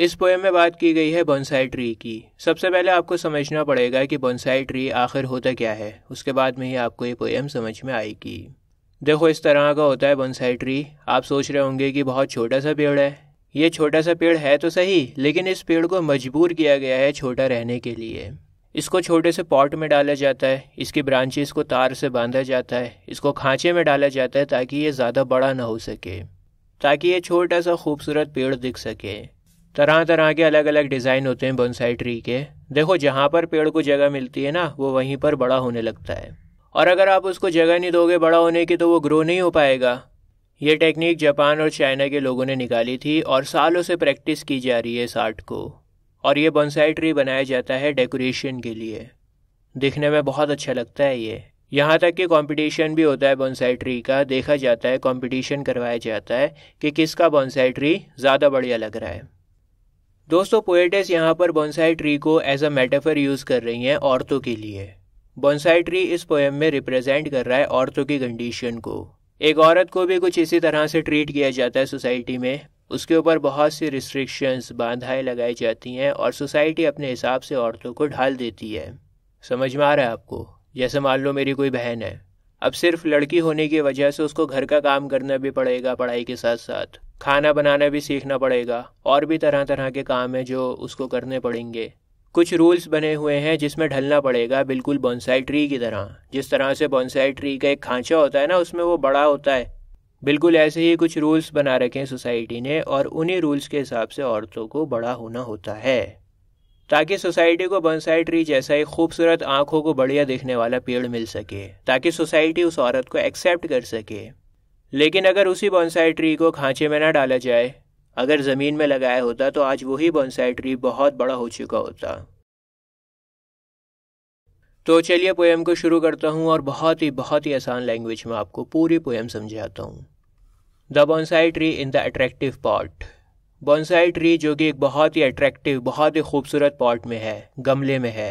इस पोएम में बात की गई है बोनसाई ट्री की सबसे पहले आपको समझना पड़ेगा कि बोनसाई ट्री आखिर होता क्या है उसके बाद में ही आपको ये पोएम समझ में आएगी देखो इस तरह का होता है बोनसाई ट्री आप सोच रहे होंगे कि बहुत छोटा सा पेड़ है ये छोटा सा पेड़ है तो सही लेकिन इस पेड़ को मजबूर किया गया है छोटा रहने के लिए इसको छोटे से पॉट में डाला जाता है इसकी ब्रांचेस को तार से बांधा जाता है इसको खांचे में डाला जाता है ताकि ये ज़्यादा बड़ा ना हो सके ताकि ये छोटा सा खूबसूरत पेड़ दिख सके तरह तरह के अलग अलग डिज़ाइन होते हैं बोनसाई ट्री के देखो जहाँ पर पेड़ को जगह मिलती है ना वो वहीं पर बड़ा होने लगता है और अगर आप उसको जगह नहीं दोगे बड़ा होने की तो वो ग्रो नहीं हो पाएगा ये टेक्निक जापान और चाइना के लोगों ने निकाली थी और सालों से प्रैक्टिस की जा रही है इस आर्ट को और ये बोनसाई ट्री बनाया जाता है डेकोरेशन के लिए दिखने में बहुत अच्छा लगता है ये यहाँ तक कि कंपटीशन भी होता है बोनसाई ट्री का देखा जाता है कंपटीशन करवाया जाता है कि किसका बोनसाई ट्री ज़्यादा बढ़िया लग रहा है दोस्तों पोएटेस यहाँ पर बोनसाई ट्री को एज अ मेटाफर यूज़ कर रही हैं औरतों के लिए बोनसाई ट्री इस पोएम में रिप्रेजेंट कर रहा है औरतों की कंडीशन को एक औरत को भी कुछ इसी तरह से ट्रीट किया जाता है सोसाइटी में उसके ऊपर बहुत सी रिस्ट्रिक्शंस बाधाएं लगाई जाती हैं और सोसाइटी अपने हिसाब से औरतों को ढाल देती है समझ में आ रहा है आपको जैसे मान लो मेरी कोई बहन है अब सिर्फ लड़की होने की वजह से उसको घर का काम करना भी पड़ेगा पढ़ाई के साथ साथ खाना बनाना भी सीखना पड़ेगा और भी तरह तरह के काम हैं जो उसको करने पड़ेंगे कुछ रूल्स बने हुए हैं जिसमें ढलना पड़ेगा बिल्कुल बॉन्साई ट्री की तरह जिस तरह से बॉन्साई ट्री का एक खांचा होता है ना उसमें वो बड़ा होता है बिल्कुल ऐसे ही कुछ रूल्स बना रखे हैं सोसाइटी ने और उन्हीं रूल्स के हिसाब से औरतों को बड़ा होना होता है ताकि सोसाइटी को बंसाई ट्री जैसा एक खूबसूरत आंखों को बढ़िया दिखने वाला पेड़ मिल सके ताकि सोसाइटी उस औरत को एक्सेप्ट कर सके लेकिन अगर उसी बॉन्साई ट्री को खांचे में ना डाला जाए अगर ज़मीन में लगाया होता तो आज वही बॉन्साई ट्री बहुत बड़ा हो चुका होता तो चलिए पोएम को शुरू करता हूँ और बहुत ही बहुत ही आसान लैंग्वेज में आपको पूरी पोएम समझाता हूँ the bonsai tree in the attractive pot bonsai tree जो कि एक बहुत ही अट्रैक्टिव बहुत ही खूबसूरत पॉट में है गमले में है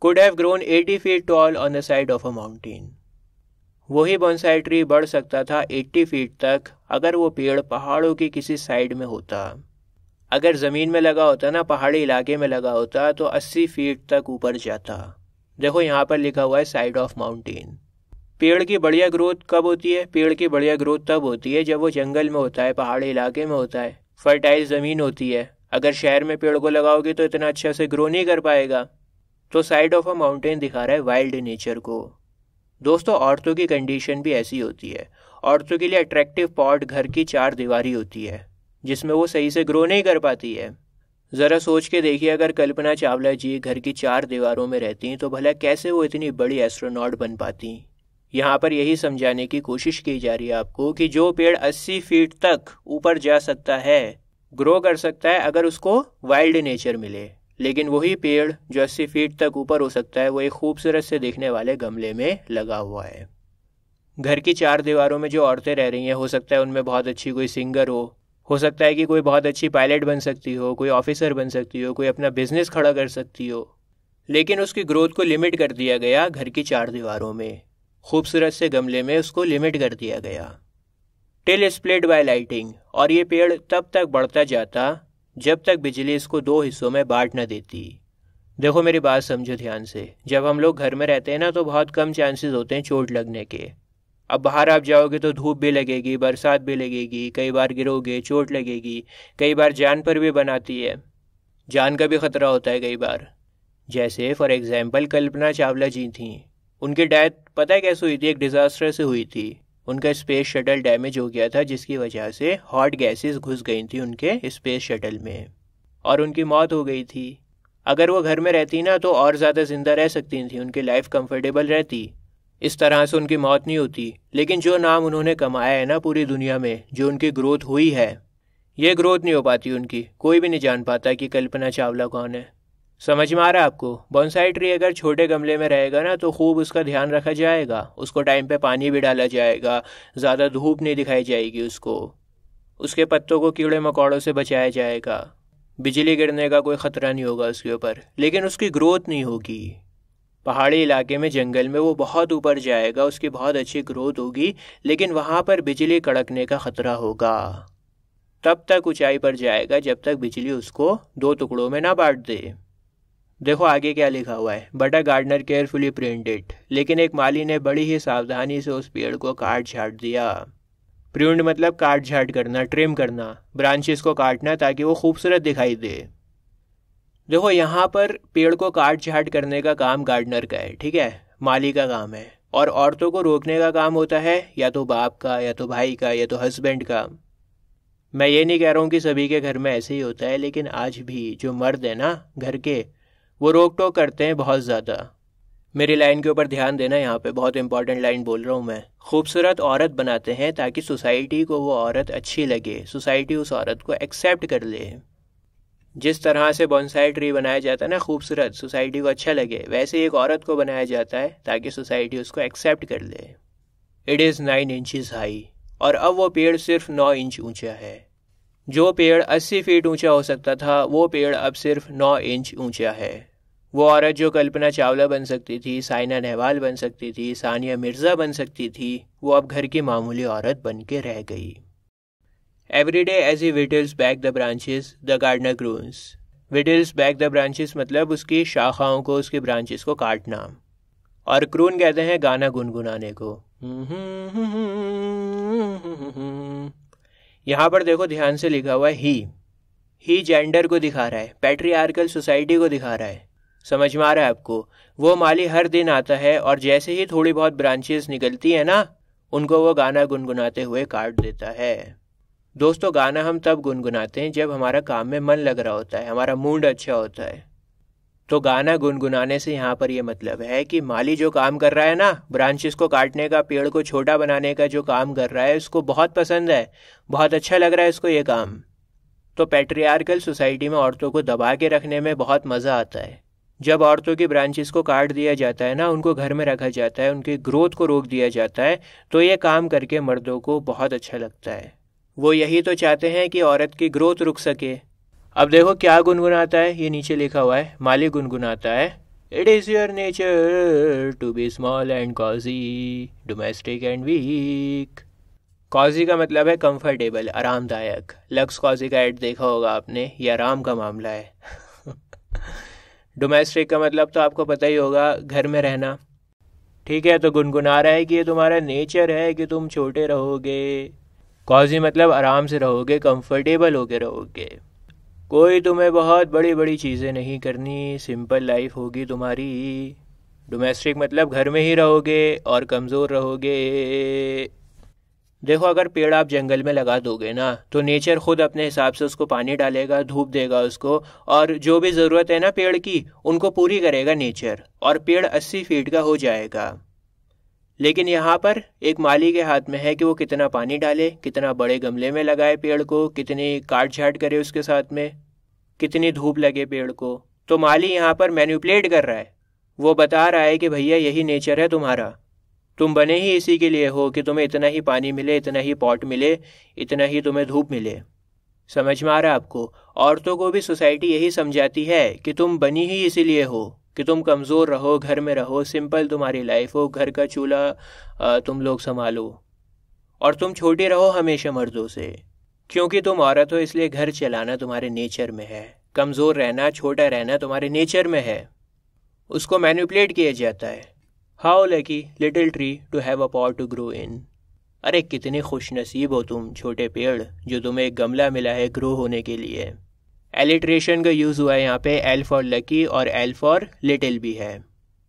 could have grown 80 feet tall on the side of a mountain वही बॉन्साई ट्री बढ़ सकता था 80 फीट तक अगर वो पेड़ पहाड़ों की किसी साइड में होता अगर ज़मीन में लगा होता ना पहाड़ी इलाके में लगा होता तो अस्सी फीट तक ऊपर जाता देखो यहाँ पर लिखा हुआ है साइड ऑफ माउंटेन पेड़ की बढ़िया ग्रोथ कब होती है पेड़ की बढ़िया ग्रोथ तब होती है जब वो जंगल में होता है पहाड़ी इलाके में होता है फर्टाइल ज़मीन होती है अगर शहर में पेड़ को लगाओगे तो इतना अच्छा से ग्रो नहीं कर पाएगा तो साइड ऑफ अ माउंटेन दिखा रहा है वाइल्ड नेचर को दोस्तों औरतों की कंडीशन भी ऐसी होती है औरतों के लिए अट्रैक्टिव पॉट घर की चार दीवारी होती है जिसमें वो सही से ग्रो नहीं कर पाती है ज़रा सोच के देखिए अगर कल्पना चावला जी घर की चार दीवारों में रहती तो भला कैसे वो इतनी बड़ी एस्ट्रोनॉट बन पाती यहाँ पर यही समझाने की कोशिश की जा रही है आपको कि जो पेड़ 80 फीट तक ऊपर जा सकता है ग्रो कर सकता है अगर उसको वाइल्ड नेचर मिले लेकिन वही पेड़ जो 80 फीट तक ऊपर हो सकता है वो एक खूबसूरत से देखने वाले गमले में लगा हुआ है घर की चार दीवारों में जो औरतें रह रही हैं हो सकता है उनमें बहुत अच्छी कोई सिंगर हो हो सकता है कि कोई बहुत अच्छी पायलट बन सकती हो कोई ऑफिसर बन सकती हो कोई अपना बिजनेस खड़ा कर सकती हो लेकिन उसकी ग्रोथ को लिमिट कर दिया गया घर की चार दीवारों में खूबसूरत से गमले में उसको लिमिट कर दिया गया टिल स्प्लिट बाय लाइटिंग और ये पेड़ तब तक बढ़ता जाता जब तक बिजली इसको दो हिस्सों में बांट न देती देखो मेरी बात समझो ध्यान से जब हम लोग घर में रहते हैं ना तो बहुत कम चांसेस होते हैं चोट लगने के अब बाहर आप जाओगे तो धूप भी लगेगी बरसात भी लगेगी कई बार गिरोगे चोट लगेगी कई बार जान पर भी बनाती है जान का भी खतरा होता है कई बार जैसे फॉर एग्ज़ाम्पल कल्पना चावला जी थीं उनकी डेथ पता है कैसे हुई थी एक डिजास्टर से हुई थी उनका स्पेस शटल डैमेज हो गया था जिसकी वजह से हॉट गैसेस घुस गई थी उनके स्पेस शटल में और उनकी मौत हो गई थी अगर वो घर में रहती ना तो और ज़्यादा ज़िंदा रह सकती थी उनकी लाइफ कंफर्टेबल रहती इस तरह से उनकी मौत नहीं होती लेकिन जो नाम उन्होंने कमाया है ना पूरी दुनिया में जो उनकी ग्रोथ हुई है ये ग्रोथ नहीं हो पाती उनकी कोई भी नहीं जान पाता कि कल्पना चावला कौन है समझ में आ रहा है आपको बॉन्साई ट्री अगर छोटे गमले में रहेगा ना तो खूब उसका ध्यान रखा जाएगा उसको टाइम पे पानी भी डाला जाएगा ज़्यादा धूप नहीं दिखाई जाएगी उसको उसके पत्तों को कीड़े मकौड़ों से बचाया जाएगा बिजली गिरने का कोई ख़तरा नहीं होगा उसके ऊपर लेकिन उसकी ग्रोथ नहीं होगी पहाड़ी इलाके में जंगल में वो बहुत ऊपर जाएगा उसकी बहुत अच्छी ग्रोथ होगी लेकिन वहाँ पर बिजली कड़कने का ख़तरा होगा तब तक ऊंचाई पर जाएगा जब तक बिजली उसको दो टुकड़ों में ना बांट दे देखो आगे क्या लिखा हुआ है बटर गार्डनर केयरफुली प्रिंटेड लेकिन एक माली ने बड़ी ही सावधानी से उस पेड़ को काट झाट दिया प्रिंट मतलब काट झाट करना ट्रिम करना ब्रांचेस को काटना ताकि वो खूबसूरत दिखाई दे देखो यहाँ पर पेड़ को काट झाट करने का काम गार्डनर का है ठीक है माली का काम है और औरतों को रोकने का काम होता है या तो बाप का या तो भाई का या तो हस्बैंड का मैं ये नहीं कह रहा हूँ कि सभी के घर में ऐसे ही होता है लेकिन आज भी जो मर्द है ना घर के वो रोक टोक करते हैं बहुत ज़्यादा मेरी लाइन के ऊपर ध्यान देना यहाँ पे बहुत इंपॉर्टेंट लाइन बोल रहा हूँ मैं खूबसूरत औरत बनाते हैं ताकि सोसाइटी को वो औरत अच्छी लगे सोसाइटी उस औरत को एक्सेप्ट कर ले जिस तरह से बॉन्साई ट्री बनाया जाता है ना खूबसूरत सोसाइटी को अच्छा लगे वैसे एक औरत को बनाया जाता है ताकि सोसाइटी उसको एक्सेप्ट कर ले it is nine inches high और अब वो पेड़ सिर्फ नौ इंच ऊंचा है जो पेड़ अस्सी फीट ऊंचा हो सकता था वो पेड़ अब सिर्फ नौ इंच ऊंचा है वो औरत जो कल्पना चावला बन सकती थी साइना नेहवाल बन सकती थी सानिया मिर्ज़ा बन सकती थी वो अब घर की मामूली औरत बन के रह गई every day as he whittles back the branches the gardener croons whittles back the branches मतलब उसकी शाखाओं को उसकी ब्रांचेस को काटना और क्रून कहते हैं गाना गुनगुनाने को यहाँ पर देखो ध्यान से लिखा हुआ है ही ही जेंडर को दिखा रहा है पैट्रियार्कल सोसाइटी को दिखा रहा है समझ में आ रहा है आपको वो माली हर दिन आता है और जैसे ही थोड़ी बहुत ब्रांचेस निकलती है ना उनको वो गाना गुनगुनाते हुए काट देता है दोस्तों गाना हम तब गुनगुनाते हैं जब हमारा काम में मन लग रहा होता है हमारा मूड अच्छा होता है तो गाना गुनगुनाने से यहाँ पर यह मतलब है कि माली जो काम कर रहा है ना ब्रांचेस को काटने का पेड़ को छोटा बनाने का जो काम कर रहा है उसको बहुत पसंद है बहुत अच्छा लग रहा है इसको ये काम तो पेट्रियार्कल सोसाइटी में औरतों को दबा के रखने में बहुत मज़ा आता है जब औरतों के ब्रांचेस को काट दिया जाता है ना उनको घर में रखा जाता है उनके ग्रोथ को रोक दिया जाता है तो ये काम करके मर्दों को बहुत अच्छा लगता है वो यही तो चाहते हैं कि औरत की ग्रोथ रुक सके अब देखो क्या गुनगुनाता है ये नीचे लिखा हुआ है माली गुनगुनाता है it is your nature to be small and cosy domestic and weak cosy का मतलब है कंफर्टेबल आरामदायक लक्स कॉजी का एड देखा होगा आपने ये आराम का मामला है डोमेस्टिक का मतलब तो आपको पता ही होगा घर में रहना ठीक है तो गुनगुना रहा है कि ये तुम्हारा नेचर है कि तुम छोटे रहोगे कॉजी मतलब आराम से रहोगे कंफर्टेबल होके रहोगे कोई तुम्हें बहुत बड़ी बड़ी चीज़ें नहीं करनी सिंपल लाइफ होगी तुम्हारी डोमेस्टिक मतलब घर में ही रहोगे और कमज़ोर रहोगे देखो अगर पेड़ आप जंगल में लगा दोगे ना तो नेचर खुद अपने हिसाब से उसको पानी डालेगा धूप देगा उसको और जो भी ज़रूरत है ना पेड़ की उनको पूरी करेगा नेचर और पेड़ अस्सी फीट का हो जाएगा लेकिन यहाँ पर एक माली के हाथ में है कि वो कितना पानी डाले कितना बड़े गमले में लगाए पेड़ को कितनी काट झाट करे उसके साथ में कितनी धूप लगे पेड़ को तो माली यहाँ पर मैन्यूपलेट कर रहा है वो बता रहा है कि भैया यही नेचर है तुम्हारा तुम बने ही इसी के लिए हो कि तुम्हें इतना ही पानी मिले इतना ही पॉट मिले इतना ही तुम्हें धूप मिले समझ में आ रहा आपको औरतों को भी सोसाइटी यही समझाती है कि तुम बनी ही इसीलिए हो कि तुम कमज़ोर रहो घर में रहो सिंपल तुम्हारी लाइफ हो घर का चूल्हा तुम लोग संभालो और तुम छोटे रहो हमेशा मर्दों से क्योंकि तुम औरत हो इसलिए घर चलाना तुम्हारे नेचर में है कमज़ोर रहना छोटा रहना तुम्हारे नेचर में है उसको मैनिपुलेट किया जाता है how lucky little tree to have a pot to grow in अरे कितने खुश नसीब हो तुम छोटे पेड़ जो तुम्हें एक गमला मिला है ग्रो होने के लिए एलिट्रेशन का यूज़ हुआ है यहाँ पे एल फॉर लकी और एल फॉर लिटिल भी है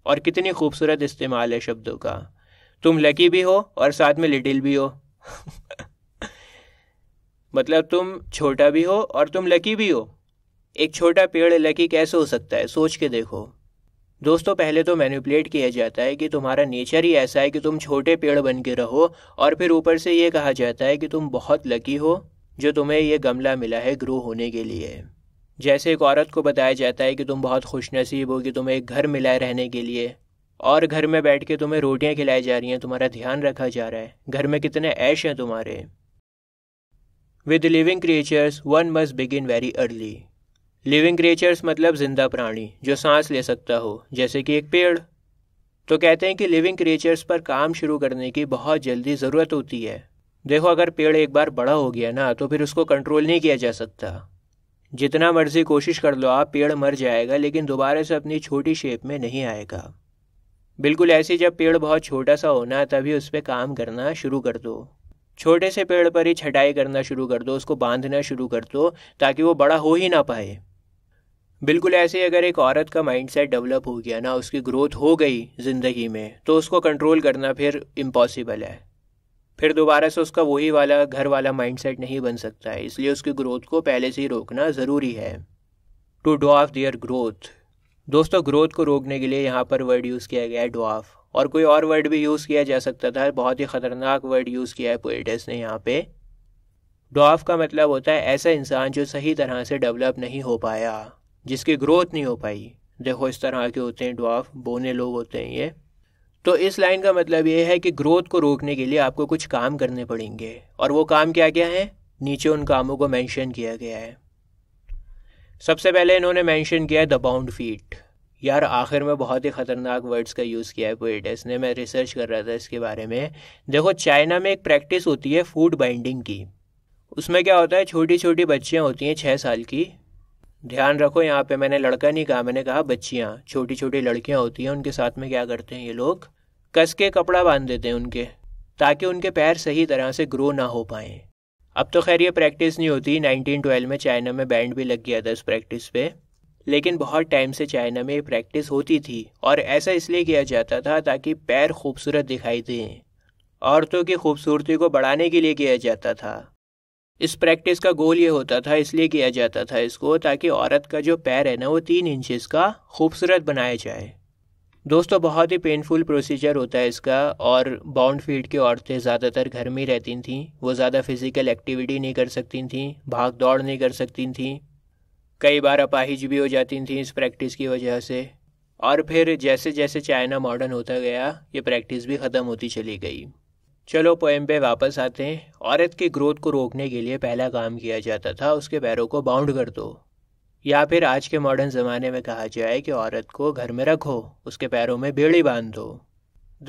और कितनी खूबसूरत इस्तेमाल है शब्दों का तुम लकी भी हो और साथ में लिटिल भी हो मतलब तुम छोटा भी हो और तुम लकी भी हो एक छोटा पेड़ लकी कैसे हो सकता है सोच के देखो दोस्तों पहले तो मैनिपुलेट किया जाता है कि तुम्हारा नेचर ही ऐसा है कि तुम छोटे पेड़ बन के रहो और फिर ऊपर से ये कहा जाता है कि तुम बहुत लकी हो जो तुम्हें ये गमला मिला है ग्रो होने के लिए जैसे एक औरत को बताया जाता है कि तुम बहुत खुश नसीब हो कि तुम्हें एक घर मिला है रहने के लिए और घर में बैठ के तुम्हें रोटियाँ खिलाई जा रही हैं तुम्हारा ध्यान रखा जा रहा है घर में कितने ऐश हैं तुम्हारे with living creatures one must begin very early living creatures मतलब जिंदा प्राणी जो सांस ले सकता हो जैसे कि एक पेड़ तो कहते हैं कि लिविंग क्रिएचर्स पर काम शुरू करने की बहुत जल्दी ज़रूरत होती है देखो अगर पेड़ एक बार बड़ा हो गया ना तो फिर उसको कंट्रोल नहीं किया जा सकता जितना मर्जी कोशिश कर लो आप पेड़ मर जाएगा लेकिन दोबारा से अपनी छोटी शेप में नहीं आएगा बिल्कुल ऐसे जब पेड़ बहुत छोटा सा होना तभी उस पर काम करना शुरू कर दो छोटे से पेड़ पर ही छटाई करना शुरू कर दो उसको बांधना शुरू कर दो ताकि वो बड़ा हो ही ना पाए बिल्कुल ऐसे अगर एक औरत का माइंडसेट डेवलप हो गया ना उसकी ग्रोथ हो गई ज़िंदगी में तो उसको कंट्रोल करना फिर इम्पॉसिबल है फिर दोबारा से उसका वही वाला घर वाला माइंडसेट नहीं बन सकता है इसलिए उसकी ग्रोथ को पहले से ही रोकना ज़रूरी है टू डॉफ दियर ग्रोथ दोस्तों ग्रोथ को रोकने के लिए यहाँ पर वर्ड यूज़ किया गया है डॉफ और कोई और वर्ड भी यूज़ किया जा सकता था बहुत ही ख़तरनाक वर्ड यूज़ किया है पोइटस ने यहाँ पे डॉफ का मतलब होता है ऐसा इंसान जो सही तरह से डेवलप नहीं हो पाया जिसकी ग्रोथ नहीं हो पाई देखो इस तरह के होते हैं डॉफ बोने लोग होते हैं ये तो इस लाइन का मतलब ये है कि ग्रोथ को रोकने के लिए आपको कुछ काम करने पड़ेंगे और वो काम क्या क्या हैं नीचे उन कामों को मेंशन किया गया है सबसे पहले इन्होंने मेंशन किया है द बाउंड फीट यार आखिर में बहुत ही ख़तरनाक वर्ड्स का यूज़ किया है पोइटस ने मैं रिसर्च कर रहा था इसके बारे में देखो चाइना में एक प्रैक्टिस होती है फूड बाइंडिंग की उसमें क्या होता है छोटी छोटी बच्चियाँ होती हैं छः साल की ध्यान रखो यहाँ पे मैंने लड़का नहीं कहा मैंने कहा बच्चियाँ छोटी छोटी लड़कियाँ होती हैं उनके साथ में क्या करते हैं ये लोग कस के कपड़ा बांध देते हैं उनके ताकि उनके पैर सही तरह से ग्रो ना हो पाए अब तो खैर ये प्रैक्टिस नहीं होती 1912 में चाइना में बैंड भी लग गया था इस प्रैक्टिस पे लेकिन बहुत टाइम से चाइना में ये प्रैक्टिस होती थी और ऐसा इसलिए किया जाता था ताकि पैर खूबसूरत दिखाई दें औरतों की खूबसूरती को बढ़ाने के लिए किया जाता था इस प्रैक्टिस का गोल ये होता था इसलिए किया जाता था इसको ताकि औरत का जो पैर है ना वो तीन इंचज़ का खूबसूरत बनाया जाए दोस्तों बहुत ही पेनफुल प्रोसीजर होता है इसका और बाउंड फील्ड की औरतें ज़्यादातर घर में ही रहती थीं वो ज़्यादा फिज़िकल एक्टिविटी नहीं कर सकती थीं भाग दौड़ नहीं कर सकती थीं कई बार अपाहिज भी हो जाती थीं इस प्रैक्टिस की वजह से और फिर जैसे जैसे चाइना मॉडर्न होता गया ये प्रैक्टिस भी ख़त्म होती चली गई चलो पोएम पे वापस आते हैं औरत के ग्रोथ को रोकने के लिए पहला काम किया जाता था उसके पैरों को बाउंड कर दो या फिर आज के मॉडर्न ज़माने में कहा जाए कि औरत को घर में रखो उसके पैरों में बेड़ी बांध दो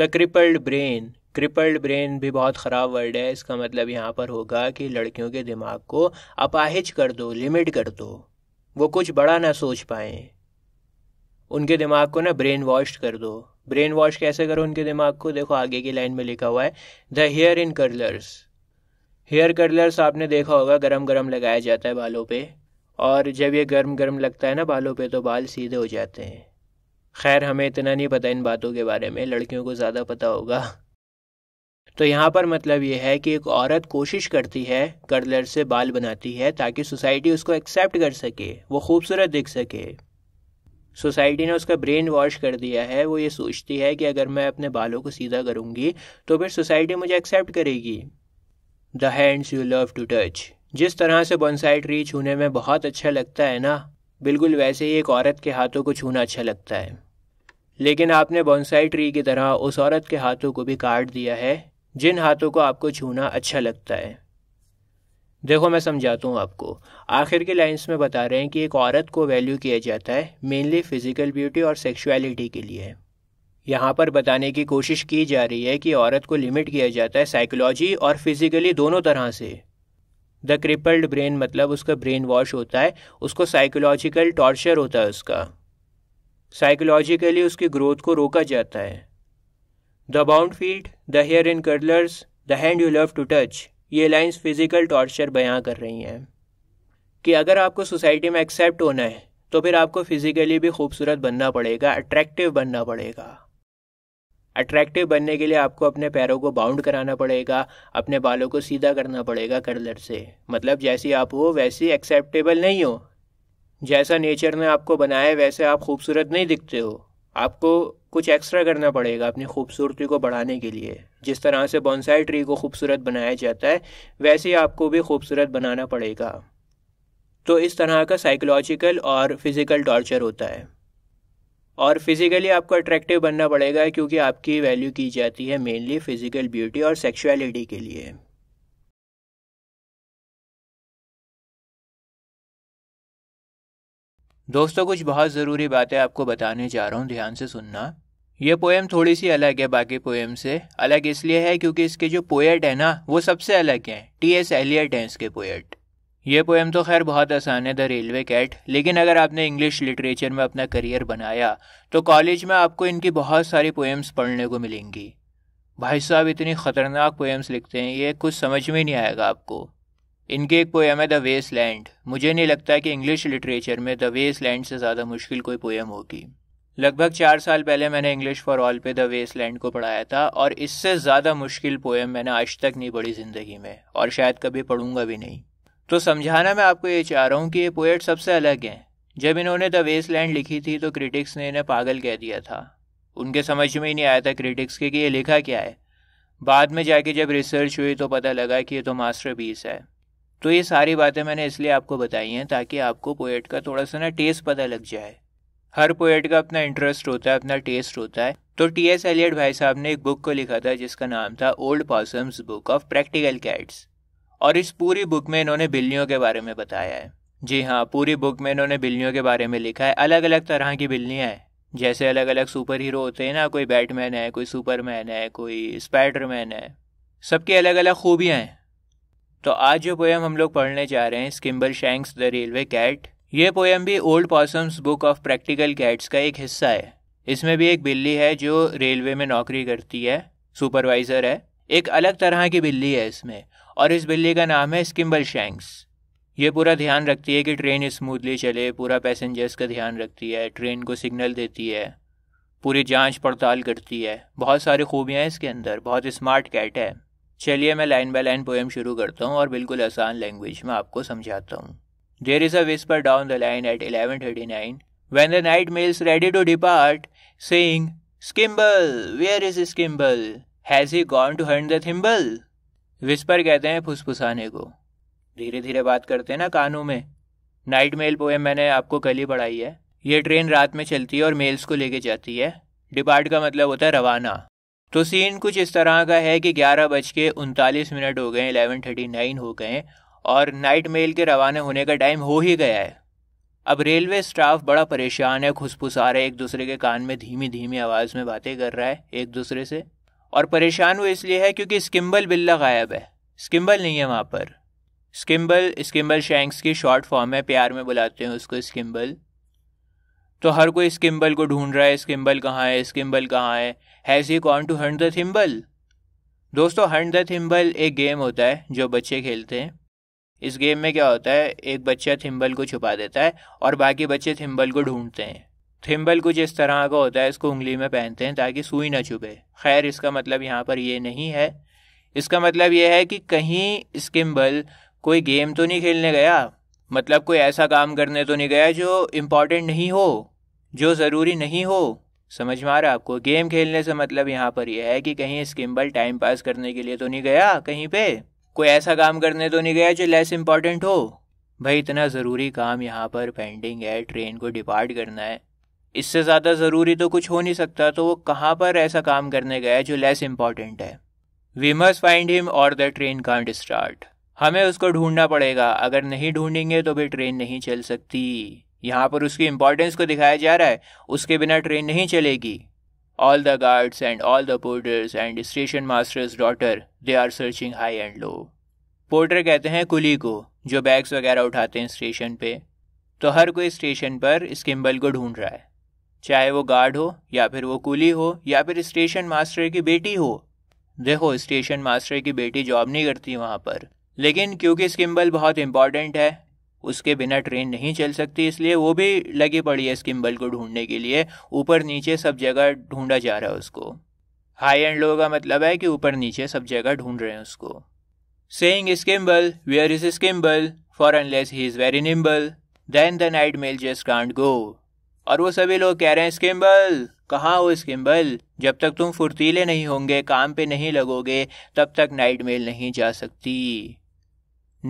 the crippled brain crippled brain भी बहुत ख़राब वर्ड है इसका मतलब यहाँ पर होगा कि लड़कियों के दिमाग को अपाहिज कर दो लिमिट कर दो वो कुछ बड़ा ना सोच पाएँ उनके दिमाग को ना ब्रेन वॉश कर दो ब्रेन वॉश कैसे करो उनके दिमाग को देखो आगे की लाइन में लिखा हुआ है the hair in curlers hair curlers आपने देखा होगा गरम गरम लगाया जाता है बालों पे और जब ये गर्म गर्म लगता है ना बालों पे तो बाल सीधे हो जाते हैं खैर हमें इतना नहीं पता इन बातों के बारे में लड़कियों को ज़्यादा पता होगा तो यहाँ पर मतलब ये है कि एक औरत कोशिश करती है कर्लर से बाल बनाती है ताकि सोसाइटी उसको एक्सेप्ट कर सके वो खूबसूरत दिख सके सोसाइटी ने उसका ब्रेन वॉश कर दिया है वो ये सोचती है कि अगर मैं अपने बालों को सीधा करूँगी तो फिर सोसाइटी मुझे एक्सेप्ट करेगी the hands you love to touch जिस तरह से बोनसाई ट्री छूने में बहुत अच्छा लगता है ना बिल्कुल वैसे ही एक औरत के हाथों को छूना अच्छा लगता है लेकिन आपने बॉन्साई ट्री की तरह उस औरत के हाथों को भी काट दिया है जिन हाथों को आपको छूना अच्छा लगता है देखो मैं समझाता हूँ आपको आखिर के लाइंस में बता रहे हैं कि एक औरत को वैल्यू किया जाता है मेनली फिजिकल ब्यूटी और सेक्सुअलिटी के लिए यहाँ पर बताने की कोशिश की जा रही है कि औरत को लिमिट किया जाता है साइकोलॉजी और फिजिकली दोनों तरह से द क्रिपल्ड ब्रेन मतलब उसका ब्रेन वॉश होता है उसको साइकोलॉजिकल टॉर्चर होता है उसका साइकोलॉजिकली उसकी ग्रोथ को रोका जाता है the bound feet the hair in curlers the hand you love to touch ये लाइंस फिज़िकल टॉर्चर बयां कर रही हैं कि अगर आपको सोसाइटी में एक्सेप्ट होना है तो फिर आपको फिज़िकली भी खूबसूरत बनना पड़ेगा अट्रैक्टिव बनना पड़ेगा अट्रैक्टिव बनने के लिए आपको अपने पैरों को बाउंड कराना पड़ेगा अपने बालों को सीधा करना पड़ेगा कर्लर से मतलब जैसी आप हो वैसी एक्सेप्टेबल नहीं हो जैसा नेचर ने आपको बनाया है वैसे आप खूबसूरत नहीं दिखते हो आपको कुछ एक्स्ट्रा करना पड़ेगा अपनी खूबसूरती को बढ़ाने के लिए जिस तरह से बॉन्साई ट्री को खूबसूरत बनाया जाता है वैसे आपको भी खूबसूरत बनाना पड़ेगा तो इस तरह का साइकोलॉजिकल और फिज़िकल टॉर्चर होता है और फिज़िकली आपको अट्रैक्टिव बनना पड़ेगा क्योंकि आपकी वैल्यू की जाती है मेनली फ़िज़िकल ब्यूटी और सेक्सुअलिटी के लिए दोस्तों कुछ बहुत ज़रूरी बातें आपको बताने जा रहा हूँ ध्यान से सुनना ये पोएम थोड़ी सी अलग है बाकी पोएम से अलग इसलिए है क्योंकि इसके जो पोएट है ना वो सबसे अलग हैं टी एस एलियट हैं इसके पोएट ये पोएम तो खैर बहुत आसान है द रेलवे कैट लेकिन अगर आपने इंग्लिश लिटरेचर में अपना करियर बनाया तो कॉलेज में आपको इनकी बहुत सारी पोएम्स पढ़ने को मिलेंगी भाई साहब इतनी ख़तरनाक पोएम्स लिखते हैं ये कुछ समझ में नहीं आएगा आपको इनकी एक पोएम है द वेस्ट लैंड मुझे नहीं लगता कि इंग्लिश लिटरेचर में द वेस्ट लैंड से ज़्यादा मुश्किल कोई पोएम होगी लगभग चार साल पहले मैंने इंग्लिश फॉर ऑल पे द वेस्ट लैंड को पढ़ाया था और इससे ज़्यादा मुश्किल पोएम मैंने आज तक नहीं पढ़ी ज़िंदगी में और शायद कभी पढ़ूंगा भी नहीं तो समझाना मैं आपको ये चाह रहा हूँ कि ये पोएट सबसे अलग हैं जब इन्होंने द वेस्ट लैंड लिखी थी तो क्रिटिक्स ने इन्हें पागल कह दिया था उनके समझ में ही नहीं आया था क्रिटिक्स के कि ये लिखा क्या है बाद में जाके जब रिसर्च हुई तो पता लगा कि ये तो मास्टर पीस है तो ये सारी बातें मैंने इसलिए आपको बताई हैं ताकि आपको पोएट का थोड़ा सा ना टेस्ट पता लग जाए हर पोएट का अपना इंटरेस्ट होता है अपना टेस्ट होता है तो टी एस एलियट भाई साहब ने एक बुक को लिखा था जिसका नाम था Old Possum's Book of Practical Cats और इस पूरी बुक में इन्होंने बिल्लियों के बारे में बताया है जी हाँ पूरी बुक में इन्होंने बिल्लियों के बारे में लिखा है अलग अलग तरह की बिल्लियाँ हैं जैसे अलग अलग सुपर हीरो होते हैं ना कोई बैटमैन है कोई सुपरमैन है कोई स्पाइडरमैन है सबकी अलग अलग खूबियाँ हैं तो आज जो पोएम हम लोग पढ़ने जा रहे हैं Skimbleshanks the railway Cat ये पोएम भी Old Possum's Book of Practical Cats का एक हिस्सा है इसमें भी एक बिल्ली है जो रेलवे में नौकरी करती है सुपरवाइज़र है एक अलग तरह की बिल्ली है इसमें और इस बिल्ली का नाम है स्किम्बल शैंक्स ये पूरा ध्यान रखती है कि ट्रेन स्मूथली चले पूरा पैसेंजर्स का ध्यान रखती है ट्रेन को सिग्नल देती है पूरी जांच पड़ताल करती है बहुत सारी खूबियाँ हैं इसके अंदर बहुत स्मार्ट कैट है चलिए मैं लाइन बाय लाइन पोएम शुरू करता हूँ और बिल्कुल आसान लैंग्वेज में आपको समझाता हूँ There is a whisper down the line at 11.39 when the night mail's ready to depart, saying, Skimble, where is Skimble? Has he gone to hunt the thimble? whisper कहते हैं फुसफुसाने को धीरे धीरे बात करते हैं ना कानों में नाइट मेल पोएम मैंने आपको कल ही पढ़ाई है ये ट्रेन रात में चलती है और मेल्स को लेके जाती है डिपार्ट का मतलब होता है रवाना तो सीन कुछ इस तरह का है कि ग्यारह बज के उनतालीस मिनट हो गए इलेवन थर्टी नाइन हो गए और नाइट मेल के रवाना होने का टाइम हो ही गया है अब रेलवे स्टाफ बड़ा परेशान है आ रहा है एक दूसरे के कान में धीमी धीमी आवाज़ में बातें कर रहा है एक दूसरे से और परेशान वो इसलिए है क्योंकि स्किम्बल बिल्ला गायब है स्किम्बल नहीं है वहाँ पर स्किम्बल स्किम्बल शैंक्स की शॉर्ट फॉर्म है प्यार में बुलाते हैं उसको स्किम्बल तो हर कोई स्किम्बल को ढूंढ रहा है स्किम्बल कहाँ है स्किम्बल कहाँ है has he gone to hunt the thimble दोस्तों हंट द थिम्बल एक गेम होता है जो बच्चे खेलते हैं इस गेम में क्या होता है एक बच्चा थिम्बल को छुपा देता है और बाकी बच्चे थिम्बल को ढूंढते हैं थिम्बल कुछ इस तरह का होता है इसको उंगली में पहनते हैं ताकि सुई ना छुपे खैर इसका मतलब यहाँ पर यह नहीं है इसका मतलब यह है कि कहीं स्किम्बल कोई गेम तो नहीं खेलने गया मतलब कोई ऐसा काम करने तो नहीं गया जो इम्पोर्टेंट नहीं हो जो ज़रूरी नहीं हो समझ में आ रहा आपको गेम खेलने से मतलब यहाँ पर यह है कि कहीं स्किम्बल टाइम पास करने के लिए तो नहीं गया कहीं पर कोई ऐसा काम करने तो नहीं गया जो लेस इम्पॉर्टेंट हो भाई इतना ज़रूरी काम यहाँ पर पेंडिंग है ट्रेन को डिपार्ट करना है इससे ज़्यादा ज़रूरी तो कुछ हो नहीं सकता तो वो कहाँ पर ऐसा काम करने गया जो लेस इम्पॉर्टेंट है वी मस्ट फाइंड हिम और द ट्रेन कांट स्टार्ट हमें उसको ढूंढना पड़ेगा अगर नहीं ढूंढेंगे तो भी ट्रेन नहीं चल सकती यहाँ पर उसकी इम्पोर्टेंस को दिखाया जा रहा है उसके बिना ट्रेन नहीं चलेगी All the guards and all the porters and station master's daughter, they are searching high and low. Porter कहते हैं कुली को जो बैग्स वगैरह उठाते हैं स्टेशन पे तो हर कोई स्टेशन पर स्किम्बल को ढूंढ रहा है चाहे वो गार्ड हो या फिर वो कुली हो या फिर स्टेशन मास्टर की बेटी हो देखो स्टेशन मास्टर की बेटी जॉब नहीं करती वहाँ पर लेकिन क्योंकि स्किम्बल बहुत इंपॉर्टेंट है उसके बिना ट्रेन नहीं चल सकती इसलिए वो भी लगी पड़ी है इस किम्बल को ढूंढने के लिए ऊपर नीचे सब जगह ढूंढा जा रहा है उसको हाई एंड लो का मतलब है कि ऊपर नीचे सब जगह ढूंढ रहे हैं उसको saying Skimble where is Skimble for unless he is very nimble then the night mail just can't go और वो सभी लोग कह रहे हैं स्किम्बल कहाँ हो स्किम्बल जब तक तुम फुर्तीले नहीं होंगे काम पे नहीं लगोगे तब तक नाइट मेल नहीं जा सकती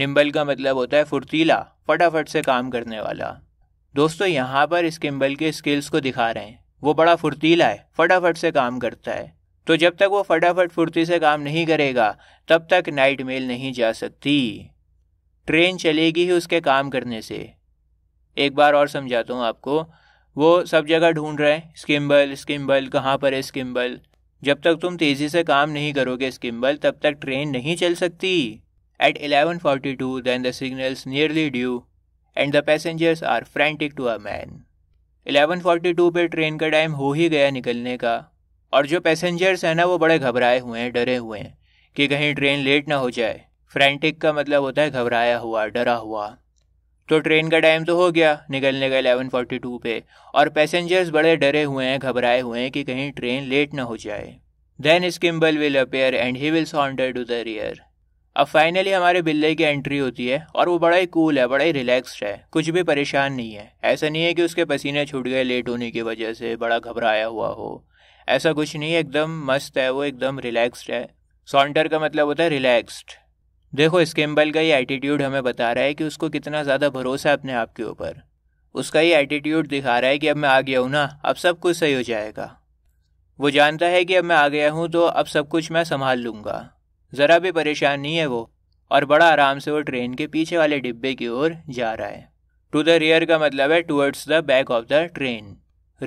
निम्बल का मतलब होता है फुर्तीला फटाफट से काम करने वाला दोस्तों यहाँ पर इस किम्बल के स्किल्स को दिखा रहे हैं वो बड़ा फुर्तीला है फटाफट से काम करता है तो जब तक वो फटाफट फुर्ती से काम नहीं करेगा तब तक नाइट मेल नहीं जा सकती ट्रेन चलेगी ही उसके काम करने से एक बार और समझाता हूँ आपको वो सब जगह ढूंढ रहे हैं स्किम्बल स्किम्बल कहाँ पर है स्किम्बल जब तक तुम तेज़ी से काम नहीं करोगे स्किम्बल तब तक ट्रेन नहीं चल सकती At 11.42 then the signal's nearly due and the passengers are frantic to a man 11:42 पे ट्रेन का टाइम हो ही गया निकलने का और जो पैसेंजर्स हैं ना वो बड़े घबराए हुए हैं डरे हुए हैं कि कहीं ट्रेन लेट ना हो जाए फ्रेंटिक का मतलब होता है घबराया हुआ डरा हुआ तो ट्रेन का टाइम तो हो गया निकलने का फ़ोर्टी टू पे और पैसेंजर्स बड़े डरे हुए हैं घबराए हुए हैं कि कहीं ट्रेन लेट ना हो जाए then Skimble will appear and he will saunter to the rear अब फाइनली हमारे बिल्ले की एंट्री होती है और वो बड़ा ही कूल है बड़ा ही रिलैक्स्ड है कुछ भी परेशान नहीं है ऐसा नहीं है कि उसके पसीने छूट गए लेट होने की वजह से बड़ा घबराया हुआ हो ऐसा कुछ नहीं है एकदम मस्त है वो एकदम रिलैक्स्ड है सॉन्टर का मतलब होता है रिलैक्स्ड देखो स्केम्बल का ये एटीट्यूड हमें बता रहा है कि उसको कितना ज़्यादा भरोसा है अपने आप के ऊपर उसका ये एटीट्यूड दिखा रहा है कि अब मैं आ गया हूँ ना अब सब कुछ सही हो जाएगा वो जानता है कि अब मैं आ गया हूँ तो अब सब कुछ मैं संभाल लूँगा ज़रा भी परेशान नहीं है वो और बड़ा आराम से वो ट्रेन के पीछे वाले डिब्बे की ओर जा रहा है टू द रियर का मतलब है towards the back of the train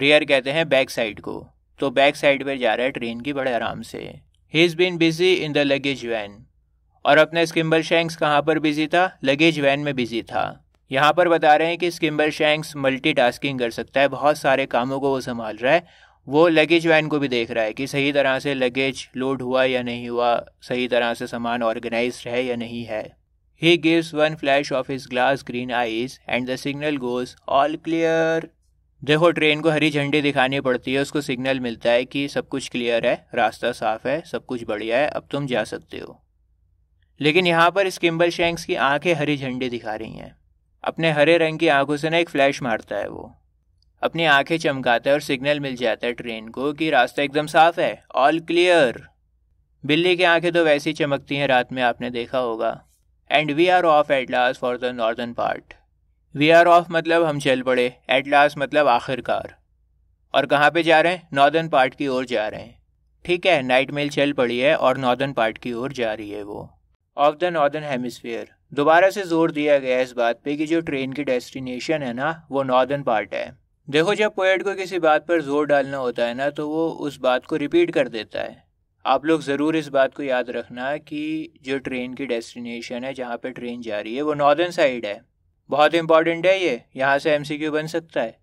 rear कहते हैं बैक साइड को तो बैक साइड पर जा रहा है ट्रेन की बड़े आराम से he is been busy in the luggage van और अपने स्किम्बर शैंक्स कहाँ पर बिजी था लगेज वैन में बिजी था यहाँ पर बता रहे हैं कि स्किम्बर शैंक्स मल्टी कर सकता है बहुत सारे कामों को वो संभाल रहा है वो लगेज वैन को भी देख रहा है कि सही तरह से लगेज लोड हुआ या नहीं हुआ सही तरह से सामान ऑर्गेनाइज है या नहीं है he gives one flash of his glass green eyes and the signal goes all clear देखो ट्रेन को हरी झंडी दिखानी पड़ती है उसको सिग्नल मिलता है कि सब कुछ क्लियर है रास्ता साफ है सब कुछ बढ़िया है अब तुम जा सकते हो लेकिन यहाँ पर इस किम्बल शेंक्स की आंखें हरी झंडी दिखा रही हैं अपने हरे रंग की आंखों से ना एक फ्लैश मारता है वो अपनी आंखें चमकाता है और सिग्नल मिल जाता है ट्रेन को कि रास्ता एकदम साफ है ऑल क्लियर बिल्ली की आंखें तो वैसी चमकती हैं रात में आपने देखा होगा and we are off at last for the northern part we are off मतलब हम चल पड़े एट लास्ट मतलब आखिरकार और कहाँ पे जा रहे हैं नॉर्दर्न पार्ट की ओर जा रहे हैं ठीक है नाइट मेल चल पड़ी है और नॉर्दर्न पार्ट की ओर जा रही है वो ऑफ द नॉर्दर्न हेमिसफेयर दोबारा से जोर दिया गया इस बात पे कि जो ट्रेन की डेस्टिनेशन है ना वो नॉर्दर्न पार्ट है देखो जब पोएट को किसी बात पर जोर डालना होता है ना तो वो उस बात को रिपीट कर देता है आप लोग ज़रूर इस बात को याद रखना कि जो ट्रेन की डेस्टिनेशन है जहाँ पर ट्रेन जा रही है वो नॉर्दर्न साइड है बहुत इंपॉर्टेंट है ये यहाँ से एम बन सकता है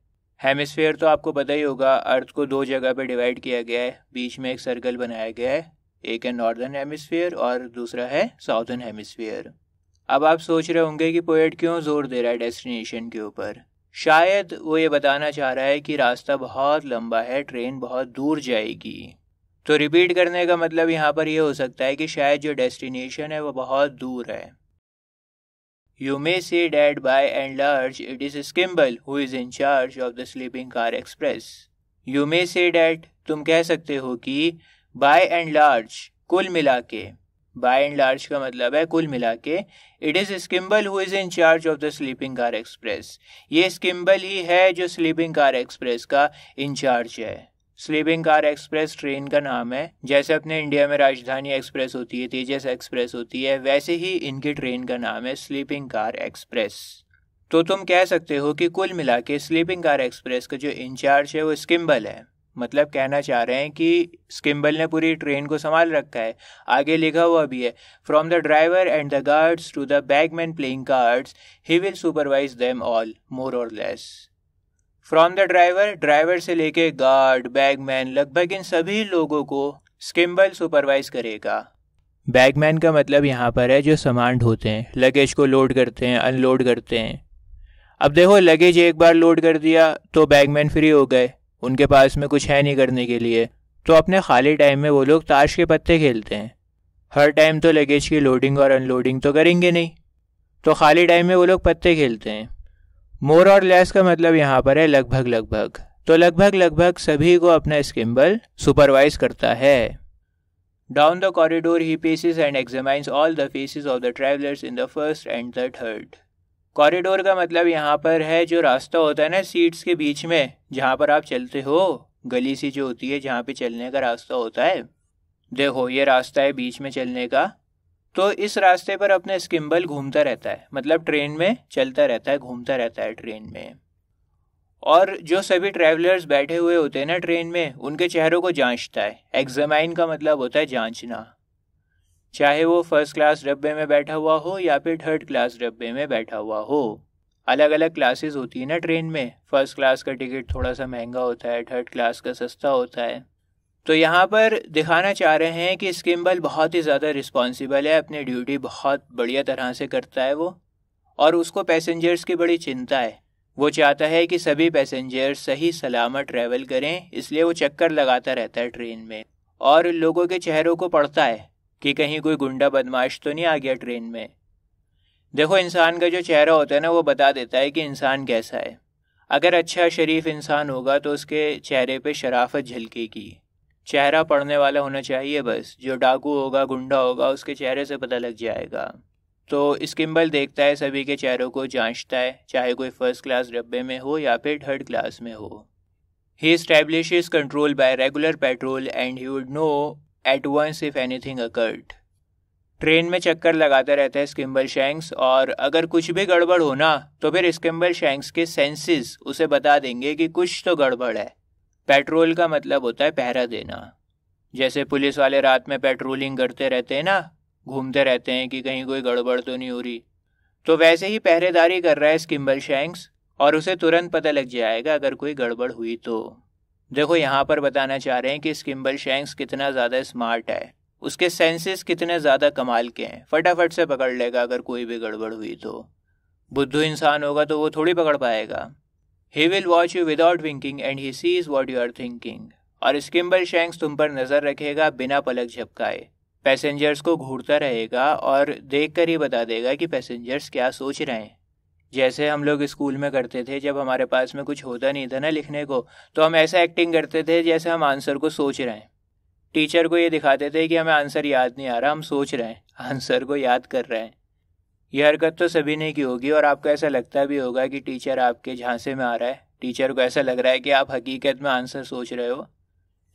हेमिसफेयर तो आपको पता ही होगा अर्थ को दो जगह पर डिवाइड किया गया है बीच में एक सर्कल बनाया गया है एक है नॉर्दर्न हेमिसफेयर और दूसरा है साउथर्न हेमिसफेयर अब आप सोच रहे होंगे कि पोएट क्यों जोर दे रहा है डेस्टिनेशन के ऊपर शायद वो ये बताना चाह रहा है कि रास्ता बहुत लंबा है ट्रेन बहुत दूर जाएगी तो रिपीट करने का मतलब यहाँ पर यह हो सकता है कि शायद जो डेस्टिनेशन है वो बहुत दूर है you may say that by and large it is Skimble who is in charge of the sleeping car express you may say that तुम कह सकते हो कि बाय एंड लार्ज कुल मिला के बाय एंड लार्ज का मतलब है कुल मिला के it is Skimble who is in charge of the sleeping car express ये स्किम्बल ही है जो स्लीपिंग कार एक्सप्रेस का इंचार्ज है स्लीपिंग कार एक्सप्रेस ट्रेन का नाम है जैसे अपने इंडिया में राजधानी एक्सप्रेस होती है तेजस एक्सप्रेस होती है वैसे ही इनकी ट्रेन का नाम है स्लीपिंग कार एक्सप्रेस तो तुम कह सकते हो कि कुल मिला के स्लीपिंग कार एक्सप्रेस का जो इंचार्ज है वो स्किम्बल है मतलब कहना चाह रहे हैं कि स्किम्बल ने पूरी ट्रेन को संभाल रखा है आगे लिखा हुआ भी है from the driver and the guards to the bagman playing cards he will supervise them all more or less from the driver driver से लेके गार्ड बैगमैन लगभग इन सभी लोगों को स्किम्बल सुपरवाइज करेगा बैगमैन का मतलब यहाँ पर है जो सामान ढोते हैं लगेज को लोड करते हैं अनलोड करते हैं अब देखो लगेज एक बार लोड कर दिया तो बैगमैन फ्री हो गए उनके पास में कुछ है नहीं करने के लिए तो अपने खाली टाइम में वो लोग ताश के पत्ते खेलते हैं हर टाइम तो लगेज की लोडिंग और अनलोडिंग तो करेंगे नहीं तो खाली टाइम में वो लोग पत्ते खेलते हैं मोर और लेस का मतलब यहाँ पर है लगभग लगभग तो लगभग लगभग सभी को अपना स्किम्बल सुपरवाइज करता है down the corridor he paces and examines all the faces of the travellers in the first and the third corridor का मतलब यहाँ पर है जो रास्ता होता है ना सीट्स के बीच में जहाँ पर आप चलते हो गली सी जो होती है जहाँ पे चलने का रास्ता होता है देखो ये रास्ता है बीच में चलने का तो इस रास्ते पर अपने स्किम्बल घूमता रहता है मतलब ट्रेन में चलता रहता है घूमता रहता है ट्रेन में और जो सभी ट्रैवलर्स बैठे हुए होते हैं ना ट्रेन में उनके चेहरों को जांचता है एग्जामाइन का मतलब होता है जांचना चाहे वो फर्स्ट क्लास डब्बे में बैठा हुआ हो या फिर थर्ड क्लास डब्बे में बैठा हुआ हो अलग अलग क्लासेस होती है ना ट्रेन में फर्स्ट क्लास का टिकट थोड़ा सा महंगा होता है थर्ड क्लास का सस्ता होता है तो यहाँ पर दिखाना चाह रहे हैं कि स्किम्बल बहुत ही ज़्यादा रिस्पॉन्सिबल है अपनी ड्यूटी बहुत बढ़िया तरह से करता है वो और उसको पैसेंजर्स की बड़ी चिंता है वो चाहता है कि सभी पैसेंजर्स सही सलामत ट्रैवल करें इसलिए वो चक्कर लगाता रहता है ट्रेन में और लोगों के चेहरों को पढ़ता है कि कहीं कोई गुंडा बदमाश तो नहीं आ गया ट्रेन में देखो इंसान का जो चेहरा होता है ना वो बता देता है कि इंसान कैसा है अगर अच्छा शरीफ इंसान होगा तो उसके चेहरे पे शराफत झलकेगी चेहरा पढ़ने वाला होना चाहिए बस जो डाकू होगा गुंडा होगा उसके चेहरे से पता लग जाएगा तो स्किम्बल देखता है सभी के चेहरों को जांचता है चाहे कोई फर्स्ट क्लास डब्बे में हो या फिर थर्ड क्लास में हो he establish control by regular patrol and he would know at once if anything occurred train में चक्कर लगाते रहते हैं स्किम्बल शैंक्स और अगर कुछ भी गड़बड़ होना तो फिर स्किम्बल शैंक्स के सेंसेस उसे बता देंगे कि कुछ तो गड़बड़ है पेट्रोल का मतलब होता है पहरा देना जैसे पुलिस वाले रात में पेट्रोलिंग करते रहते हैं ना घूमते रहते हैं कि कहीं कोई गड़बड़ तो नहीं हो रही तो वैसे ही पहरेदारी कर रहा है स्किम्बल शैंक्स और उसे तुरंत पता लग जाएगा अगर कोई गड़बड़ हुई तो देखो यहाँ पर बताना चाह रहे हैं कि स्किम्बल शेंक्स कितना ज़्यादा स्मार्ट है उसके सेंसेस कितने ज़्यादा कमाल के हैं फटाफट से पकड़ लेगा अगर कोई भी गड़बड़ हुई तो बुद्धू इंसान होगा तो वो थोड़ी पकड़ पाएगा he will watch you without winking and he sees what you are thinking और स्किम्बल शेंक्स तुम पर नज़र रखेगा बिना पलक झपकाए पैसेंजर्स को घूरता रहेगा और देखकर ही बता देगा कि पैसेंजर्स क्या सोच रहे हैं जैसे हम लोग स्कूल में करते थे जब हमारे पास में कुछ होता नहीं था ना लिखने को तो हम ऐसा एक्टिंग करते थे जैसे हम आंसर को सोच रहे हैं टीचर को ये दिखाते थे कि हमें आंसर याद नहीं आ रहा हम सोच रहे हैं आंसर को याद कर रहे हैं यह हरकत तो सभी ने की होगी और आपको ऐसा लगता भी होगा कि टीचर आपके झांसे में आ रहा है टीचर को ऐसा लग रहा है कि आप हकीकत में आंसर सोच रहे हो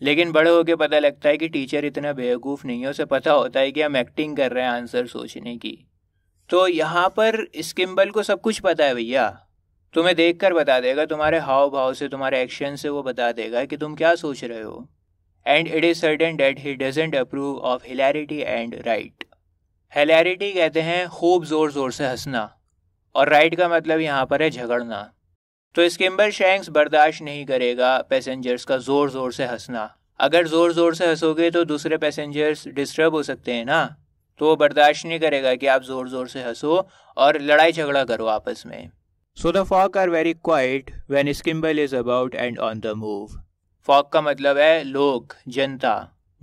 लेकिन बड़े होकर पता लगता है कि टीचर इतना बेवकूफ़ नहीं है उसे पता होता है कि हम एक्टिंग कर रहे हैं आंसर सोचने की तो यहाँ पर स्किम्बल को सब कुछ पता है भैया तुम्हें देख कर बता देगा तुम्हारे हाव भाव से तुम्हारे एक्शन से वो बता देगा कि तुम क्या सोच रहे हो and it is certain that he doesn't approve of hilarity and riot hilarity कहते हैं खूब ज़ोर ज़ोर से हंसना और राइट का मतलब यहाँ पर है झगड़ना तो स्किम्बल शैंक्स बर्दाश्त नहीं करेगा पैसेंजर्स का ज़ोर ज़ोर से हंसना अगर ज़ोर ज़ोर से हंसोगे तो दूसरे पैसेंजर्स डिस्टर्ब हो सकते हैं ना तो वो बर्दाश्त नहीं करेगा कि आप ज़ोर ज़ोर से हंसो और लड़ाई झगड़ा करो आपस में so the folk are very quiet when Skimble is about and on the move folk का मतलब है लोग जनता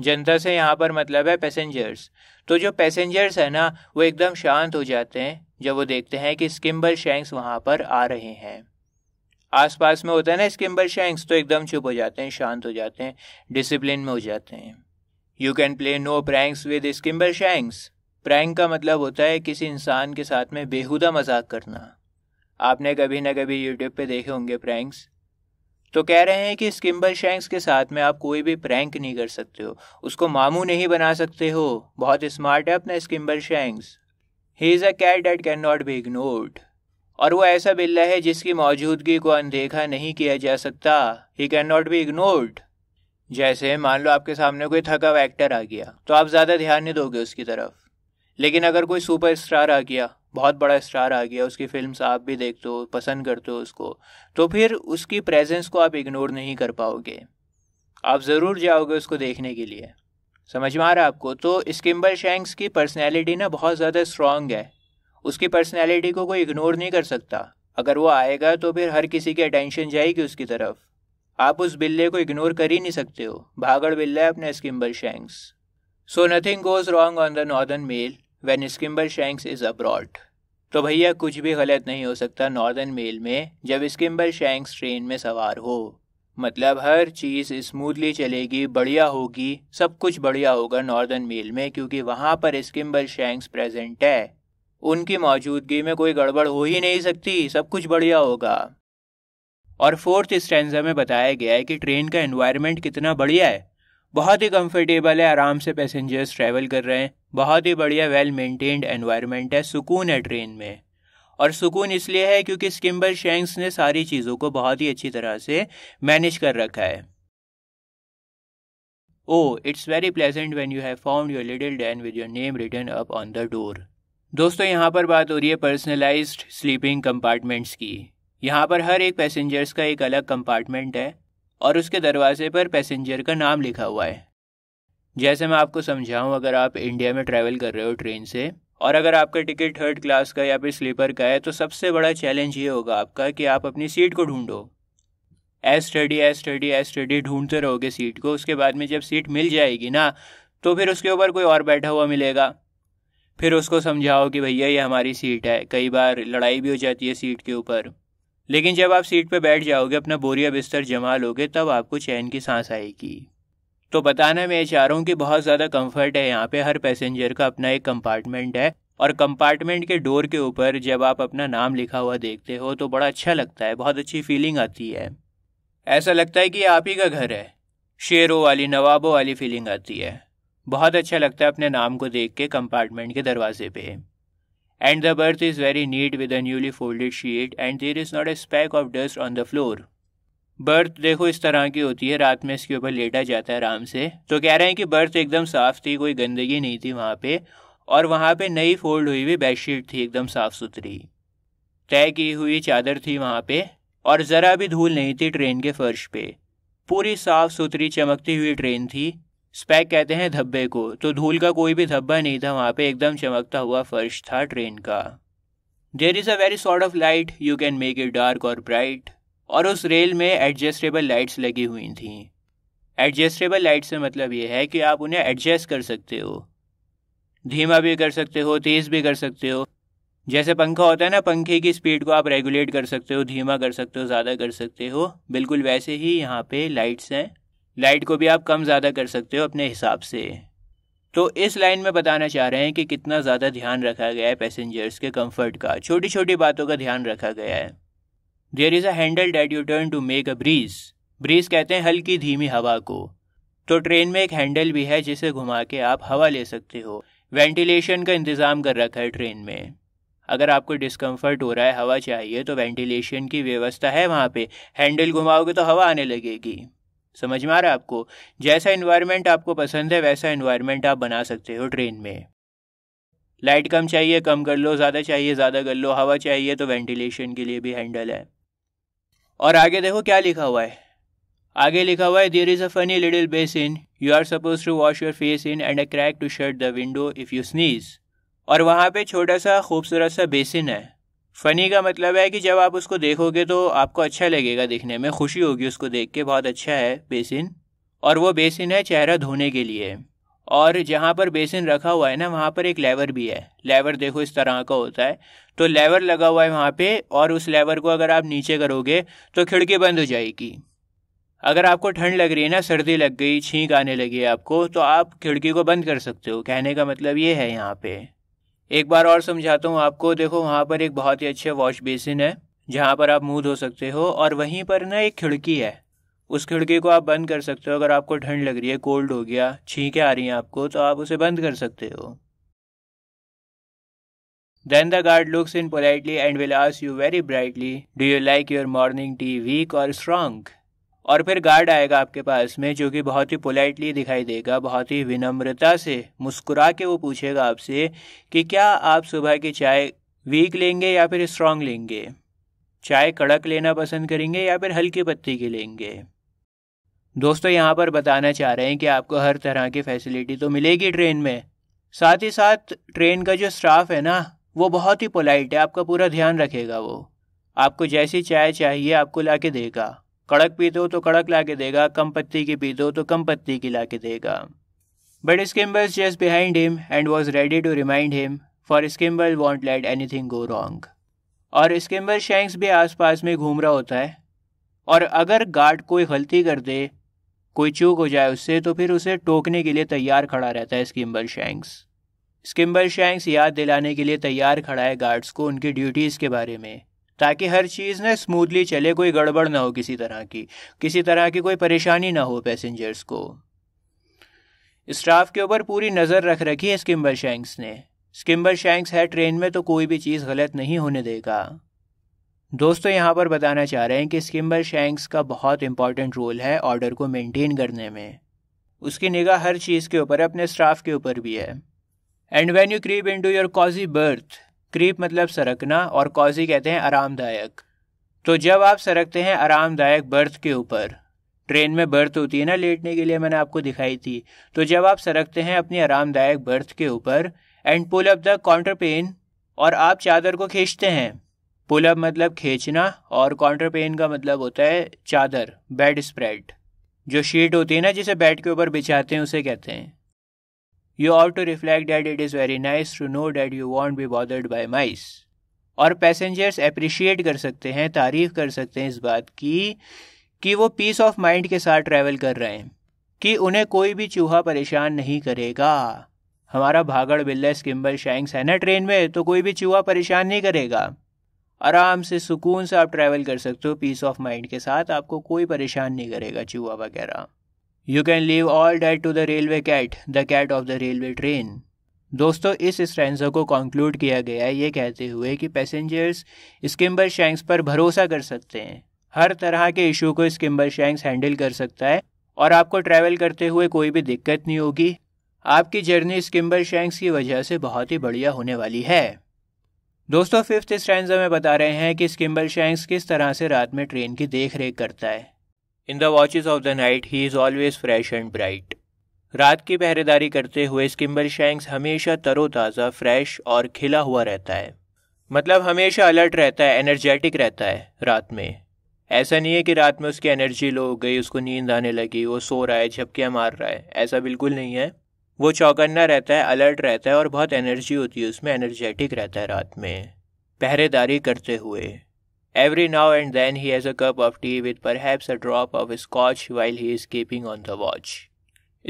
जनता से यहाँ पर मतलब है पैसेंजर्स तो जो पैसेंजर्स है ना वो एकदम शांत हो जाते हैं जब वो देखते हैं कि स्किम्बल शैंक्स वहां पर आ रहे हैं आसपास में होता है ना स्किम्बल शैंक्स तो एकदम चुप हो जाते हैं शांत हो जाते हैं डिसिप्लिन में हो जाते हैं you can play no pranks with Skimbleshanks prank का मतलब होता है किसी इंसान के साथ में बेहुदा मजाक करना आपने कभी ना कभी यूट्यूब पे देखे होंगे प्रैंक्स तो कह रहे हैं कि स्किम्बर शैंक्स के साथ में आप कोई भी प्रैंक नहीं कर सकते हो उसको मामू नहीं बना सकते हो बहुत स्मार्ट है अपना Skimbleshanks he is a cat that can not be ignored और वो ऐसा बिल्ला है जिसकी मौजूदगी को अनदेखा नहीं किया जा सकता he can not be ignored जैसे मान लो आपके सामने कोई थका हुआ एक्टर आ गया तो आप ज़्यादा ध्यान नहीं दोगे उसकी तरफ लेकिन अगर कोई सुपर स्टार आ गया बहुत बड़ा स्टार आ गया उसकी फिल्म आप भी देखते हो पसंद करते हो उसको तो फिर उसकी प्रेजेंस को आप इग्नोर नहीं कर पाओगे आप ज़रूर जाओगे उसको देखने के लिए समझ में आ रहा है आपको तो स्किम्बल शैंक्स की पर्सनैलिटी ना बहुत ज़्यादा स्ट्रॉन्ग है उसकी पर्सनैलिटी को कोई इग्नोर नहीं कर सकता अगर वो आएगा तो फिर हर किसी की अटेंशन जाएगी उसकी तरफ आप उस बिल्ले को इग्नोर कर ही नहीं सकते हो भागड़ बिल्ला है अपने Skimbleshanks so nothing goes wrong on the northern mail when Skimbleshanks is abroad तो भैया कुछ भी गलत नहीं हो सकता नॉर्दर्न मेल में जब स्किम्बल शैंक्स ट्रेन में सवार हो मतलब हर चीज़ स्मूथली चलेगी बढ़िया होगी सब कुछ बढ़िया होगा नॉर्दर्न मेल में क्योंकि वहाँ पर स्किम्बल शैंक्स प्रेजेंट है उनकी मौजूदगी में कोई गड़बड़ हो ही नहीं सकती सब कुछ बढ़िया होगा और फोर्थ स्टैंडा में बताया गया है कि ट्रेन का एनवायरनमेंट कितना बढ़िया है बहुत ही कंफर्टेबल है आराम से पैसेंजर्स ट्रैवल कर रहे हैं बहुत ही बढ़िया वेल मेंटेन्ड एनवायरनमेंट है सुकून है ट्रेन में और सुकून इसलिए है क्योंकि स्किम्बर शेंक्स ने सारी चीज़ों को बहुत ही अच्छी तरह से मैनेज कर रखा है oh it's very pleasant when you have found your little den with your name written up on the door दोस्तों यहाँ पर बात हो रही है पर्सनलाइज्ड स्लीपिंग कंपार्टमेंट्स की यहाँ पर हर एक पैसेंजर्स का एक अलग कंपार्टमेंट है और उसके दरवाजे पर पैसेंजर का नाम लिखा हुआ है जैसे मैं आपको समझाऊँ अगर आप इंडिया में ट्रैवल कर रहे हो ट्रेन से और अगर आपका टिकट थर्ड क्लास का या फिर स्लीपर का है तो सबसे बड़ा चैलेंज ये होगा आपका कि आप अपनी सीट को ढूंढो एस स्टडी एस स्टडी एस स्टडी ढूंढते रहोगे सीट को उसके बाद में जब सीट मिल जाएगी ना तो फिर उसके ऊपर कोई और बैठा हुआ मिलेगा फिर उसको समझाओ कि भैया ये हमारी सीट है कई बार लड़ाई भी हो जाती है सीट के ऊपर लेकिन जब आप सीट पर बैठ जाओगे अपना बोरिया बिस्तर जमा लोगे तब आपको चैन की सांस आएगी तो बताना मैं चाह रहा हूँ कि बहुत ज़्यादा कंफर्ट है यहाँ पे हर पैसेंजर का अपना एक कंपार्टमेंट है और कंपार्टमेंट के डोर के ऊपर जब आप अपना नाम लिखा हुआ देखते हो तो बड़ा अच्छा लगता है बहुत अच्छी फीलिंग आती है ऐसा लगता है कि आप ही का घर है शेरों वाली नवाबों वाली फीलिंग आती है बहुत अच्छा लगता है अपने नाम को देख के कंपार्टमेंट के दरवाजे पे and the berth is very neat with a newly folded sheet and there is not a speck of dust on the floor. Berth देखो इस तरह की होती है रात में इसके ऊपर लेटा जाता है आराम से तो कह रहे हैं कि बर्थ एकदम साफ थी कोई गंदगी नहीं थी वहाँ पे और वहाँ पे नई फोल्ड हुई हुई बेडशीट थी एकदम साफ सुथरी तय की हुई चादर थी वहाँ पे और ज़रा भी धूल नहीं थी ट्रेन के फर्श पे पूरी साफ सुथरी चमकती हुई ट्रेन थी स्पैक कहते हैं धब्बे को तो धूल का कोई भी धब्बा नहीं था वहाँ पे एकदम चमकता हुआ फर्श था ट्रेन का there is every sort of light you can make it dark or bright और उस रेल में एडजस्टेबल लाइट्स लगी हुई थी एडजस्टेबल लाइट से मतलब ये है कि आप उन्हें एडजस्ट कर सकते हो धीमा भी कर सकते हो तेज़ भी कर सकते हो जैसे पंखा होता है ना पंखे की स्पीड को आप रेगुलेट कर सकते हो धीमा कर सकते हो ज़्यादा कर सकते हो बिल्कुल वैसे ही यहाँ पे लाइट्स हैं लाइट को भी आप कम ज़्यादा कर सकते हो अपने हिसाब से तो इस लाइन में बताना चाह रहे हैं कि कितना ज़्यादा ध्यान रखा गया है पैसेंजर्स के कंफर्ट का छोटी छोटी बातों का ध्यान रखा गया है there is a handle that you turn to make a breeze breeze कहते हैं हल्की धीमी हवा को तो ट्रेन में एक हैंडल भी है जिसे घुमा के आप हवा ले सकते हो वेंटिलेशन का इंतज़ाम कर रखा है ट्रेन में अगर आपको डिस्कम्फर्ट हो रहा है हवा चाहिए तो वेंटिलेशन की व्यवस्था है वहाँ पे हैंडल घुमाओगे तो हवा आने लगेगी समझ में आ रहा है आपको जैसा इन्वायरमेंट आपको पसंद है वैसा इन्वायरमेंट आप बना सकते हो ट्रेन में लाइट कम चाहिए कम कर लो ज़्यादा चाहिए ज़्यादा कर लो हवा चाहिए तो वेंटिलेशन के लिए भी हैंडल है और आगे देखो क्या लिखा हुआ है आगे लिखा हुआ है there is a funny little basin you are supposed to wash your face in and a crank to shut the window if you sneeze और वहाँ पे छोटा सा खूबसूरत सा बेसिन है फ़नी का मतलब है कि जब आप उसको देखोगे तो आपको अच्छा लगेगा देखने में खुशी होगी उसको देख के बहुत अच्छा है बेसिन और वो बेसिन है चेहरा धोने के लिए और जहाँ पर बेसिन रखा हुआ है ना वहाँ पर एक लेवर भी है लेवर देखो इस तरह का होता है तो लेवर लगा हुआ है वहाँ पे और उस लेवर को अगर आप नीचे करोगे तो खिड़की बंद हो जाएगी अगर आपको ठंड लग रही है ना सर्दी लग गई छींक आने लगी है आपको तो आप खिड़की को बंद कर सकते हो कहने का मतलब ये है यहाँ पे एक बार और समझाता हूँ आपको देखो वहाँ पर एक बहुत ही अच्छा वॉश बेसिन है जहाँ पर आप मुँह धो सकते हो और वहीं पर ना एक खिड़की है उस खिड़की को आप बंद कर सकते हो अगर आपको ठंड लग रही है कोल्ड हो गया छींकें आ रही हैं आपको तो आप उसे बंद कर सकते हो then the guard looks in politely and will ask you very brightly do you like your morning tea weak or strong और फिर गार्ड आएगा आपके पास में जो कि बहुत ही पोलाइटली दिखाई देगा बहुत ही विनम्रता से मुस्कुरा के वो पूछेगा आपसे कि क्या आप सुबह की चाय वीक लेंगे या फिर स्ट्रांग लेंगे चाय कड़क लेना पसंद करेंगे या फिर हल्की पत्ती की लेंगे दोस्तों यहाँ पर बताना चाह रहे हैं कि आपको हर तरह की फैसिलिटी तो मिलेगी ट्रेन में साथ ही साथ ट्रेन का जो स्टाफ है ना वो बहुत ही पोलाइट है आपका पूरा ध्यान रखेगा वो आपको जैसी चाय चाहिए आपको ला के देगा कड़क पीते हो तो कड़क ला के देगा कम पत्ती की पीते हो तो कम पत्ती की ला के देगा but Skimble just behind him and was ready to remind him for Skimble won't let anything go wrong और स्किम्बल शैंक्स भी आसपास में घूम रहा होता है और अगर गार्ड कोई गलती कर दे कोई चूक हो जाए उससे तो फिर उसे टोकने के लिए तैयार खड़ा रहता है स्किम्बल शैंक्स स्किम्बल शैंक्स याद दिलाने के लिए तैयार खड़ा है गार्ड्स को उनकी ड्यूटीज़ के बारे में ताकि हर चीज़ ना स्मूथली चले कोई गड़बड़ ना हो किसी तरह की किसी तरह की कोई परेशानी ना हो पैसेंजर्स को स्टाफ के ऊपर पूरी नज़र रख रखी है स्किम्बर शैंक्स ने स्किम्बर शैंक्स है ट्रेन में तो कोई भी चीज़ गलत नहीं होने देगा दोस्तों यहाँ पर बताना चाह रहे हैं कि स्किम्बर शैंक्स का बहुत इंपॉर्टेंट रोल है ऑर्डर को मेंटेन करने में उसकी निगाह हर चीज़ के ऊपर अपने स्टाफ के ऊपर भी है and when you creep into your cosy berth creep मतलब सरकना और कॉजी कहते हैं आरामदायक तो जब आप सरकते हैं आरामदायक बर्थ के ऊपर ट्रेन में बर्थ होती है ना लेटने के लिए मैंने आपको दिखाई थी तो जब आप सरकते हैं अपनी आरामदायक बर्थ के ऊपर and pull up the counterpane और आप चादर को खींचते हैं पुल अप मतलब खींचना और काउंटर पेन का मतलब होता है चादर बेड स्प्रेड जो शीट होती है ना जिसे बेड के ऊपर बिछाते हैं उसे कहते हैं you have to reflect that it is very nice to know that you won't be bothered by mice और पैसेंजर्स अप्रिशिएट कर सकते हैं तारीफ कर सकते हैं इस बात की कि वो पीस ऑफ माइंड के साथ ट्रैवल कर रहे हैं कि उन्हें कोई भी चूहा परेशान नहीं करेगा हमारा भागड़ बिल्ला स्किम्बल शैंक्स है ना ट्रेन में तो कोई भी चूहा परेशान नहीं करेगा आराम से सुकून से आप ट्रैवल कर सकते हो पीस ऑफ माइंड के साथ आपको कोई परेशान नहीं करेगा चूहा वगैरह you can leave all that to the railway cat the cat of the railway train दोस्तों इस स्ट्रेंजो को कंक्लूड किया गया है ये कहते हुए कि पैसेंजर्स स्किम्बर शैंक्स पर भरोसा कर सकते हैं हर तरह के इशू को स्किम्बर शैंक्स हैंडल कर सकता है और आपको ट्रैवल करते हुए कोई भी दिक्कत नहीं होगी आपकी जर्नी स्किम्बर शैंक्स की वजह से बहुत ही बढ़िया होने वाली है दोस्तों फिफ्थ स्ट्रेंजो में बता रहे हैं कि स्किम्बर शैंक्स किस तरह से रात में ट्रेन की देख रेख करता है in the watches of the night he is always fresh and bright रात की पहरेदारी करते हुए स्किम्बर शैंक्स हमेशा तरोताज़ा फ्रेश और खिला हुआ रहता है मतलब हमेशा अलर्ट रहता है एनर्जेटिक रहता है रात में ऐसा नहीं है कि रात में उसकी एनर्जी लो हो गई उसको नींद आने लगी वो सो रहा है झपकियाँ मार रहा है ऐसा बिल्कुल नहीं है वो चौकन्ना रहता है अलर्ट रहता है और बहुत एनर्जी होती है उसमें एनर्जेटिक रहता है रात में पहरेदारी करते हुए Every now and then he has a cup of tea with perhaps a drop of scotch while he is keeping on the watch.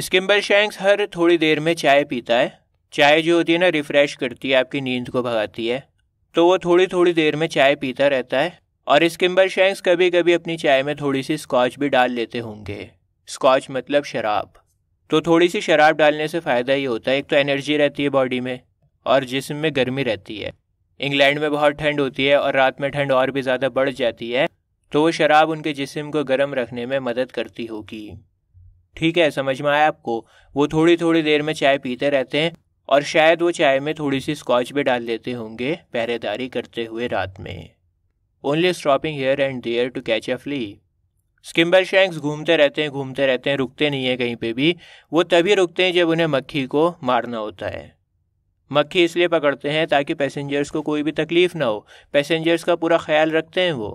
Skimbleshanks हर थोड़ी देर में चाय पीता है चाय जो होती है ना रिफ्रेश करती है आपकी नींद को भगाती है तो वो थोड़ी थोड़ी देर में चाय पीता रहता है और स्किम्बल शैंक्स कभी कभी अपनी चाय में थोड़ी सी स्कॉच भी डाल लेते होंगे स्कॉच मतलब शराब तो थोड़ी सी शराब डालने से फ़ायदा ही होता है एक तो एनर्जी रहती है बॉडी में और जिसम में गर्मी रहती है इंग्लैंड में बहुत ठंड होती है और रात में ठंड और भी ज़्यादा बढ़ जाती है तो वो शराब उनके जिस्म को गर्म रखने में मदद करती होगी ठीक है समझ में आया आपको वो थोड़ी थोड़ी देर में चाय पीते रहते हैं और शायद वो चाय में थोड़ी सी स्कॉच भी डाल देते होंगे पहरेदारी करते हुए रात में only stopping here and there to catch a flea Skimbleshanks घूमते रहते हैं घूमते रहते हैं रुकते नहीं है कहीं पे भी वो तभी रुकते हैं जब उन्हें मक्खी को मारना होता है मक्खी इसलिए पकड़ते हैं ताकि पैसेंजर्स को कोई भी तकलीफ ना हो पैसेंजर्स का पूरा ख्याल रखते हैं वो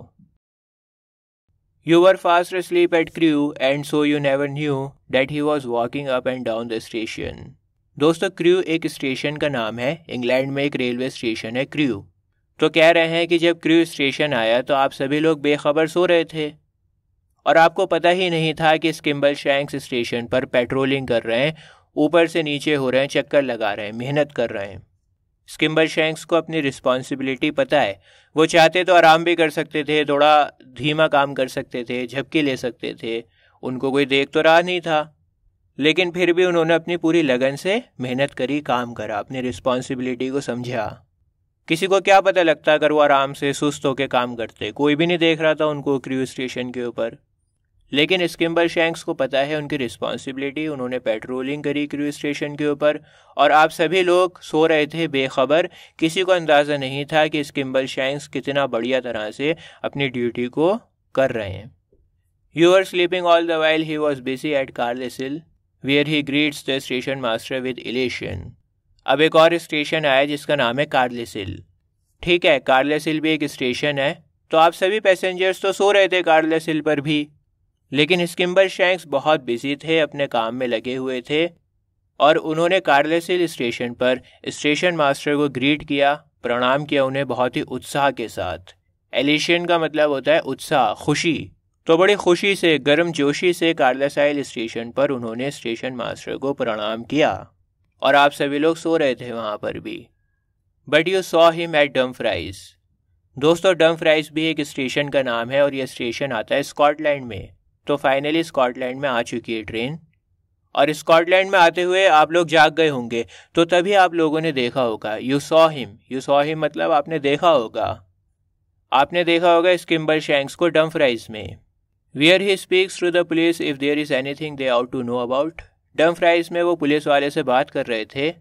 you were fast asleep at Crewe and so you never knew that he was walking up and down the station दोस्तों क्रू एक स्टेशन का नाम है इंग्लैंड में एक रेलवे स्टेशन है क्रू तो कह रहे हैं कि जब क्रू स्टेशन आया तो आप सभी लोग बेखबर सो रहे थे और आपको पता ही नहीं था कि स्किम्बल शैंक्स स्टेशन पर पेट्रोलिंग कर रहे हैं ऊपर से नीचे हो रहे हैं चक्कर लगा रहे हैं मेहनत कर रहे हैं स्किम्बर शैंक्स को अपनी रिस्पॉन्सिबिलिटी पता है वो चाहते तो आराम भी कर सकते थे थोड़ा धीमा काम कर सकते थे झपकी ले सकते थे उनको कोई देख तो रहा नहीं था लेकिन फिर भी उन्होंने अपनी पूरी लगन से मेहनत करी काम करा अपनी रिस्पॉन्सिबिलिटी को समझा किसी को क्या पता लगता अगर वो आराम से सुस्त होकर काम करते कोई भी नहीं देख रहा था उनको क्रूज स्टेशन के ऊपर लेकिन स्किम्बर शैंक्स को पता है उनकी रिस्पॉन्सिबिलिटी उन्होंने पेट्रोलिंग करी क्रू स्टेशन के ऊपर और आप सभी लोग सो रहे थे बेखबर किसी को अंदाज़ा नहीं था कि स्किम्बर शैंक्स कितना बढ़िया तरह से अपनी ड्यूटी को कर रहे हैं you are sleeping all the while he was busy at Carlisle where he greets the station master with elation अब एक और स्टेशन आया जिसका नाम है कार्लेसिल ठीक है कार्लेसिल भी एक स्टेशन है तो आप सभी पैसेंजर्स तो सो रहे थे कार्लेसिल पर भी लेकिन स्किम्बर शैंक्स बहुत बिजी थे अपने काम में लगे हुए थे और उन्होंने कार्लेसिल स्टेशन पर स्टेशन मास्टर को ग्रीट किया प्रणाम किया उन्हें बहुत ही उत्साह के साथ एलिशन का मतलब होता है उत्साह खुशी तो बड़ी खुशी से गर्म जोशी से कार्लासाइल स्टेशन पर उन्होंने स्टेशन मास्टर को प्रणाम किया और आप सभी लोग सो रहे थे वहाँ पर भी but you saw him at Dumfries दोस्तों डम फ्राइज भी एक स्टेशन का नाम है और यह स्टेशन आता है स्कॉटलैंड में तो फाइनली स्कॉटलैंड में आ चुकी है ट्रेन और स्कॉटलैंड में आते हुए आप लोग जाग गए होंगे तो तभी आप लोगों ने देखा होगा you saw him you saw him मतलब आपने देखा होगा आपने देखा होगा स्किम्बल शैंक्स को डम्फ राइज में where he speaks to the police if there is anything they ought to know about Dumfries में वो पुलिस वाले से बात कर रहे थे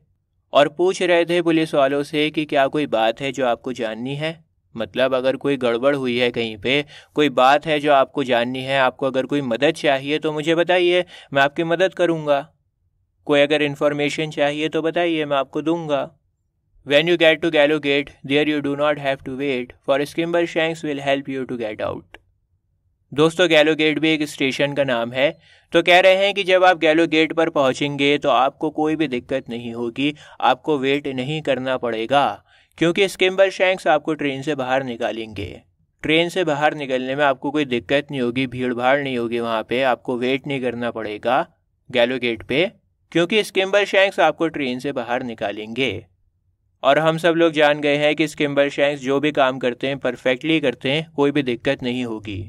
और पूछ रहे थे पुलिस वालों से कि क्या कोई बात है जो आपको जाननी है मतलब अगर कोई गड़बड़ हुई है कहीं पे कोई बात है जो आपको जाननी है आपको अगर कोई मदद चाहिए तो मुझे बताइए मैं आपकी मदद करूँगा कोई अगर इन्फॉर्मेशन चाहिए तो बताइए मैं आपको दूंगा when you get to Gallowgate there you do not have to wait for Skimbleshanks will help you to get out दोस्तों गैलो गेट भी एक स्टेशन का नाम है तो कह रहे हैं कि जब आप गैलो गेट पर पहुंचेंगे तो आपको कोई भी दिक्कत नहीं होगी आपको वेट नहीं करना पड़ेगा क्योंकि स्किम्बर शैंक्स आपको ट्रेन से बाहर निकालेंगे ट्रेन से बाहर निकलने में आपको कोई दिक्कत नहीं होगी भीड़ भाड़ नहीं होगी वहाँ पे आपको वेट नहीं करना पड़ेगा गैलो गेट पे क्योंकि स्किम्बर शैंक्स आपको ट्रेन से बाहर निकालेंगे और हम सब लोग जान गए हैं कि स्किम्बर शैंक्स जो भी काम करते हैं परफेक्टली करते हैं कोई भी दिक्कत नहीं होगी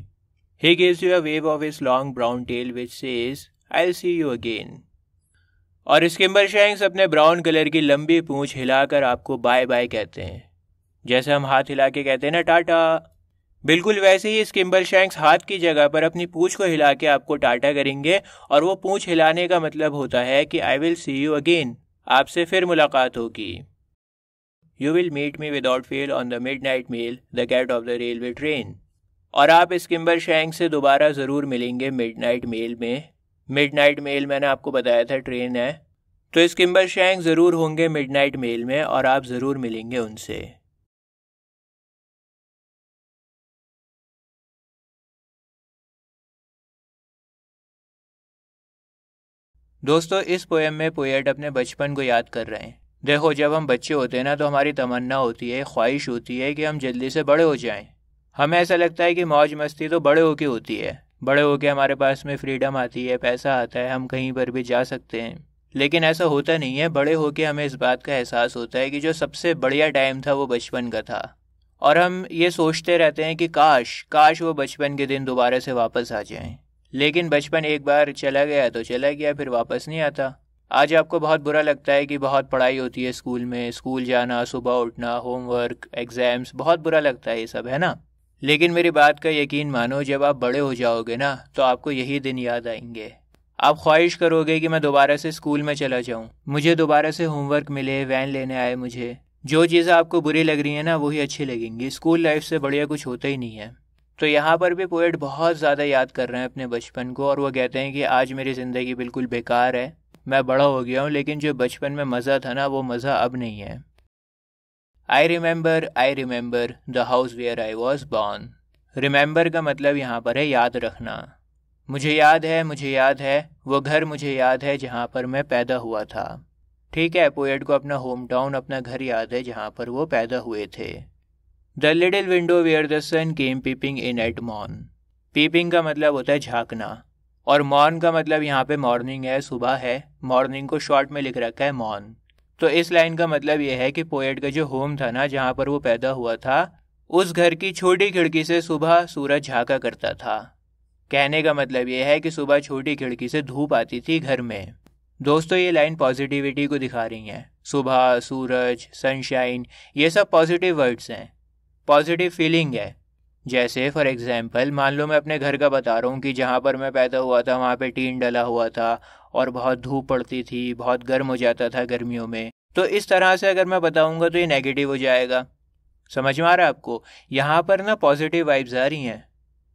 he gives you a wave of his long brown tail which says I see you again और स्किम्बर शैंक्स अपने ब्राउन कलर की लंबी पूंछ हिलाकर आपको बाय बाय कहते हैं जैसे हम हाथ हिला के कहते हैं ना टाटा बिल्कुल वैसे ही स्किम्बर शैंक्स हाथ की जगह पर अपनी पूंछ को हिला के आपको टाटा करेंगे और वो पूंछ हिलाने का मतलब होता है कि I will see you again आपसे फिर मुलाकात होगी you will meet me without fail on the midnight mail the gate of the railway train और आप स्किम्बर शैंक से दोबारा ज़रूर मिलेंगे मिड नाइट मेल में नाइट मेल मैंने आपको बताया था ट्रेन है तो इस किम्बर शैंग ज़रूर होंगे नाइट मेल में और आप ज़रूर मिलेंगे उनसे दोस्तों इस पोएम में पोएट अपने बचपन को याद कर रहे हैं देखो जब हम बच्चे होते हैं ना तो हमारी तमन्ना होती है ख्वाहिश होती है कि हम जल्दी से बड़े हो जाएं हमें ऐसा लगता है कि मौज मस्ती तो बड़े होके होती है बड़े होकर हमारे पास में फ्रीडम आती है पैसा आता है हम कहीं पर भी जा सकते हैं लेकिन ऐसा होता नहीं है बड़े होके हमें इस बात का एहसास होता है कि जो सबसे बढ़िया टाइम था वो बचपन का था और हम ये सोचते रहते हैं कि काश काश वो बचपन के दिन दोबारा से वापस आ जाए लेकिन बचपन एक बार चला गया तो चला गया फिर वापस नहीं आता आज आपको बहुत बुरा लगता है कि बहुत पढ़ाई होती है स्कूल में स्कूल जाना सुबह उठना होमवर्क एग्ज़ाम्स बहुत बुरा लगता है ये सब है ना लेकिन मेरी बात का यकीन मानो जब आप बड़े हो जाओगे ना तो आपको यही दिन याद आएंगे आप ख्वाहिश करोगे कि मैं दोबारा से स्कूल में चला जाऊं मुझे दोबारा से होमवर्क मिले वैन लेने आए मुझे जो चीज़ें आपको बुरी लग रही हैं ना वही अच्छी लगेंगी स्कूल लाइफ से बढ़िया कुछ होता ही नहीं है तो यहाँ पर भी पोएट बहुत ज़्यादा याद कर रहे हैं अपने बचपन को और वो कहते हैं कि आज मेरी ज़िंदगी बिल्कुल बेकार है मैं बड़ा हो गया हूँ लेकिन जो बचपन में मज़ा था ना वो मज़ा अब नहीं है I remember I remember the house where I was born remember का मतलब यहाँ पर है याद रखना मुझे याद है मुझे याद है वो घर मुझे याद है जहाँ पर मैं पैदा हुआ था ठीक है पोएट को अपना होम टाउन अपना घर याद है जहाँ पर वो पैदा हुए थे the little window where the sun came peeping in at morn peeping का मतलब होता है झांकना और मॉर्न का मतलब यहाँ पे मॉर्निंग है सुबह है मॉर्निंग को शॉर्ट में लिख रखा है मॉर्न तो इस लाइन का मतलब यह है कि पोएट का जो होम था ना जहाँ पर वो पैदा हुआ था उस घर की छोटी खिड़की से सुबह सूरज झाका करता था कहने का मतलब यह है कि सुबह छोटी खिड़की से धूप आती थी घर में दोस्तों ये लाइन पॉजिटिविटी को दिखा रही है सुबह सूरज सनशाइन ये सब पॉजिटिव वर्ड्स हैं पॉजिटिव फीलिंग है जैसे फॉर एग्जांपल मान लो मैं अपने घर का बता रहा हूँ कि जहाँ पर मैं पैदा हुआ था वहाँ पे टीन डला हुआ था और बहुत धूप पड़ती थी बहुत गर्म हो जाता था गर्मियों में तो इस तरह से अगर मैं बताऊंगा तो ये नेगेटिव हो जाएगा समझ में आ रहा है आपको यहाँ पर ना पॉजिटिव वाइब्स आ रही हैं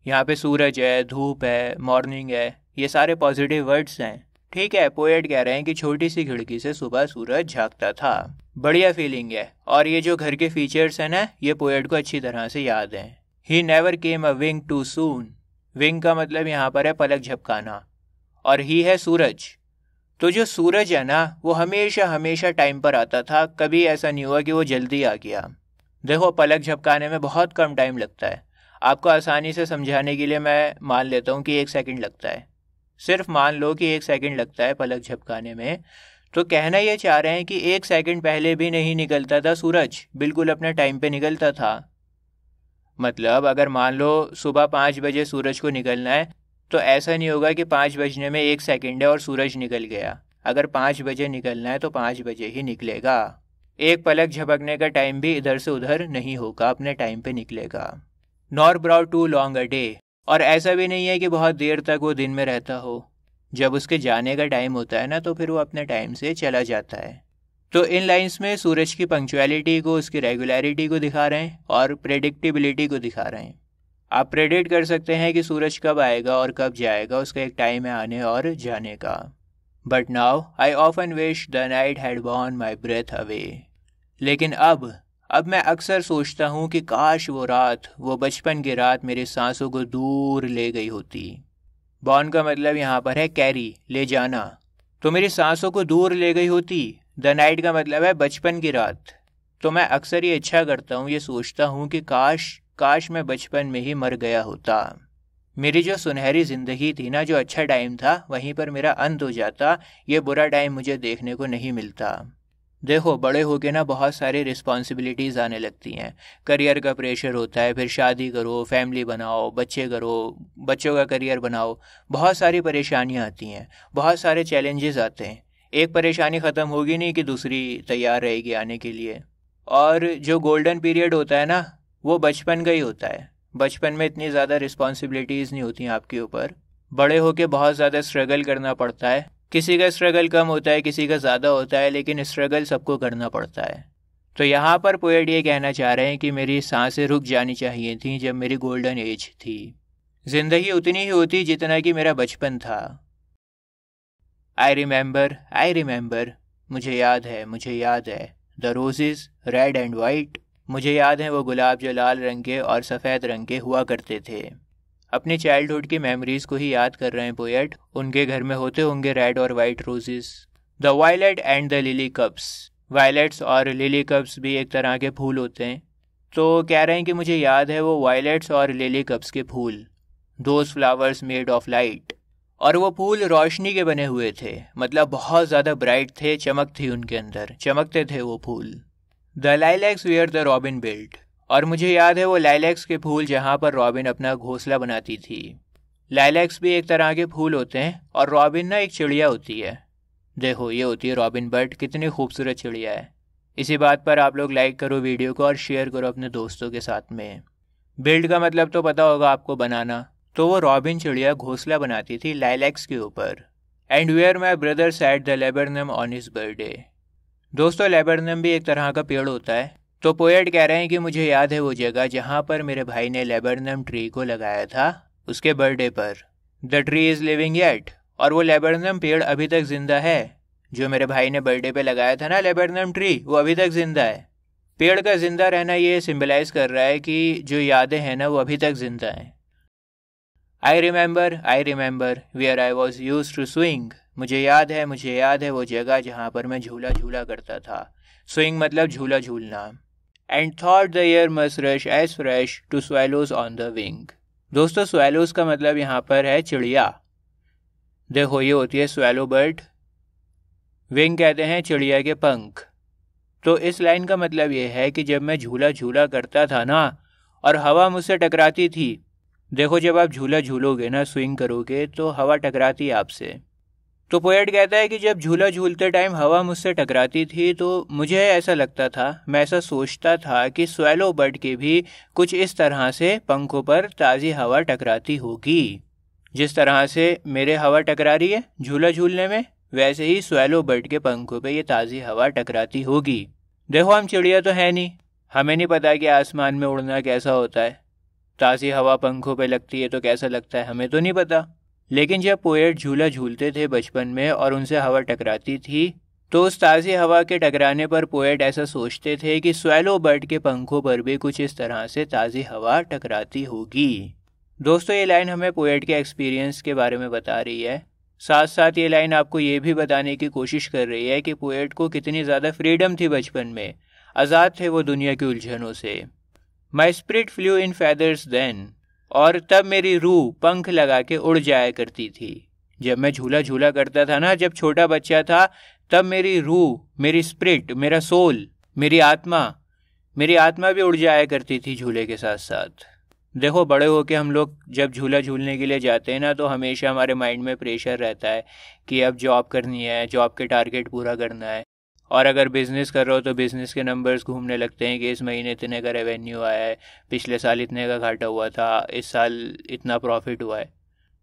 यहाँ पे सूरज है धूप है मॉर्निंग है ये सारे पॉजिटिव वर्ड्स हैं ठीक है पोएट कह रहे हैं कि छोटी सी खिड़की से सुबह सूरज झांकता था बढ़िया फीलिंग है और ये जो घर के फीचर्स हैं ना ये पोएट को अच्छी तरह से याद हैं he never came a wink too soon wink का मतलब यहाँ पर है पलक झपकाना और ही है सूरज तो जो सूरज है ना वो हमेशा हमेशा टाइम पर आता था कभी ऐसा नहीं हुआ कि वो जल्दी आ गया देखो पलक झपकाने में बहुत कम टाइम लगता है आपको आसानी से समझाने के लिए मैं मान लेता हूँ कि एक सेकंड लगता है सिर्फ मान लो कि एक सेकंड लगता है पलक झपकाने में तो कहना ये चाह रहे हैं कि एक सेकंड पहले भी नहीं निकलता था सूरज बिल्कुल अपने टाइम पे निकलता था मतलब अगर मान लो सुबह पाँच बजे सूरज को निकलना है तो ऐसा नहीं होगा कि पाँच बजने में एक सेकेंड है और सूरज निकल गया अगर पाँच बजे निकलना है तो पाँच बजे ही निकलेगा एक पलक झपकने का टाइम भी इधर से उधर नहीं होगा अपने टाइम पे निकलेगा nor brought too long a day और ऐसा भी नहीं है कि बहुत देर तक वो दिन में रहता हो जब उसके जाने का टाइम होता है ना तो फिर वो अपने टाइम से चला जाता है तो इन लाइंस में सूरज की पंक्चुअलिटी को उसकी रेगुलरिटी को दिखा रहे हैं और प्रेडिक्टिबिलिटी को दिखा रहे हैं आप प्रेडिक्ट कर सकते हैं कि सूरज कब आएगा और कब जाएगा उसका एक टाइम है आने और जाने का but now I often wish the night had borne my breath away लेकिन अब अब मैं अक्सर सोचता हूँ कि काश वो रात वो बचपन की रात मेरे सांसों को दूर ले गई होती बॉर्न का मतलब यहाँ पर है कैरी ले जाना तो मेरी सांसों को दूर ले गई होती द नाइट का मतलब है बचपन की रात तो मैं अक्सर ये इच्छा करता हूँ ये सोचता हूँ कि काश काश मैं बचपन में ही मर गया होता मेरी जो सुनहरी ज़िंदगी थी ना जो अच्छा टाइम था वहीं पर मेरा अंत हो जाता ये बुरा टाइम मुझे देखने को नहीं मिलता देखो बड़े होके ना बहुत सारी रिस्पॉन्सिबिलिटीज़ आने लगती हैं करियर का प्रेशर होता है फिर शादी करो फैमिली बनाओ बच्चे करो बच्चों का करियर बनाओ बहुत सारी परेशानियाँ आती हैं बहुत सारे चैलेंजेस आते हैं एक परेशानी ख़त्म होगी नहीं कि दूसरी तैयार रहेगी आने के लिए और जो गोल्डन पीरियड होता है ना वो बचपन का ही होता है बचपन में इतनी ज़्यादा रिस्पॉन्सिबिलिटीज़ नहीं होती आपके ऊपर बड़े होके बहुत ज़्यादा स्ट्रगल करना पड़ता है किसी का स्ट्रगल कम होता है किसी का ज़्यादा होता है लेकिन स्ट्रगल सबको करना पड़ता है तो यहाँ पर पोएट ये कहना चाह रहे हैं कि मेरी सांसें रुक जानी चाहिए थी जब मेरी गोल्डन एज थी ज़िंदगी उतनी ही होती जितना कि मेरा बचपन था आई रिमेंबर आई रिमेंबर मुझे याद है मुझे याद है the rose red and white मुझे याद है वो गुलाब जो लाल रंग के और सफ़ेद रंग के हुआ करते थे अपने चाइल्डहुड की मेमोरीज़ को ही याद कर रहे हैं पोएट उनके घर में होते होंगे रेड और white roses the violet and the lily cups violets और लिली कप्स भी एक तरह के फूल होते हैं तो कह रहे हैं कि मुझे याद है वो वायलेट्स और लिली कप्स के फूल those flowers made of light और वो फूल रोशनी के बने हुए थे मतलब बहुत ज़्यादा ब्राइट थे चमक थी उनके अंदर चमकते थे वो फूल the lilacs where the robin built और मुझे याद है वो लाइलैक्स के फूल जहाँ पर रॉबिन अपना घोंसला बनाती थी लाइलैक्स भी एक तरह के फूल होते हैं और रॉबिन ना एक चिड़िया होती है देखो ये होती है रॉबिन बर्ड कितनी खूबसूरत चिड़िया है इसी बात पर आप लोग लाइक करो वीडियो को और शेयर करो अपने दोस्तों के साथ में बिल्ड का मतलब तो पता होगा आपको बनाना तो वो रॉबिन चिड़िया घोंसला बनाती थी लाइलैक्स के ऊपर and where my brothers at the laburnum on his birthday दोस्तों लेबरनम भी एक तरह का पेड़ होता है तो पोएट कह रहे हैं कि मुझे याद है वो जगह जहाँ पर मेरे भाई ने लेबरनम ट्री को लगाया था उसके बर्थडे पर the tree is living yet और वो लेबरनम पेड़ अभी तक जिंदा है जो मेरे भाई ने बर्थडे पे लगाया था ना लेबरनम ट्री वो अभी तक जिंदा है पेड़ का जिंदा रहना ये सिम्बलाइज कर रहा है कि जो यादें हैं ना वो अभी तक जिंदा हैं I remember I remember we are I was used to swing मुझे याद है मुझे याद है वो जगह जहाँ पर मैं झूला झूला करता था स्विंग मतलब झूला झूलना and thought the air must rush as fresh to swallows on the wing दोस्तों स्वेलोज का मतलब यहाँ पर है चिड़िया देखो ये होती है स्वेलो बर्ड विंग कहते हैं चिड़िया के पंख तो इस लाइन का मतलब यह है कि जब मैं झूला झूला करता था ना और हवा मुझसे टकराती थी देखो जब आप झूला झूलोगे ना स्विंग करोगे तो हवा टकराती आपसे तो पोएट कहता है कि जब झूला झूलते टाइम हवा मुझसे टकराती थी तो मुझे ऐसा लगता था मैं ऐसा सोचता था कि स्वेलो बर्ड के भी कुछ इस तरह से पंखों पर ताज़ी हवा टकराती होगी जिस तरह से मेरे हवा टकरा रही है झूला झूलने में वैसे ही स्वेलो बर्ड के पंखों पर यह ताज़ी हवा टकराती होगी देखो हम चिड़िया तो है नहीं हमें नहीं पता कि आसमान में उड़ना कैसा होता है ताज़ी हवा पंखों पर लगती है तो कैसा लगता है हमें तो नहीं पता लेकिन जब पोएट झूला झूलते थे बचपन में और उनसे हवा टकराती थी तो उस ताज़ी हवा के टकराने पर पोएट ऐसा सोचते थे कि स्वेलो बर्ड के पंखों पर भी कुछ इस तरह से ताज़ी हवा टकराती होगी दोस्तों ये लाइन हमें पोएट के एक्सपीरियंस के बारे में बता रही है साथ साथ ये लाइन आपको ये भी बताने की कोशिश कर रही है कि पोएट को कितनी ज़्यादा फ्रीडम थी बचपन में आज़ाद थे वो दुनिया की उलझनों से my spirit flew in feathers then और तब मेरी रूह पंख लगा के उड़ जाया करती थी जब मैं झूला झूला करता था ना जब छोटा बच्चा था तब मेरी रूह मेरी स्प्रिट मेरा सोल मेरी आत्मा मेरी आत्मा भी उड़ जाया करती थी झूले के साथ साथ देखो बड़े होके हम लोग जब झूला झूलने के लिए जाते हैं ना तो हमेशा हमारे माइंड में प्रेशर रहता है कि अब जॉब करनी है जॉब के टारगेट पूरा करना है और अगर बिज़नेस कर रहे हो तो बिज़नेस के नंबर्स घूमने लगते हैं कि इस महीने इतने का रेवेन्यू आया है पिछले साल इतने का घाटा हुआ था इस साल इतना प्रॉफिट हुआ है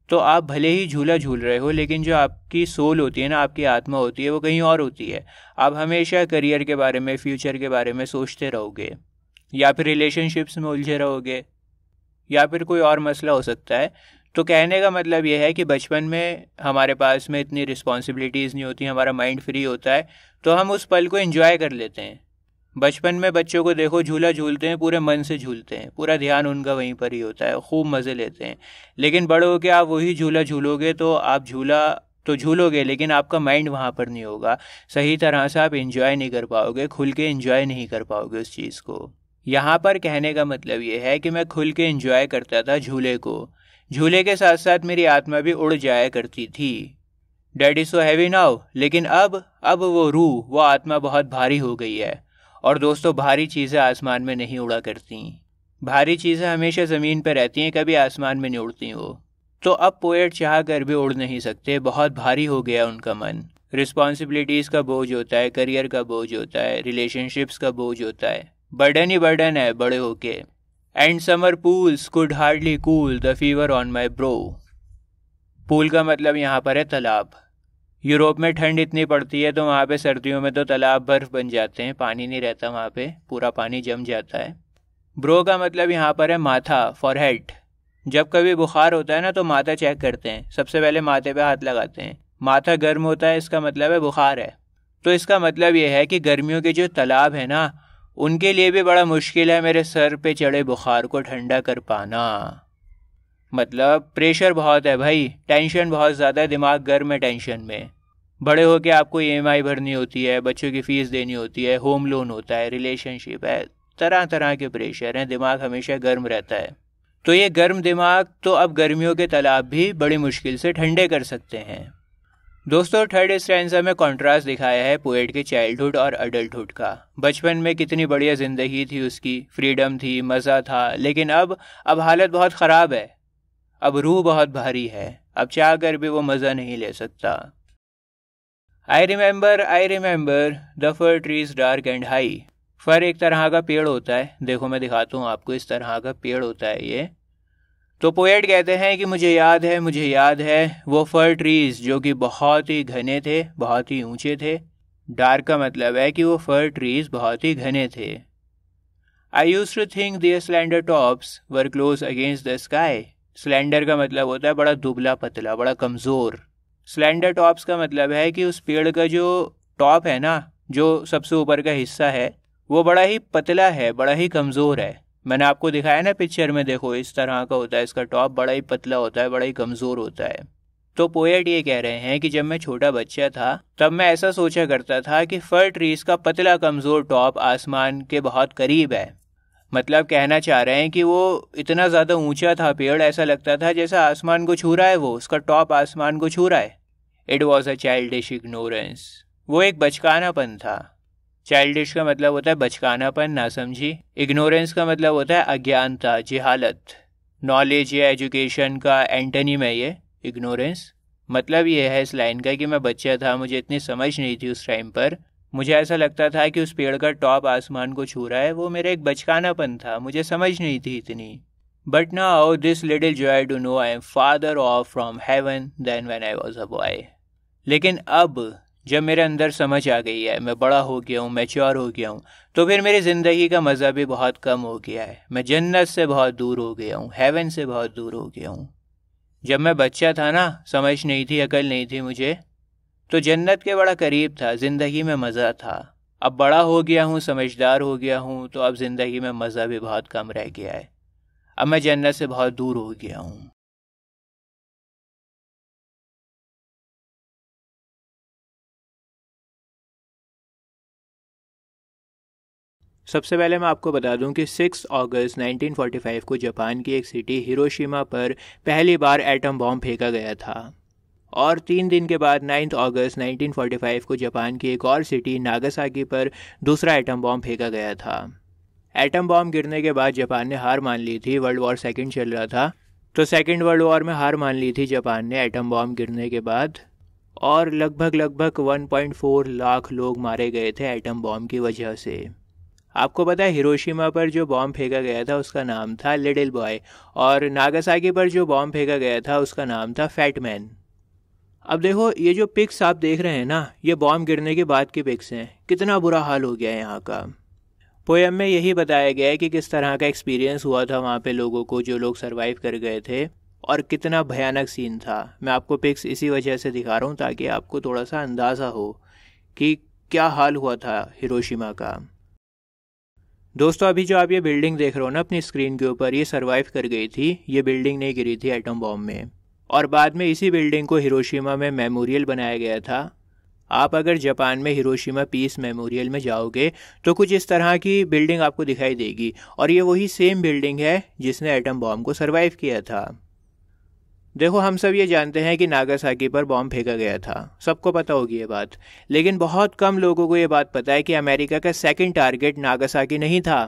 तो आप भले ही झूला झूल रहे हो लेकिन जो आपकी सोल होती है ना आपकी आत्मा होती है वो कहीं और होती है आप हमेशा करियर के बारे में फ्यूचर के बारे में सोचते रहोगे या फिर रिलेशनशिप्स में उलझे रहोगे या फिर कोई और मसला हो सकता है तो कहने का मतलब यह है कि बचपन में हमारे पास में इतनी रिस्पॉन्सिबिलिटीज़ नहीं होती हमारा माइंड फ्री होता है तो हम उस पल को इन्जॉय कर लेते हैं बचपन में बच्चों को देखो झूला झूलते हैं पूरे मन से झूलते हैं पूरा ध्यान उनका वहीं पर ही होता है खूब मज़े लेते हैं लेकिन बड़े होकर आप वही झूला झूलोगे तो आप झूला तो झूलोगे लेकिन आपका माइंड वहाँ पर नहीं होगा सही तरह से आप इन्जॉय नहीं कर पाओगे खुल के इन्जॉय नहीं कर पाओगे उस चीज़ को यहाँ पर कहने का मतलब ये है कि मैं खुल के इन्जॉय करता था झूले को झूले के साथ साथ मेरी आत्मा भी उड़ जाया करती थी that is so heavy now लेकिन अब अब वो रूह वो आत्मा बहुत भारी हो गई है और दोस्तों भारी चीज़ें आसमान में नहीं उड़ा करती भारी चीज़ें हमेशा ज़मीन पर रहती हैं कभी आसमान में नहीं उड़ती वो तो अब पोएट चाह कर भी उड़ नहीं सकते बहुत भारी हो गया उनका मन रिस्पॉन्सिबिलिटीज़ का बोझ होता है करियर का बोझ होता है रिलेशनशिप्स का बोझ होता है बर्डन ही बर्डन है बड़े होके and summer pools could hardly cool the fever on my brow pool का मतलब यहाँ पर है तालाब यूरोप में ठंड इतनी पड़ती है तो वहाँ पे सर्दियों में तो तालाब बर्फ़ बन जाते हैं पानी नहीं रहता वहाँ पे पूरा पानी जम जाता है ब्रो का मतलब यहाँ पर है माथा फॉर हेड जब कभी बुखार होता है ना तो माथा चेक करते हैं सबसे पहले माथे पे हाथ लगाते हैं माथा गर्म होता है इसका मतलब है बुखार है तो इसका मतलब यह है कि गर्मियों के जो तालाब है ना उनके लिए भी बड़ा मुश्किल है मेरे सर पे चढ़े बुखार को ठंडा कर पाना मतलब प्रेशर बहुत है भाई टेंशन बहुत ज़्यादा है दिमाग गर्म है टेंशन में बड़े होके आपको ई e भरनी होती है बच्चों की फ़ीस देनी होती है होम लोन होता है रिलेशनशिप है तरह तरह के प्रेशर हैं दिमाग हमेशा गर्म रहता है तो ये गर्म दिमाग तो अब गर्मियों के तालाब भी बड़ी मुश्किल से ठंडे कर सकते हैं दोस्तों थर्ड स्टैंडा में कॉन्ट्रास्ट दिखाया है पोएट के चाइल्डहुड और अडल्टहुड का बचपन में कितनी बढ़िया ज़िंदगी थी उसकी फ्रीडम थी मज़ा था लेकिन अब अब हालत बहुत ख़राब है अब रूह बहुत भारी है अब चाह कर भी वो मज़ा नहीं ले सकता I remember I remember the fir trees dark and high fir एक तरह का पेड़ होता है देखो मैं दिखाता हूँ आपको इस तरह का पेड़ होता है ये तो पोएट कहते हैं कि मुझे याद है मुझे याद है वो फर ट्रीज़ जो कि बहुत ही घने थे बहुत ही ऊंचे थे डार्क का मतलब है कि वो फर ट्रीज़ बहुत ही घने थे I used to think their slender tops were close against the sky slender का मतलब होता है बड़ा दुबला पतला बड़ा कमज़ोर स्लैंडर टॉप्स का मतलब है कि उस पेड़ का जो टॉप है ना जो सबसे ऊपर का हिस्सा है वो बड़ा ही पतला है बड़ा ही कमज़ोर है मैंने आपको दिखाया ना पिक्चर में देखो इस तरह का होता है इसका टॉप बड़ा ही पतला होता है बड़ा ही कमज़ोर होता है तो पोएट ये कह रहे हैं कि जब मैं छोटा बच्चा था तब मैं ऐसा सोचा करता था कि फर ट्रीज का पतला कमज़ोर टॉप आसमान के बहुत करीब है मतलब कहना चाह रहे हैं कि वो इतना ज़्यादा ऊंचा था पेड़ ऐसा लगता था जैसा आसमान को छू रहा है वो उसका टॉप आसमान को छू रहा है it was a child ignorance वो एक बचकानापन था चाइल्डिश का मतलब होता है बचकानापन समझी इग्नोरेंस का मतलब होता है अज्ञानता जिहालत नॉलेज या एजुकेशन का एंटनी में ये इग्नोरेंस मतलब ये है इस लाइन का कि मैं बच्चा था मुझे इतनी समझ नहीं थी उस टाइम पर मुझे ऐसा लगता था कि उस पेड़ का टॉप आसमान को छू रहा है वो मेरा एक बचकानापन था मुझे समझ नहीं थी इतनी but now this little joy to know I am farther off from heaven than when I was a boy लेकिन अब जब मेरे अंदर समझ आ गई है मैं बड़ा हो गया हूँ मैच्योर हो गया हूँ तो फिर मेरी ज़िंदगी का मज़ा भी बहुत कम हो गया है मैं जन्नत से बहुत दूर हो गया हूँ हेवन से बहुत दूर हो गया हूँ जब मैं बच्चा था ना समझ नहीं थी अकल नहीं थी मुझे तो जन्नत के बड़ा करीब था ज़िंदगी में मज़ा था अब बड़ा हो गया हूँ समझदार हो गया हूँ तो अब ज़िंदगी में मज़ा भी बहुत कम रह गया है अब मैं जन्नत से बहुत दूर हो गया हूँ सबसे पहले मैं आपको बता दूं कि 6 अगस्त 1945 को जापान की एक सिटी हिरोशिमा पर पहली बार एटम बॉम्ब फेंका गया था और तीन दिन के बाद 9 अगस्त 1945 को जापान की एक और सिटी नागासाकी पर दूसरा एटम बॉम्ब फेंका गया था एटम बॉम्ब गिरने के बाद जापान ने हार मान ली थी वर्ल्ड वॉर सेकेंड चल रहा था तो सेकेंड वर्ल्ड वॉर में हार मान ली थी जापान ने एटम बॉम्ब गिरने के बाद और लगभग लगभग 1.4 लाख लोग मारे गए थे एटम बॉम्ब की वजह से आपको पता है हिरोशिमा पर जो बॉम्ब फेंका गया था उसका नाम था लिटिल बॉय और नागासाकी पर जो बॉम्ब फेंका गया था उसका नाम था फैट मैन अब देखो ये जो पिक्स आप देख रहे हैं ना ये बॉम्ब गिरने के बाद की पिक्स हैं कितना बुरा हाल हो गया है यहाँ का पोएम में यही बताया गया है कि किस तरह का एक्सपीरियंस हुआ था वहाँ पे लोगों को जो लोग सरवाइव कर गए थे और कितना भयानक सीन था मैं आपको पिक्स इसी वजह से दिखा रहा हूँ ताकि आपको थोड़ा सा अंदाज़ा हो कि क्या हाल हुआ था हिरोशिमा का दोस्तों अभी जो आप ये बिल्डिंग देख रहे हो ना अपनी स्क्रीन के ऊपर ये सर्वाइव कर गई थी ये बिल्डिंग नहीं गिरी थी एटम बॉम्ब में और बाद में इसी बिल्डिंग को हिरोशिमा में मेमोरियल बनाया गया था आप अगर जापान में हिरोशिमा पीस मेमोरियल में जाओगे तो कुछ इस तरह की बिल्डिंग आपको दिखाई देगी और ये वही सेम बिल्डिंग है जिसने एटम बॉम्ब को सर्वाइव किया था देखो हम सब ये जानते हैं कि नागासाकी पर बॉम्ब फेंका गया था सबको पता होगी ये बात लेकिन बहुत कम लोगों को ये बात पता है कि अमेरिका का सेकंड टारगेट नागासाकी नहीं था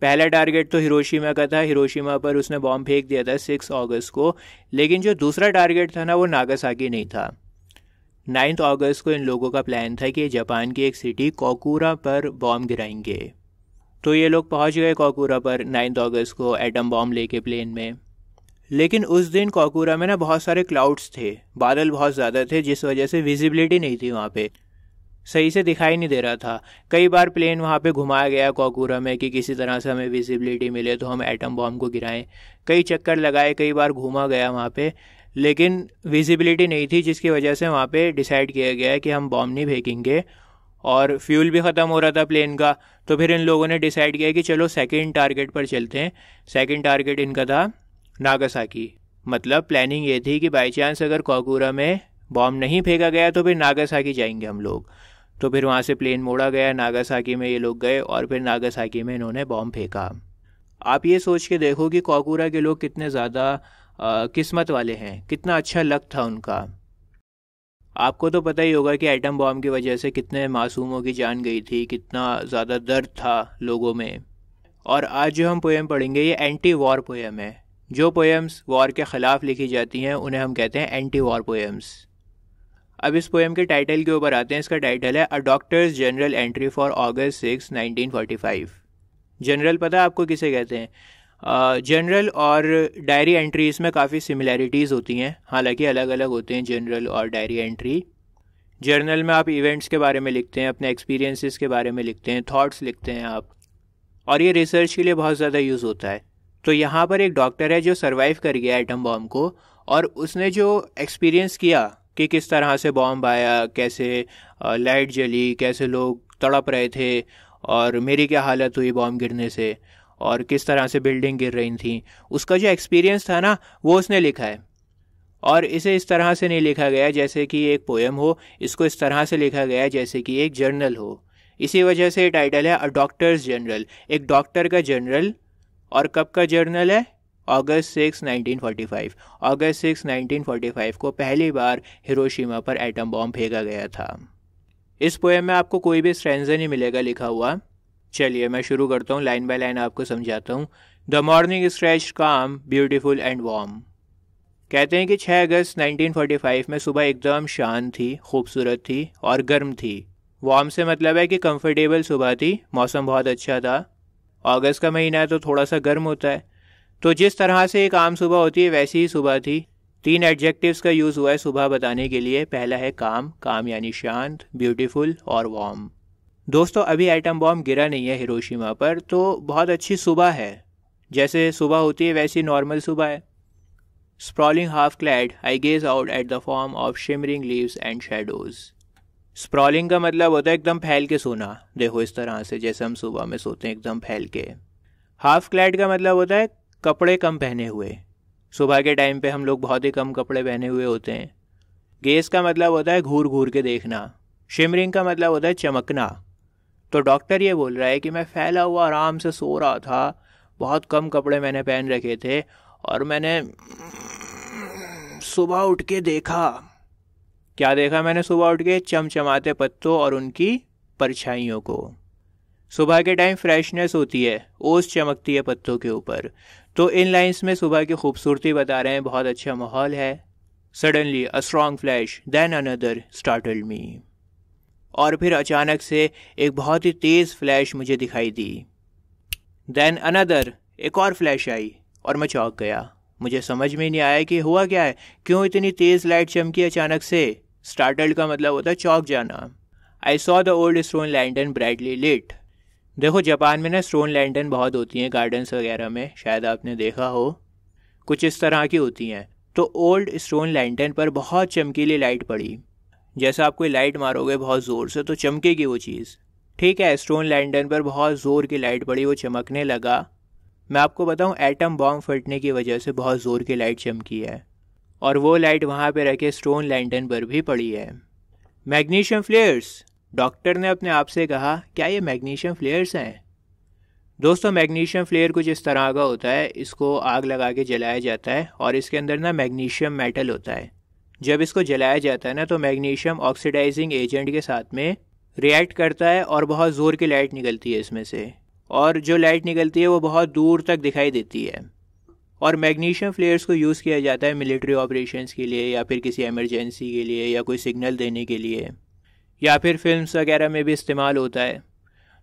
पहला टारगेट तो हिरोशिमा का था हिरोशिमा पर उसने बॉम्ब फेंक दिया था सिक्स अगस्त को लेकिन जो दूसरा टारगेट था ना वो नागासाकी नहीं था नाइन्थ अगस्त को इन लोगों का प्लान था कि जापान की एक सिटी कोकूरा पर बॉम्ब गिराएंगे तो ये लोग पहुंच गए कोकूरा पर नाइन्थ अगस्त को एटम बॉम्ब लेके प्लेन में लेकिन उस दिन काकूरा में ना बहुत सारे क्लाउड्स थे बादल बहुत ज़्यादा थे जिस वजह से विजिबिलिटी नहीं थी वहाँ पे सही से दिखाई नहीं दे रहा था कई बार प्लेन वहाँ पे घुमाया गया काकूरा में कि किसी तरह से हमें विजिबिलिटी मिले तो हम एटम बॉम्ब को गिराएं कई चक्कर लगाए कई बार घूमा गया वहाँ पे लेकिन विजिबिलिटी नहीं थी जिसकी वजह से वहाँ पे डिसाइड किया गया कि हम बॉम्ब नहीं फेंकेंगे और फ्यूल भी ख़त्म हो रहा था प्लेन का तो फिर इन लोगों ने डिसाइड किया कि चलो सेकेंड टारगेट पर चलते हैं सेकेंड टारगेट इनका था नागासाकी मतलब प्लानिंग ये थी कि बाई चांस अगर कागूरा में बॉम्ब नहीं फेंका गया तो फिर नागासाकी जाएंगे हम लोग तो फिर वहाँ से प्लेन मोड़ा गया नागासाकी में ये लोग गए और फिर नागासाकी में इन्होंने बॉम्ब फेंका आप ये सोच के देखो कि कागूरा के लोग कितने ज़्यादा किस्मत वाले हैं कितना अच्छा लक था उनका आपको तो पता ही होगा कि एटम बॉम्ब की वजह से कितने मासूमों की जान गई थी कितना ज़्यादा दर्द था लोगों में और आज जो हम पोएम पढ़ेंगे ये एंटी वॉर पोएम है जो पोएम्स वॉर के ख़िलाफ़ लिखी जाती हैं उन्हें हम कहते हैं एंटी वॉर पोएम्स अब इस पोएम के टाइटल के ऊपर आते हैं इसका टाइटल है a doctor's journal entry for August six nineteen forty five journal पता है आपको किसे कहते हैं जनरल और डायरी एंट्री इसमें काफ़ी सिमिलैरिटीज़ होती हैं हालांकि अलग अलग होते हैं जनरल और डायरी एंट्री जर्नल में आप इवेंट्स के बारे में लिखते हैं अपने एक्सपीरियंसेस के बारे में लिखते हैं थॉट्स लिखते हैं आप और ये रिसर्च के लिए बहुत ज़्यादा यूज़ होता है तो यहाँ पर एक डॉक्टर है जो सरवाइव कर गया एटम बॉम्ब को और उसने जो एक्सपीरियंस किया कि किस तरह से बॉम्ब आया कैसे लाइट जली कैसे लोग तड़प रहे थे और मेरी क्या हालत हुई बॉम्ब गिरने से और किस तरह से बिल्डिंग गिर रही थी उसका जो एक्सपीरियंस था ना वो उसने लिखा है और इसे इस तरह से नहीं लिखा गया जैसे कि एक पोएम हो इसको इस तरह से लिखा गया जैसे कि एक जर्नल हो इसी वजह से टाइटल है अ डॉक्टर्स जनरल एक डॉक्टर का जनरल और कब का जर्नल है अगस्त सिक्स 1945 अगस्त सिक्स 1945 को पहली बार हिरोशिमा पर एटम बॉम्ब फेंका गया था इस पोएम में आपको कोई भी स्ट्रेंजर नहीं मिलेगा लिखा हुआ चलिए मैं शुरू करता हूँ लाइन बाय लाइन आपको समझाता हूँ the morning stretched calm beautiful and warm कहते हैं कि 6 अगस्त 1945 में सुबह एकदम शांत थी खूबसूरत थी और गर्म थी वार्म से मतलब है कि कंफर्टेबल सुबह थी मौसम बहुत अच्छा था अगस्त का महीना है तो थोड़ा सा गर्म होता है तो जिस तरह से एक आम सुबह होती है वैसी ही सुबह थी तीन एडजेक्टिव्स का यूज़ हुआ है सुबह बताने के लिए पहला है काम काम यानी शांत ब्यूटीफुल और वार्म दोस्तों अभी आइटम बॉम्ब गिरा नहीं है हिरोशिमा पर तो बहुत अच्छी सुबह है जैसे सुबह होती है वैसी नॉर्मल सुबह है sprawling half clad I gazed out at the form of shimmering leaves and shadows sprawling का मतलब होता है एकदम फैल के सोना देखो इस तरह से जैसे हम सुबह में सोते हैं एकदम फैल के हाफ क्लैड का मतलब होता है कपड़े कम पहने हुए सुबह के टाइम पे हम लोग बहुत ही कम कपड़े पहने हुए होते हैं गेस का मतलब होता है घूर घूर के देखना शिमरिंग का मतलब होता है चमकना तो डॉक्टर ये बोल रहा है कि मैं फैला हुआ आराम से सो रहा था बहुत कम कपड़े मैंने पहन रखे थे और मैंने सुबह उठ के देखा क्या देखा मैंने सुबह उठ के चमचमाते पत्तों और उनकी परछाइयों को सुबह के टाइम फ्रेशनेस होती है ओस चमकती है पत्तों के ऊपर तो इन लाइंस में सुबह की खूबसूरती बता रहे हैं बहुत अच्छा माहौल है suddenly a strong flash then another startled me और फिर अचानक से एक बहुत ही तेज़ फ्लैश मुझे दिखाई दी देन अनदर एक और फ्लैश आई और मैं चौंक गया मुझे समझ में नहीं आया कि हुआ क्या है क्यों इतनी तेज़ लाइट चमकी अचानक से स्टार्टल्ड का मतलब होता है चौक जाना I saw the old stone lantern brightly lit देखो जापान में ना स्टोन लैंडन बहुत होती हैं गार्डन्स वगैरह में शायद आपने देखा हो कुछ इस तरह की होती हैं तो ओल्ड स्टोन लैंडन पर बहुत चमकीली लाइट पड़ी जैसा आप कोई लाइट मारोगे बहुत ज़ोर से तो चमकेगी वो चीज़ ठीक है स्टोन लैंडन पर बहुत ज़ोर की लाइट पड़ी वो चमकने लगा मैं आपको बताऊं एटम बॉम्ब फटने की वजह से बहुत ज़ोर की लाइट चमकी है और वो लाइट वहाँ पे रखे स्टोन लैंटन पर भी पड़ी है मैग्नीशियम फ्लेयर्स डॉक्टर ने अपने आप से कहा क्या ये मैग्नीशियम फ्लेयर्स हैं दोस्तों मैग्नीशियम फ्लेयर कुछ इस तरह का होता है इसको आग लगा के जलाया जाता है और इसके अंदर ना मैग्नीशियम मेटल होता है जब इसको जलाया जाता है ना तो मैग्नीशियम ऑक्सीडाइजिंग एजेंट के साथ में रिएक्ट करता है और बहुत ज़ोर की लाइट निकलती है इसमें से और जो लाइट निकलती है वो बहुत दूर तक दिखाई देती है और मैग्नीशियम फ्लेयर्स को यूज़ किया जाता है मिलिट्री ऑपरेशन के लिए या फिर किसी एमरजेंसी के लिए या कोई सिग्नल देने के लिए या फिर फिल्म वगैरह में भी इस्तेमाल होता है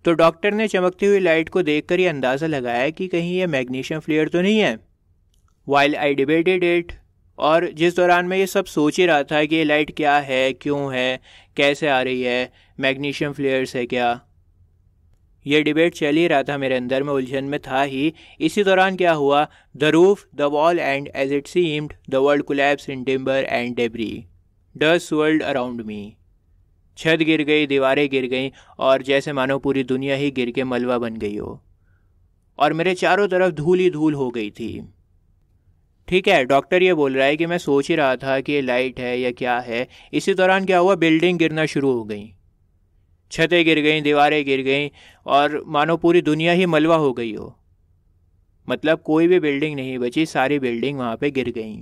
तो डॉक्टर ने चमकती हुई लाइट को देखकर ये अंदाज़ा लगाया कि कहीं ये मैग्नीशियम फ्लेयर तो नहीं है वाइल आई डिबेटेड इट और जिस दौरान मैं ये सब सोच ही रहा था कि ये लाइट क्या है क्यों है कैसे आ रही है मैग्नीशियम फ्लेयर्स है क्या ये डिबेट चल ही रहा था मेरे अंदर में उलझन में था ही इसी दौरान क्या हुआ the roof the wall and as it seemed the world collapse in timber and debris dust world around me छत गिर गई दीवारें गिर गईं और जैसे मानो पूरी दुनिया ही गिर के मलबा बन गई हो और मेरे चारों तरफ धूल ही धूल हो गई थी ठीक है डॉक्टर ये बोल रहा है कि मैं सोच ही रहा था कि ये लाइट है या क्या है इसी दौरान क्या हुआ बिल्डिंग गिरना शुरू हो गई छतें गिर गई दीवारें गिर गई और मानो पूरी दुनिया ही मलबा हो गई हो मतलब कोई भी बिल्डिंग नहीं बची सारी बिल्डिंग वहाँ पे गिर गई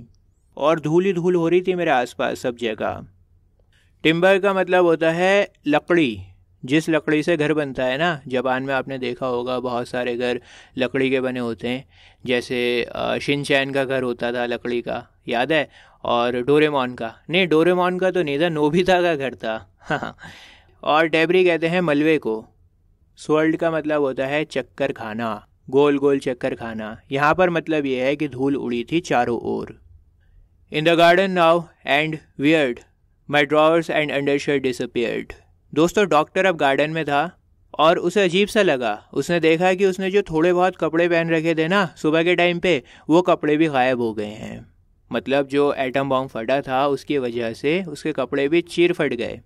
और धूल ही धूल हो रही थी मेरे आसपास सब जगह टिम्बर का मतलब होता है लकड़ी जिस लकड़ी से घर बनता है ना जापान में आपने देखा होगा बहुत सारे घर लकड़ी के बने होते हैं जैसे शिनचैन का घर होता था लकड़ी का याद है और डोरेमोन का नहीं डोरेमोन का तो नहीं था नोबिता का घर था हाँ, हाँ। और डेबरी कहते हैं मलबे को स्वर्ल्ड का मतलब होता है चक्कर खाना गोल गोल चक्कर खाना यहाँ पर मतलब ये है कि धूल उड़ी थी चारों ओर in the garden now and where'd my drawers and undershirt disappeared दोस्तों डॉक्टर अब गार्डन में था और उसे अजीब सा लगा उसने देखा कि उसने जो थोड़े बहुत कपड़े पहन रखे थे ना सुबह के टाइम पे वो कपड़े भी गायब हो गए हैं मतलब जो एटम बॉम्ब फटा था उसकी वजह से उसके कपड़े भी चीर फट गए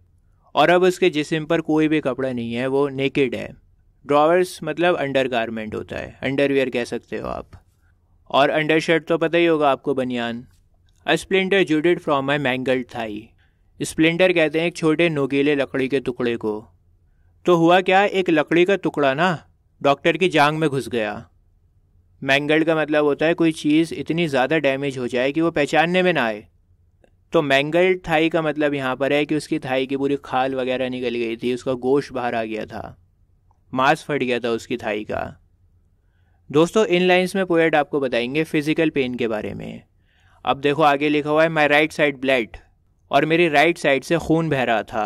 और अब उसके जिसम पर कोई भी कपड़ा नहीं है वो नेकेड है ड्रॉवर्स मतलब अंडर गारमेंट होता है अंडरवियर कह सकते हो आप और अंडर शर्ट तो पता ही होगा आपको बनियान a splinter jutted from my mangled thigh splinter कहते हैं एक छोटे नोगीले लकड़ी के टुकड़े को तो हुआ क्या एक लकड़ी का टुकड़ा ना डॉक्टर की जांग में घुस गया मैंगल्ड का मतलब होता है कोई चीज़ इतनी ज़्यादा डैमेज हो जाए कि वो पहचानने में ना आए तो मैंगल्ड थाई का मतलब यहाँ पर है कि उसकी थाई की पूरी खाल वगैरह निकल गई थी उसका गोश बाहर आ गया था मांस फट गया था उसकी थाई का दोस्तों इन लाइन्स में पोएट आपको बताएंगे फिजिकल पेन के बारे में अब देखो आगे लिखा हुआ है माई राइट साइड ब्लड और मेरी राइट साइड से खून बह रहा था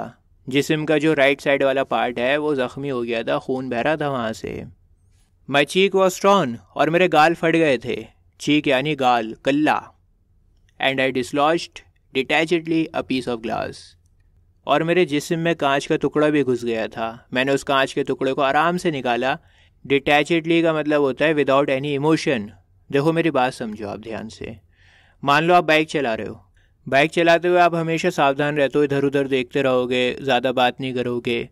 जिसम का जो राइट साइड वाला पार्ट है वो ज़ख्मी हो गया था खून बह रहा था वहाँ से माई चीक वॉज स्ट्रॉन और मेरे गाल फट गए थे चीक यानी गाल कल्ला and I dislodged detachedly a piece of glass और मेरे जिसम में कांच का टुकड़ा भी घुस गया था मैंने उस कांच के टुकड़े को आराम से निकाला डिटैचडली का मतलब होता है विदाउट एनी इमोशन देखो मेरी बात समझो आप ध्यान से मान लो आप बाइक चला रहे हो बाइक चलाते हुए आप हमेशा सावधान रहते हो इधर उधर देखते रहोगे ज़्यादा बात नहीं करोगे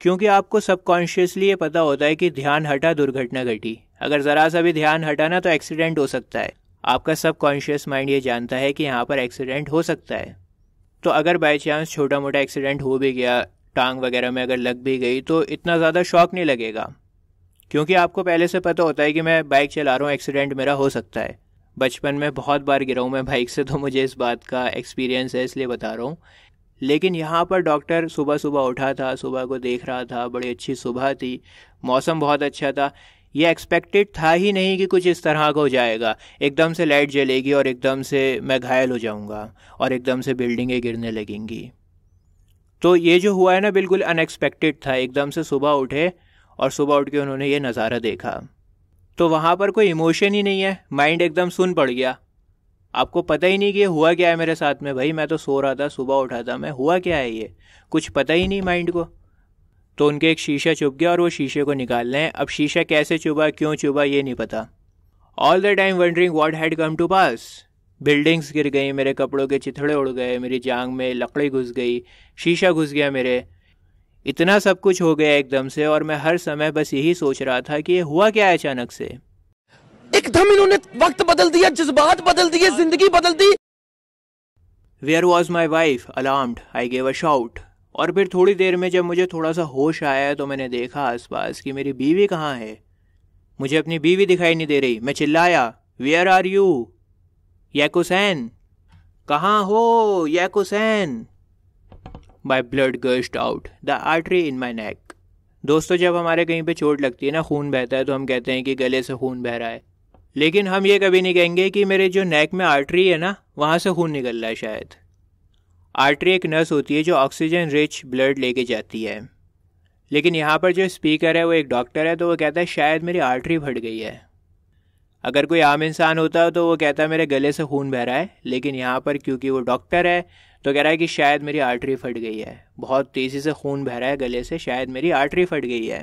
क्योंकि आपको सबकॉन्शियसली ये पता होता है कि ध्यान हटा दुर्घटना घटी अगर ज़रा सा भी ध्यान हटाना तो एक्सीडेंट हो सकता है आपका सब कॉन्शियस माइंड ये जानता है कि यहाँ पर एक्सीडेंट हो सकता है तो अगर बाई चांस छोटा मोटा एक्सीडेंट हो भी गया टांग वगैरह में अगर लग भी गई तो इतना ज़्यादा शौक नहीं लगेगा क्योंकि आपको पहले से पता होता है कि मैं बाइक चला रहा हूँ एक्सीडेंट मेरा हो सकता है बचपन में बहुत बार गिरा हूँ मैं बाइक से तो मुझे इस बात का एक्सपीरियंस है इसलिए बता रहा हूँ लेकिन यहाँ पर डॉक्टर सुबह सुबह उठा था सुबह को देख रहा था बड़ी अच्छी सुबह थी मौसम बहुत अच्छा था ये एक्सपेक्टेड था ही नहीं कि कुछ इस तरह का हो जाएगा एकदम से लाइट जलेगी और एकदम से मैं घायल हो जाऊँगा और एकदम से बिल्डिंगें गिरने लगेंगी तो ये जो हुआ है ना बिल्कुल अनएक्सपेक्टेड था एकदम से सुबह उठे और सुबह उठ के उन्होंने ये नज़ारा देखा तो वहाँ पर कोई इमोशन ही नहीं है माइंड एकदम सुन पड़ गया आपको पता ही नहीं कि हुआ क्या है मेरे साथ में भाई मैं तो सो रहा था सुबह उठा था मैं हुआ क्या है ये कुछ पता ही नहीं माइंड को तो उनके एक शीशा चुभ गया और वो शीशे को निकाल लें अब शीशा कैसे चुबा क्यों चुबा ये नहीं पता all the time wondering what had come to pass buildings गिर गई मेरे कपड़ों के चिथड़े उड़ गए मेरी जांग में लकड़ी घुस गई शीशा घुस गया मेरे इतना सब कुछ हो गया एकदम से और मैं हर समय बस यही सोच रहा था कि ये हुआ क्या है अचानक से एकदम इन्होंने वक्त बदल दिया जज्बात बदल दिए जिंदगी बदल दी where was my wife alarmed I gave a shout और फिर थोड़ी देर में जब मुझे थोड़ा सा होश आया तो मैंने देखा आसपास कि मेरी बीवी कहाँ है मुझे अपनी बीवी दिखाई नहीं दे रही मैं चिल्लाया वेयर आर यू याकुसैन कहाँ हो Yaekosan my blood gushed out the artery in my neck दोस्तों जब हमारे कहीं पे चोट लगती है ना खून बहता है तो हम कहते हैं कि गले से खून बह रहा है लेकिन हम ये कभी नहीं कहेंगे कि मेरे जो नेक में आर्टरी है ना वहाँ से खून निकल रहा है शायद आर्टरी एक नस होती है जो ऑक्सीजन रिच ब्लड लेके जाती है लेकिन यहाँ पर जो स्पीकर है वो एक डॉक्टर है तो वो कहता है शायद मेरी आर्टरी फट गई है अगर कोई आम इंसान होता तो वो कहता है मेरे गले से खून बह रहा है लेकिन यहाँ पर क्योंकि वो डॉक्टर है तो कह रहा है कि शायद मेरी आर्टरी फट गई है बहुत तेज़ी से खून बह रहा है गले से शायद मेरी आर्टरी फट गई है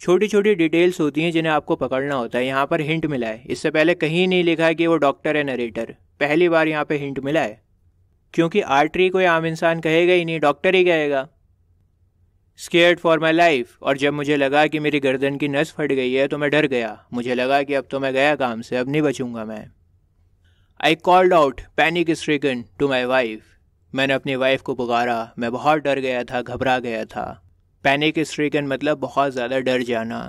छोटी छोटी डिटेल्स होती हैं जिन्हें आपको पकड़ना होता है यहाँ पर हिंट मिला है इससे पहले कहीं नहीं लिखा है कि वो डॉक्टर है नरेटर पहली बार यहाँ पर हिंट मिला है क्योंकि आर्टरी कोई आम इंसान कहेगा ही नहीं डॉक्टर ही कहेगा स्केयर्ड फॉर माई लाइफ और जब मुझे लगा कि मेरी गर्दन की नस फट गई है तो मैं डर गया मुझे लगा कि अब तो मैं गया काम से अब नहीं बचूंगा मैं I called out panic stricken to my wife मैंने अपनी वाइफ को पुकारा मैं बहुत डर गया था घबरा गया था पैनिक स्ट्रिकन मतलब बहुत ज़्यादा डर जाना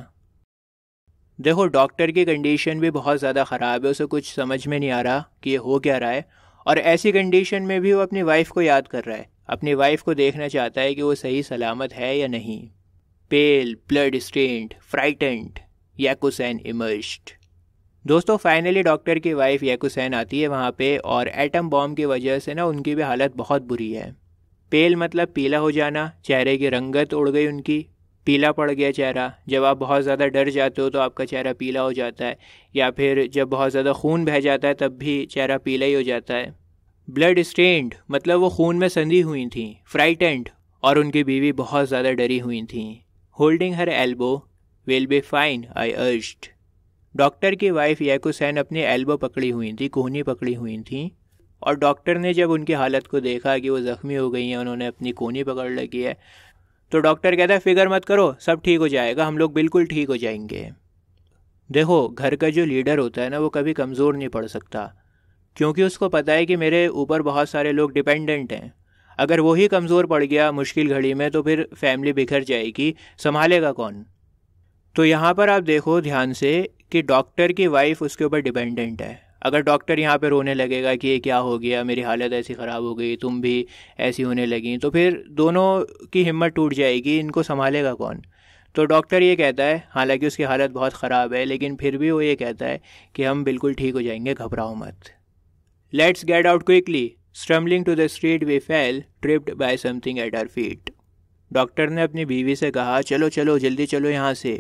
देखो डॉक्टर की कंडीशन भी बहुत ज़्यादा ख़राब है उसे कुछ समझ में नहीं आ रहा कि ये हो क्या रहा है और ऐसी कंडीशन में भी वो अपनी वाइफ को याद कर रहा है अपनी वाइफ को देखना चाहता है कि वो सही सलामत है या नहीं pale blood stained frightened Yaekosan emerged दोस्तों फाइनली डॉक्टर की वाइफ याकुसैन आती है वहाँ पे और एटम बॉम्ब की वजह से ना उनकी भी हालत बहुत बुरी है पेल मतलब पीला हो जाना चेहरे की रंगत उड़ गई उनकी पीला पड़ गया चेहरा जब आप बहुत ज़्यादा डर जाते हो तो आपका चेहरा पीला हो जाता है या फिर जब बहुत ज़्यादा खून बह जाता है तब भी चेहरा पीला ही हो जाता है ब्लड स्टेंड मतलब वो खून में संधी हुई थी फ्राइटेंड और उनकी बीवी बहुत ज़्यादा डरी हुई थी holding her elbow we'll be fine I urged doctor की वाइफ याकुसैन अपने एल्बो पकड़ी हुई थी कोहनी पकड़ी हुई थी और डॉक्टर ने जब उनकी हालत को देखा कि वो ज़ख्मी हो गई हैं उन्होंने अपनी कोहनी पकड़ लगी है तो डॉक्टर कहता है फिगर मत करो सब ठीक हो जाएगा हम लोग बिल्कुल ठीक हो जाएंगे देखो घर का जो लीडर होता है ना वो कभी कमज़ोर नहीं पड़ सकता क्योंकि उसको पता है कि मेरे ऊपर बहुत सारे लोग डिपेंडेंट हैं अगर वो ही कमज़ोर पड़ गया मुश्किल घड़ी में तो फिर फैमिली बिखर जाएगी संभालेगा कौन तो यहाँ पर आप देखो ध्यान से कि डॉक्टर की वाइफ उसके ऊपर डिपेंडेंट है अगर डॉक्टर यहाँ पे रोने लगेगा कि ये क्या हो गया मेरी हालत ऐसी ख़राब हो गई तुम भी ऐसी होने लगी तो फिर दोनों की हिम्मत टूट जाएगी इनको संभालेगा कौन तो डॉक्टर ये कहता है हालांकि उसकी हालत बहुत ख़राब है लेकिन फिर भी वो ये कहता है कि हम बिल्कुल ठीक हो जाएंगे घबराओ मत let's get out quickly stumbling to the street we fell tripped by something at our feet doctor ने अपनी बीवी से कहा चलो चलो जल्दी चलो यहाँ से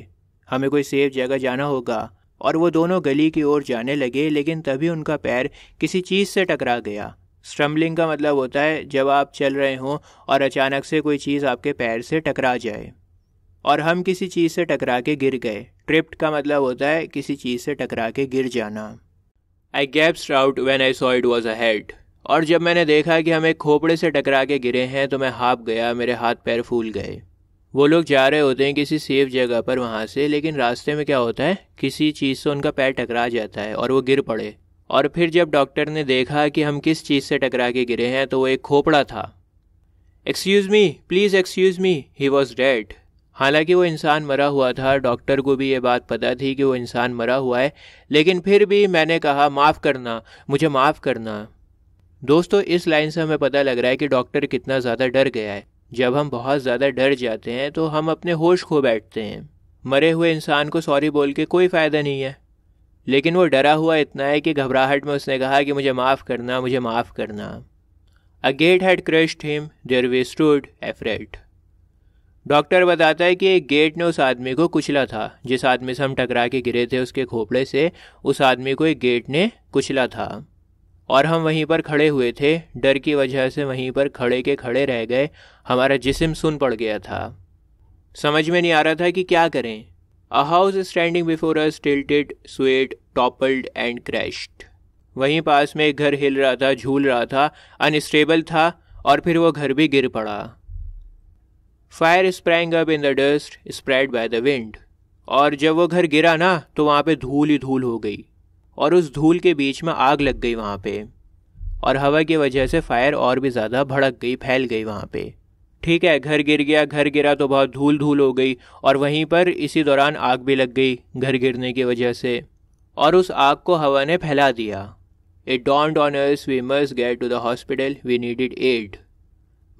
हमें कोई सेफ जगह जाना होगा और वो दोनों गली की ओर जाने लगे लेकिन तभी उनका पैर किसी चीज़ से टकरा गया स्ट्रम्बलिंग का मतलब होता है जब आप चल रहे हों और अचानक से कोई चीज़ आपके पैर से टकरा जाए और हम किसी चीज़ से टकरा के गिर गए ट्रिप्ट का मतलब होता है किसी चीज़ से टकरा के गिर जाना I gasped straight out when I saw it was a head और जब मैंने देखा कि हम एक खोपड़े से टकरा के गिरे हैं तो मैं हाँप गया मेरे हाथ पैर फूल गए वो लोग जा रहे होते हैं किसी सेफ जगह पर वहाँ से लेकिन रास्ते में क्या होता है किसी चीज़ से उनका पैर टकरा जाता है और वो गिर पड़े और फिर जब डॉक्टर ने देखा कि हम किस चीज़ से टकरा के गिरे हैं तो वो एक खोपड़ा था excuse me please excuse me he was dead हालांकि वो इंसान मरा हुआ था डॉक्टर को भी ये बात पता थी कि वो इंसान मरा हुआ है लेकिन फिर भी मैंने कहा माफ़ करना मुझे माफ़ करना दोस्तों इस लाइन से हमें पता लग रहा है कि डॉक्टर कितना ज़्यादा डर गया है जब हम बहुत ज़्यादा डर जाते हैं तो हम अपने होश खो बैठते हैं मरे हुए इंसान को सॉरी बोल के कोई फ़ायदा नहीं है लेकिन वो डरा हुआ इतना है कि घबराहट में उसने कहा कि मुझे माफ़ करना मुझे माफ़ करना a gate had crushed him there we stood afraid doctor बताता है कि एक गेट ने उस आदमी को कुचला था जिस आदमी से हम टकरा के गिरे थे उसके खोपड़े से उस आदमी को एक गेट ने कुचला था और हम वहीं पर खड़े हुए थे डर की वजह से वहीं पर खड़े के खड़े रह गए हमारा जिसम सुन पड़ गया था समझ में नहीं आ रहा था कि क्या करें a house standing before us tilted swayed toppled and crashed वहीं पास में एक घर हिल रहा था झूल रहा था अनस्टेबल था और फिर वो घर भी गिर पड़ा fire sprang up in the dust spread by the wind और जब वो घर गिरा ना तो वहाँ पे धूल ही धूल हो गई और उस धूल के बीच में आग लग गई वहाँ पे और हवा की वजह से फायर और भी ज़्यादा भड़क गई फैल गई वहाँ पे ठीक है घर गिर गया घर गिरा तो बहुत धूल धूल हो गई और वहीं पर इसी दौरान आग भी लग गई घर गिरने की वजह से और उस आग को हवा ने फैला दिया it dawned on us we must get to the hospital we needed aid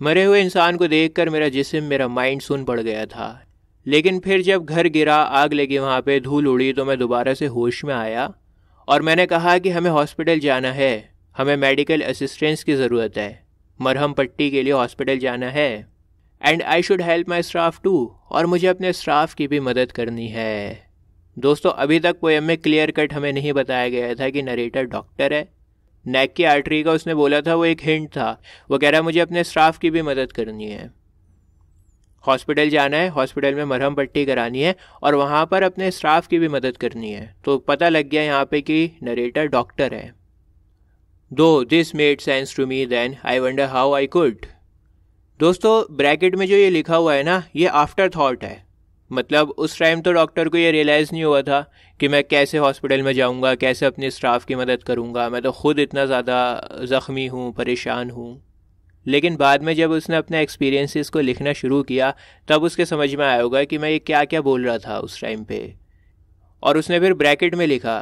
मरे हुए इंसान को देख मेरा जिसम मेरा माइंड सुन पड़ गया था लेकिन फिर जब घर गिरा आग लगी वहाँ पे धूल उड़ी तो मैं दोबारा से होश में आया और मैंने कहा कि हमें हॉस्पिटल जाना है हमें मेडिकल असिस्टेंस की ज़रूरत है मरहम पट्टी के लिए हॉस्पिटल जाना है and I should help my staff too और मुझे अपने स्टाफ की भी मदद करनी है दोस्तों अभी तक पोएम में क्लियर कट हमें नहीं बताया गया था कि नरेटर डॉक्टर है नेक की आर्टरी का उसने बोला था वो एक हिंट था वो कह रहा है मुझे अपने स्टाफ की भी मदद करनी है हॉस्पिटल जाना है हॉस्पिटल में मरहम पट्टी करानी है और वहाँ पर अपने स्टाफ की भी मदद करनी है तो पता लग गया यहाँ पे कि नरेटर डॉक्टर है though this made sense to me then I wonder how I could दोस्तों ब्रैकेट में जो ये लिखा हुआ है ना ये आफ्टर थाट है मतलब उस टाइम तो डॉक्टर को ये रियलाइज़ नहीं हुआ था कि मैं कैसे हॉस्पिटल में जाऊँगा कैसे अपने स्टाफ की मदद करूंगा मैं तो ख़ुद इतना ज़्यादा ज़ख्मी हूँ परेशान हूँ लेकिन बाद में जब उसने अपने एक्सपीरियंसेस को लिखना शुरू किया तब उसके समझ में आया होगा कि मैं ये क्या क्या बोल रहा था उस टाइम पे और उसने फिर ब्रैकेट में लिखा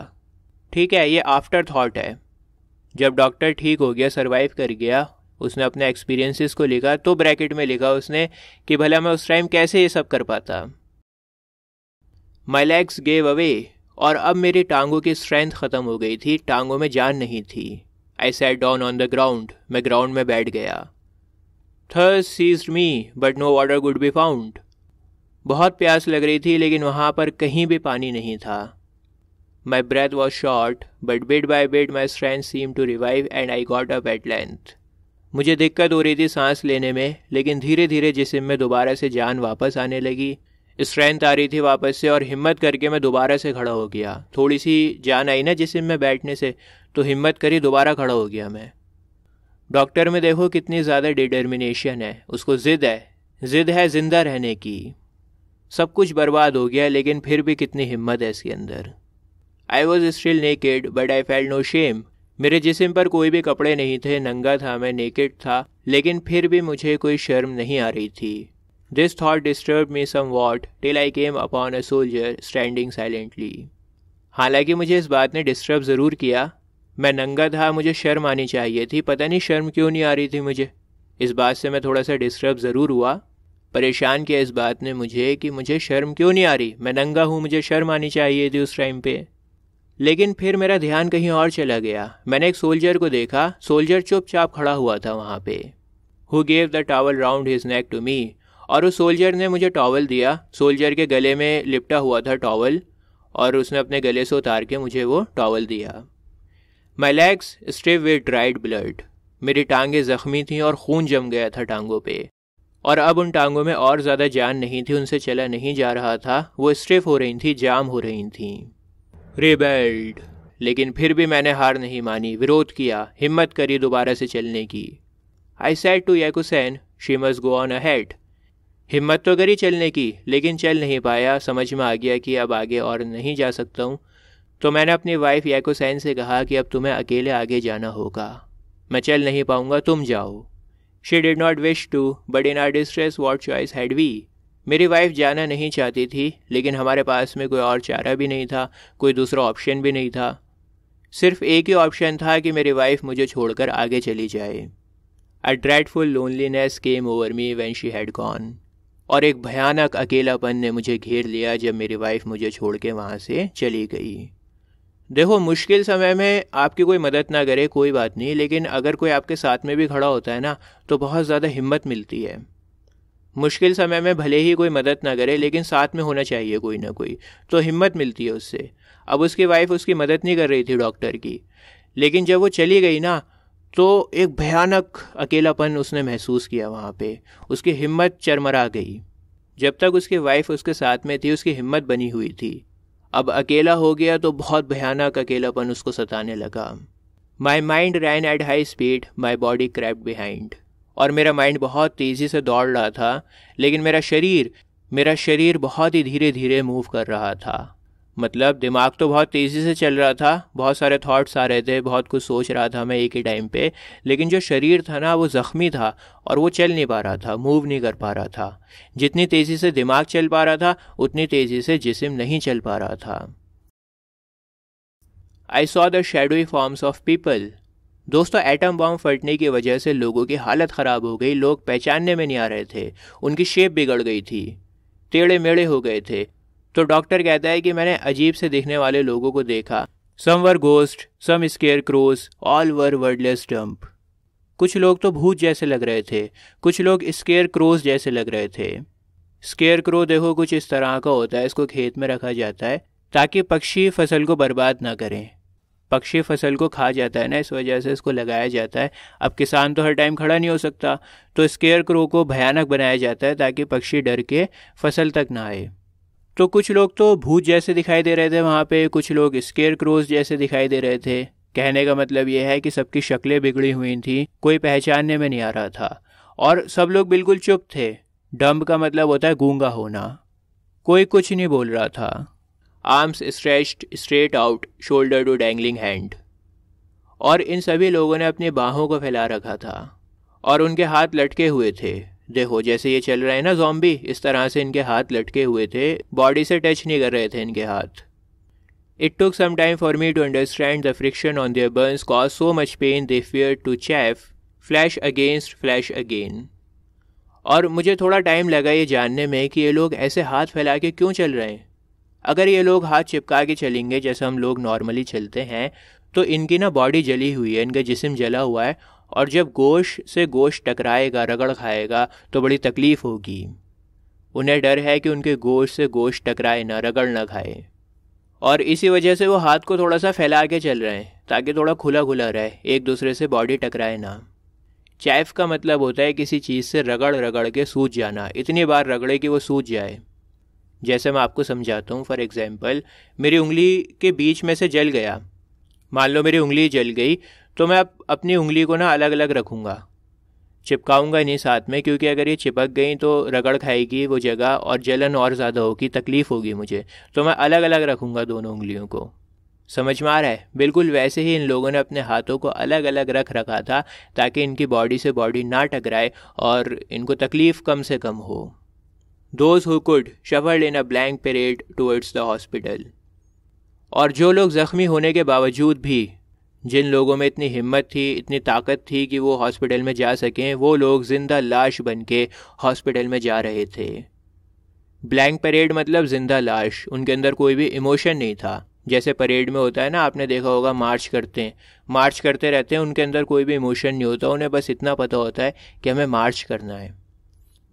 ठीक है ये आफ्टर थाट है जब डॉक्टर ठीक हो गया सर्वाइव कर गया उसने अपने एक्सपीरियंसेस को लिखा तो ब्रैकेट में लिखा उसने कि भला मैं उस टाइम कैसे ये सब कर पाता माई लेग्स गेव अवे और अब मेरी टांगों की स्ट्रेंथ ख़त्म हो गई थी टांगों में जान नहीं थी I sat down on the ground मैं ग्राउंड में बैठ गया thirst seized me but no water could be found बहुत प्यास लग रही थी लेकिन वहाँ पर कहीं भी पानी नहीं था my breath was short but bit by bit my strength seemed to revive and I got up at length मुझे दिक्कत हो रही थी सांस लेने में लेकिन धीरे धीरे जिसम में दोबारा से जान वापस आने लगी स्ट्रेंथ आ रही थी वापस से और हिम्मत करके मैं दोबारा से खड़ा हो गया थोड़ी सी जान आई ना जिसम में बैठने से तो हिम्मत करी दोबारा खड़ा हो गया मैं डॉक्टर में देखो कितनी ज़्यादा डिटर्मिनेशन है उसको ज़िद है ज़िद है ज़िंदा रहने की सब कुछ बर्बाद हो गया लेकिन फिर भी कितनी हिम्मत है इसके अंदर I was still naked but I felt no shame मेरे जिसम पर कोई भी कपड़े नहीं थे नंगा था मैं नेकेड था लेकिन फिर भी मुझे कोई शर्म नहीं आ रही थी this thought disturbed me somewhat till I came upon a soldier standing silently हालांकि मुझे इस बात ने डिस्टर्ब ज़रूर किया मैं नंगा था मुझे शर्म आनी चाहिए थी पता नहीं शर्म क्यों नहीं आ रही थी मुझे इस बात से मैं थोड़ा सा डिस्टर्ब ज़रूर हुआ परेशान किया इस बात ने मुझे कि मुझे शर्म क्यों नहीं आ रही मैं नंगा हूँ मुझे शर्म आनी चाहिए थी उस टाइम पे लेकिन फिर मेरा ध्यान कहीं और चला गया मैंने एक सोल्जर को देखा सोल्जर चुपचाप खड़ा हुआ था वहाँ पे who gave the towel round his neck to me और उस सोल्जर ने मुझे टॉवल दिया सोल्जर के गले में लिपटा हुआ था टॉवल और उसने अपने गले से उतार के मुझे वो टॉवल दिया my legs strove with dried blood मेरी टांगें जख्मी थीं और खून जम गया था टांगों पे और अब उन टांगों में और ज़्यादा जान नहीं थी उनसे चला नहीं जा रहा था वो स्ट्रेफ हो रही थी जाम हो रही थी रिबेल्ड लेकिन फिर भी मैंने हार नहीं मानी विरोध किया हिम्मत करी दोबारा से चलने की I said to Yaekosan she must go on ahead हिम्मत तो करी चलने की लेकिन चल नहीं पाया समझ में आ गया कि अब आगे और नहीं जा सकता हूँ तो मैंने अपनी वाइफ याकोसैन से कहा कि अब तुम्हें अकेले आगे जाना होगा मैं चल नहीं पाऊंगा तुम जाओ she did not wish to but in our distress what choice had we मेरी वाइफ जाना नहीं चाहती थी लेकिन हमारे पास में कोई और चारा भी नहीं था कोई दूसरा ऑप्शन भी नहीं था सिर्फ एक ही ऑप्शन था कि मेरी वाइफ मुझे छोड़कर आगे चली जाए a dreadful loneliness came over me when she had gone और एक भयानक अकेलापन ने मुझे घेर लिया जब मेरी वाइफ मुझे छोड़ के वहाँ से चली गई देखो मुश्किल समय में आपकी कोई मदद ना करे कोई बात नहीं लेकिन अगर कोई आपके साथ में भी खड़ा होता है ना तो बहुत ज़्यादा हिम्मत मिलती है मुश्किल समय में भले ही कोई मदद ना करे लेकिन साथ में होना चाहिए कोई ना कोई तो हिम्मत मिलती है उससे अब उसकी वाइफ उसकी मदद नहीं कर रही थी डॉक्टर की लेकिन जब वो चली गई ना तो एक भयानक अकेलापन उसने महसूस किया वहाँ पे उसकी हिम्मत चरमरा गई जब तक उसकी वाइफ उसके साथ में थी उसकी हिम्मत बनी हुई थी अब अकेला हो गया तो बहुत भयानक अकेलापन उसको सताने लगा my mind ran at high speed my body crept behind और मेरा माइंड बहुत तेज़ी से दौड़ रहा था लेकिन मेरा शरीर मेरा शरीर बहुत ही धीरे धीरे मूव कर रहा था मतलब दिमाग तो बहुत तेज़ी से चल रहा था बहुत सारे थॉट्स आ रहे थे बहुत कुछ सोच रहा था मैं एक ही टाइम पे लेकिन जो शरीर था ना वो ज़ख्मी था और वो चल नहीं पा रहा था मूव नहीं कर पा रहा था जितनी तेज़ी से दिमाग चल पा रहा था उतनी तेज़ी से जिसम नहीं चल पा रहा था I saw the shadowy forms of people दोस्तों एटम बॉम्ब फटने की वजह से लोगों की हालत ख़राब हो गई लोग पहचानने में नहीं आ रहे थे उनकी शेप बिगड़ गई थी टेढ़े मेढ़े हो गए थे तो डॉक्टर कहता है कि मैंने अजीब से दिखने वाले लोगों को देखा some were ghost some scarecrows all were wordless dumb कुछ लोग तो भूत जैसे लग रहे थे कुछ लोग स्केयर क्रोस जैसे लग रहे थे स्केयर क्रो देखो कुछ इस तरह का होता है इसको खेत में रखा जाता है ताकि पक्षी फसल को बर्बाद ना करें पक्षी फसल को खा जाता है ना इस वजह से इसको लगाया जाता है अब किसान तो हर टाइम खड़ा नहीं हो सकता तो स्केयर क्रो को भयानक बनाया जाता है ताकि पक्षी डर के फसल तक ना आए तो कुछ लोग तो भूत जैसे दिखाई दे रहे थे वहाँ पे कुछ लोग स्केयर क्रोज जैसे दिखाई दे रहे थे कहने का मतलब यह है कि सबकी शक्लें बिगड़ी हुई थी कोई पहचानने में नहीं आ रहा था और सब लोग बिल्कुल चुप थे डम्ब का मतलब होता है गूंगा होना कोई कुछ नहीं बोल रहा था arms stretched straight out shoulder to dangling hand और इन सभी लोगों ने अपनी बाहों को फैला रखा था और उनके हाथ लटके हुए थे देखो जैसे ये चल रहे हैं ना जॉम्बी इस तरह से इनके हाथ लटके हुए थे बॉडी से टच नहीं कर रहे थे इनके हाथ it took some time for me to understand the friction on their burns caused so much pain they feared to chafe flesh against flesh again और मुझे थोड़ा टाइम लगा ये जानने में कि ये लोग ऐसे हाथ फैला के क्यों चल रहे हैं अगर ये लोग हाथ चिपका के चलेंगे जैसे हम लोग नॉर्मली चलते हैं तो इनकी ना बॉडी जली हुई है इनका जिसम जला हुआ है और जब गोश से गोश टकराएगा रगड़ खाएगा तो बड़ी तकलीफ़ होगी उन्हें डर है कि उनके गोश से गोश टकराए ना रगड़ ना खाए और इसी वजह से वो हाथ को थोड़ा सा फैला के चल रहे हैं ताकि थोड़ा खुला खुला रहे एक दूसरे से बॉडी टकराए ना चैफ का मतलब होता है किसी चीज़ से रगड़ रगड़ के सूझ जाना इतनी बार रगड़े कि वो सूझ जाए जैसे मैं आपको समझाता हूँ फॉर एग्ज़ाम्पल मेरी उंगली के बीच में से जल गया मान लो मेरी उंगली जल गई तो मैं अपनी उंगली को ना अलग अलग रखूँगा चिपकाऊंगा इन्हीं साथ में क्योंकि अगर ये चिपक गई तो रगड़ खाएगी वो जगह और जलन और ज़्यादा होगी तकलीफ़ होगी मुझे तो मैं अलग अलग रखूँगा दोनों उंगलियों को समझ में आ रहा है बिल्कुल वैसे ही इन लोगों ने अपने हाथों को अलग अलग रख रखा था ताकि इनकी बॉडी से बॉडी ना टकराए और इनको तकलीफ़ कम से कम हो those who could shuffled in a blank parade towards the hospital और जो लोग ज़ख्मी होने के बावजूद भी जिन लोगों में इतनी हिम्मत थी इतनी ताकत थी कि वो हॉस्पिटल में जा सकें वो लोग जिंदा लाश बन के हॉस्पिटल में जा रहे थे ब्लैंक परेड मतलब जिंदा लाश उनके अंदर कोई भी इमोशन नहीं था जैसे परेड में होता है ना आपने देखा होगा मार्च करते हैं मार्च करते रहते हैं उनके अंदर कोई भी इमोशन नहीं होता उन्हें बस इतना पता होता है कि हमें मार्च करना है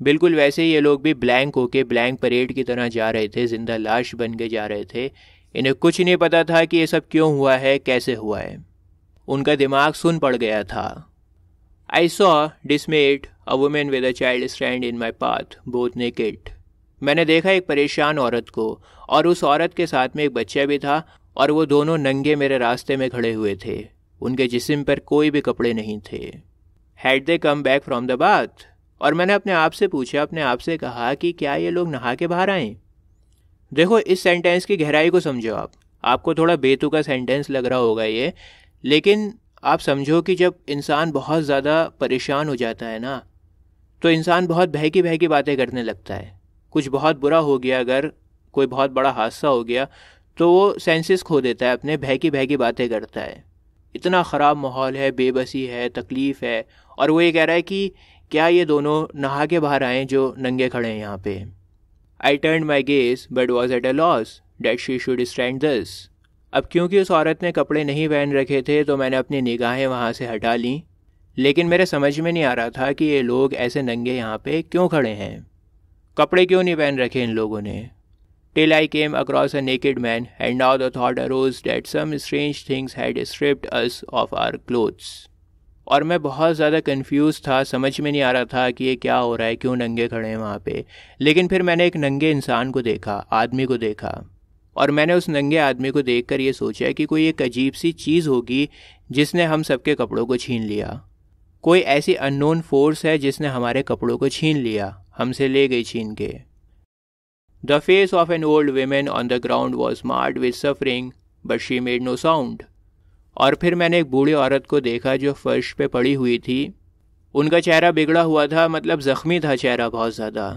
बिल्कुल वैसे ही ये लोग भी ब्लैंक होके ब्लैंक परेड की तरह जा रहे थे जिंदा लाश बन के जा रहे थे इन्हें कुछ नहीं पता था कि ये सब क्यों हुआ है कैसे हुआ है उनका दिमाग सुन पड़ गया था I saw dismayed a woman with a child stand in my path both किट मैंने देखा एक परेशान औरत को और उस औरत के साथ में एक बच्चा भी था और वो दोनों नंगे मेरे रास्ते में खड़े हुए थे उनके जिसम पर कोई भी कपड़े नहीं थे had they come back from the bath और मैंने अपने आप से पूछा अपने आप से कहा कि क्या ये लोग नहा के बाहर आए देखो इस सेंटेंस की गहराई को समझो आप आपको थोड़ा बेतुका सेंटेंस लग रहा होगा ये लेकिन आप समझो कि जब इंसान बहुत ज़्यादा परेशान हो जाता है ना तो इंसान बहुत भय की बातें करने लगता है कुछ बहुत बुरा हो गया अगर कोई बहुत बड़ा हादसा हो गया तो वो सेंसेस खो देता है अपने भय की बातें करता है इतना ख़राब माहौल है बेबसी है तकलीफ़ है और वो ये कह रहा है कि क्या ये दोनों नहा के बाहर आए जो नंगे खड़े हैं यहाँ पे I turned my gaze but was at a loss that she should stand this अब क्योंकि उस औरत ने कपड़े नहीं पहन रखे थे तो मैंने अपनी निगाहें वहाँ से हटा लीं लेकिन मेरे समझ में नहीं आ रहा था कि ये लोग ऐसे नंगे यहाँ पे क्यों खड़े हैं कपड़े क्यों नहीं पहन रखे इन लोगों ने till I came across a naked man and now the thought arose that some strange things had stripped us of our clothes और मैं बहुत ज़्यादा कंफ्यूज था समझ में नहीं आ रहा था कि ये क्या हो रहा है क्यों नंगे खड़े हैं वहाँ पे लेकिन फिर मैंने एक नंगे इंसान को देखा आदमी को देखा और मैंने उस नंगे आदमी को कर ये सोचा कि कोई एक अजीब सी चीज़ होगी जिसने हम सबके कपड़ों को छीन लिया कोई ऐसी अननोन फोर्स है जिसने हमारे कपड़ों को छीन लिया हमसे ले गई छीन के the face of an old woman on the ground was marred with suffering but she made no sound और फिर मैंने एक बूढ़ी औरत को देखा जो फर्श पे पड़ी हुई थी उनका चेहरा बिगड़ा हुआ था मतलब ज़ख्मी था चेहरा बहुत ज़्यादा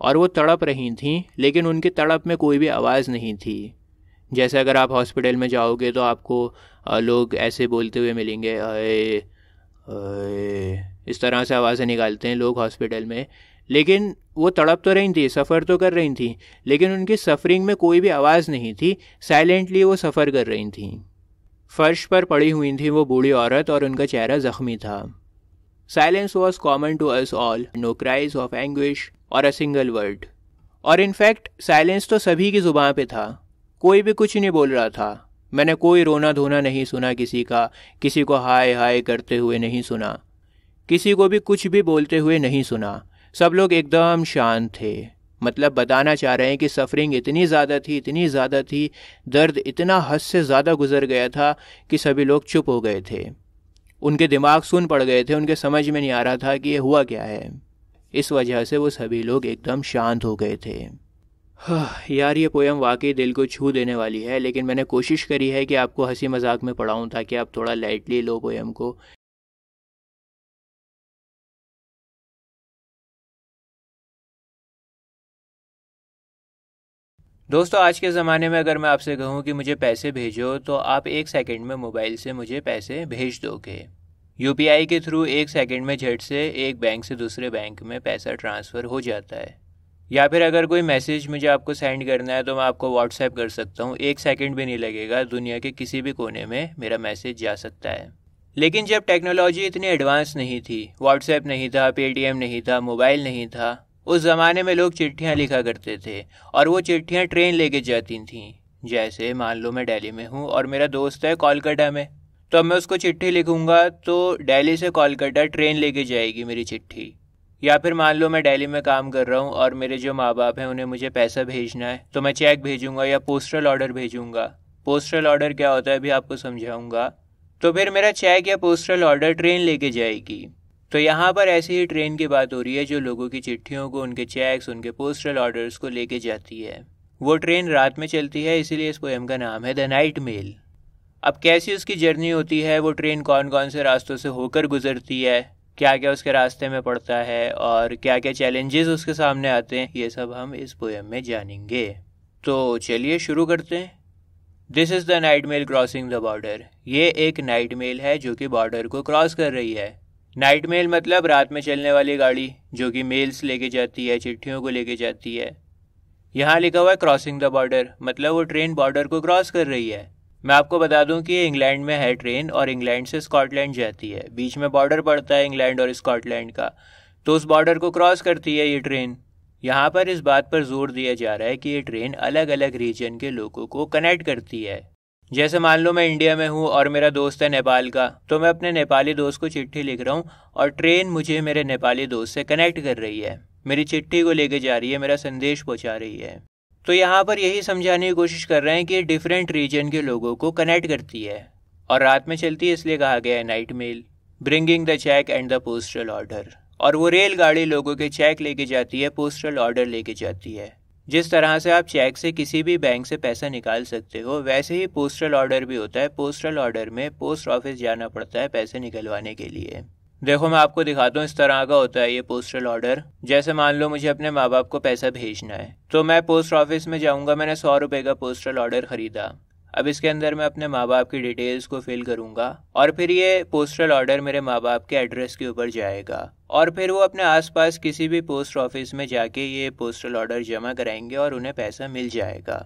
और वो तड़प रही थीं लेकिन उनकी तड़प में कोई भी आवाज़ नहीं थी जैसे अगर आप हॉस्पिटल में जाओगे तो आपको लोग ऐसे बोलते हुए मिलेंगे अए इस तरह से आवाज़ें निकालते हैं लोग हॉस्पिटल में लेकिन वो तड़प तो रही थी सफ़र तो कर रही थी लेकिन उनकी सफ़रिंग में कोई भी आवाज़ नहीं थी साइलेंटली वो सफ़र कर रही थी फर्श पर पड़ी हुई थी वो बूढ़ी औरत और उनका चेहरा ज़ख्मी था silence was common to us all no cries of anguish और अ सिंगल वर्ड और इनफैक्ट साइलेंस तो सभी की ज़ुबान पे था कोई भी कुछ नहीं बोल रहा था मैंने कोई रोना धोना नहीं सुना किसी का किसी को हाय हाय करते हुए नहीं सुना किसी को भी कुछ भी बोलते हुए नहीं सुना सब लोग एकदम शांत थे मतलब बताना चाह रहे हैं कि सफरिंग इतनी ज़्यादा थी इतनी ज़्यादा थी दर्द इतना हद से ज़्यादा गुजर गया था कि सभी लोग चुप हो गए थे उनके दिमाग सुन पड़ गए थे उनके समझ में नहीं आ रहा था कि ये हुआ क्या है इस वजह से वो सभी लोग एकदम शांत हो गए थे हाँ, यार ये पोएम वाकई दिल को छू देने वाली है लेकिन मैंने कोशिश करी है कि आपको हंसी मजाक में पढ़ाऊँ ताकि आप थोड़ा लाइटली लो पोएम को दोस्तों आज के ज़माने में अगर मैं आपसे कहूँ कि मुझे पैसे भेजो तो आप एक सेकंड में मोबाइल से मुझे पैसे भेज दोगे यूपीआई के थ्रू एक सेकंड में झट से एक बैंक से दूसरे बैंक में पैसा ट्रांसफ़र हो जाता है या फिर अगर कोई मैसेज मुझे आपको सेंड करना है तो मैं आपको व्हाट्सएप कर सकता हूँ एक सेकंड भी नहीं लगेगा दुनिया के किसी भी कोने में मेरा मैसेज जा सकता है लेकिन जब टेक्नोलॉजी इतनी एडवांस नहीं थी व्हाट्सएप नहीं था पेटीएम नहीं था मोबाइल नहीं था उस ज़माने में लोग चिट्ठियाँ लिखा करते थे और वो चिट्ठियाँ ट्रेन लेके जाती थीं जैसे मान लो मैं दिल्ली में हूँ और मेरा दोस्त है कोलकाता में तो अब मैं उसको चिट्ठी लिखूँगा तो दिल्ली से कोलकाता ट्रेन लेके जाएगी मेरी चिट्ठी या फिर मान लो मैं दिल्ली में काम कर रहा हूँ और मेरे जो माँ बाप हैं उन्हें मुझे पैसा भेजना है तो मैं चेक भेजूँगा या पोस्टल ऑर्डर भेजूँगा पोस्टल ऑर्डर क्या होता है अभी आपको समझाऊँगा तो फिर मेरा चेक या पोस्टल ऑर्डर ट्रेन लेके जाएगी तो यहाँ पर ऐसी ही ट्रेन की बात हो रही है जो लोगों की चिट्ठियों को उनके चेक्स उनके पोस्टल ऑर्डर्स को लेके जाती है वो ट्रेन रात में चलती है इसीलिए इस पोएम का नाम है द नाइट मेल अब कैसी उसकी जर्नी होती है वो ट्रेन कौन कौन से रास्तों से होकर गुजरती है क्या क्या उसके रास्ते में पड़ता है और क्या क्या चैलेंजेस उसके सामने आते हैं ये सब हम इस पोएम में जानेंगे तो चलिए शुरू करते हैं this is the night mail crossing the border ये एक नाइट मेल है जो कि बॉर्डर को क्रॉस कर रही है नाइट मेल मतलब रात में चलने वाली गाड़ी जो कि मेल्स लेके जाती है चिट्ठियों को लेके जाती है यहाँ लिखा हुआ है क्रॉसिंग द बॉर्डर मतलब वो ट्रेन बॉर्डर को क्रॉस कर रही है मैं आपको बता दूं कि इंग्लैंड में है ट्रेन और इंग्लैंड से स्कॉटलैंड जाती है बीच में बॉर्डर पड़ता है इंग्लैंड और स्कॉटलैंड का तो उस बॉर्डर को क्रॉस करती है ये ट्रेन यहाँ पर इस बात पर जोर दिया जा रहा है कि ये ट्रेन अलग अलग रीजन के लोगों को कनेक्ट करती है जैसे मान लो मैं इंडिया में हूँ और मेरा दोस्त है नेपाल का तो मैं अपने नेपाली दोस्त को चिट्ठी लिख रहा हूँ और ट्रेन मुझे मेरे नेपाली दोस्त से कनेक्ट कर रही है मेरी चिट्ठी को लेके जा रही है मेरा संदेश पहुँचा रही है तो यहाँ पर यही समझाने की कोशिश कर रहे हैं कि डिफरेंट रीजन के लोगों को कनेक्ट करती है और रात में चलती है इसलिए कहा गया है night mail bringing the cheque and the postal order और वो रेलगाड़ी लोगों के चेक लेके जाती है पोस्टल ऑर्डर लेके जाती है जिस तरह से आप चेक से किसी भी बैंक से पैसा निकाल सकते हो वैसे ही पोस्टल ऑर्डर भी होता है पोस्टल ऑर्डर में पोस्ट ऑफिस जाना पड़ता है पैसे निकलवाने के लिए देखो मैं आपको दिखाता हूँ इस तरह का होता है ये पोस्टल ऑर्डर जैसे मान लो मुझे अपने माँ बाप को पैसा भेजना है तो मैं पोस्ट ऑफिस में जाऊँगा मैंने सौ रुपये का पोस्टल ऑर्डर ख़रीदा अब इसके अंदर मैं अपने माँ बाप की डिटेल्स को फिल करूँगा और फिर ये पोस्टल ऑर्डर मेरे माँ बाप के एड्रेस के ऊपर जाएगा और फिर वो अपने आसपास किसी भी पोस्ट ऑफिस में जाके ये पोस्टल ऑर्डर जमा कराएंगे और उन्हें पैसा मिल जाएगा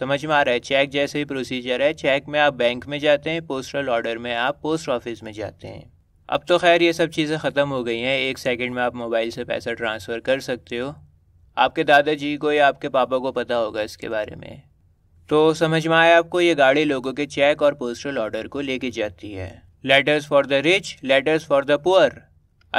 समझ में आ रहा है चेक जैसे ही प्रोसीजर है चेक में आप बैंक में जाते हैं पोस्टल ऑर्डर में आप पोस्ट ऑफिस में जाते हैं अब तो खैर ये सब चीज़ें ख़त्म हो गई हैं एक सेकंड में आप मोबाइल से पैसा ट्रांसफ़र कर सकते हो आपके दादाजी को या आपके पापा को पता होगा इसके बारे में तो समझ में आया आपको ये गाड़ी लोगों के चेक और पोस्टल ऑर्डर को लेके जाती है letters for the rich letters for the poor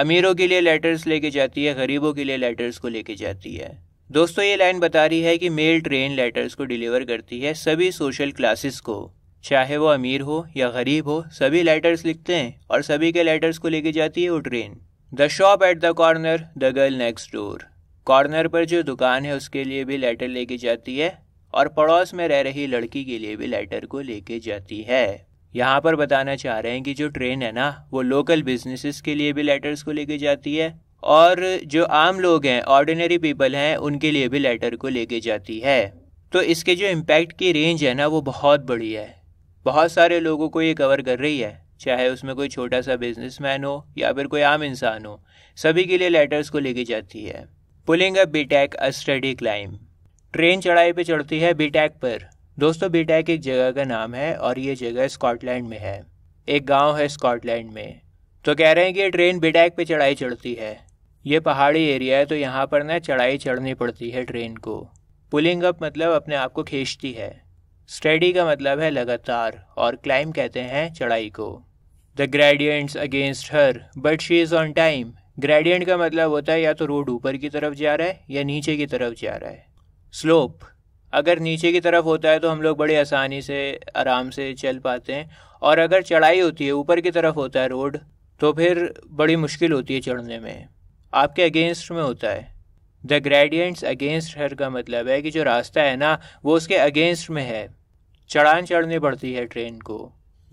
अमीरों के लिए लेटर्स लेके जाती है गरीबों के लिए लेटर्स को लेके जाती है दोस्तों ये लाइन बता रही है कि मेल ट्रेन लेटर्स को डिलीवर करती है सभी सोशल क्लासेस को चाहे वो अमीर हो या गरीब हो सभी लेटर्स लिखते हैं और सभी के लेटर्स को लेके जाती है वो train the shop at the corner the girl next door corner पर जो दुकान है उसके लिए भी लेटर लेके जाती है और पड़ोस में रह रही लड़की के लिए भी लेटर को लेके जाती है यहाँ पर बताना चाह रहे हैं कि जो ट्रेन है ना वो लोकल बिजनेसेस के लिए भी लेटर्स को लेके जाती है और जो आम लोग हैं ऑर्डिनरी पीपल हैं उनके लिए भी लेटर को लेके जाती है तो इसके जो इम्पैक्ट की रेंज है ना वो बहुत बड़ी है बहुत सारे लोगों को ये कवर कर रही है चाहे उसमें कोई छोटा सा बिजनेसमैन हो या फिर कोई आम इंसान हो सभी के लिए लेटर्स को लेके जाती है pulling up Beattock a steady climb train चढ़ाई पे चढ़ती है बीटैक पर दोस्तों बीटैक एक जगह का नाम है और ये जगह स्कॉटलैंड में है एक गांव है स्कॉटलैंड में तो कह रहे हैं कि ये ट्रेन बीटैक पे चढ़ाई चढ़ती है ये पहाड़ी एरिया है तो यहाँ पर ना चढ़ाई चढ़नी पड़ती है ट्रेन को पुलिंग अप मतलब अपने आप को खींचती है स्टडी का मतलब है लगातार और क्लाइम कहते हैं चढ़ाई को the gradients against her but she is on time gradient का मतलब होता है या तो रोड ऊपर की तरफ जा रहा है या नीचे की तरफ जा रहा है स्लोप अगर नीचे की तरफ होता है तो हम लोग बड़े आसानी से आराम से चल पाते हैं और अगर चढ़ाई होती है ऊपर की तरफ होता है रोड तो फिर बड़ी मुश्किल होती है चढ़ने में आपके अगेंस्ट में होता है द ग्रेडियंट्स अगेंस्ट हर का मतलब है कि जो रास्ता है ना वो उसके अगेंस्ट में है चढ़ान चढ़नी पड़ती है ट्रेन को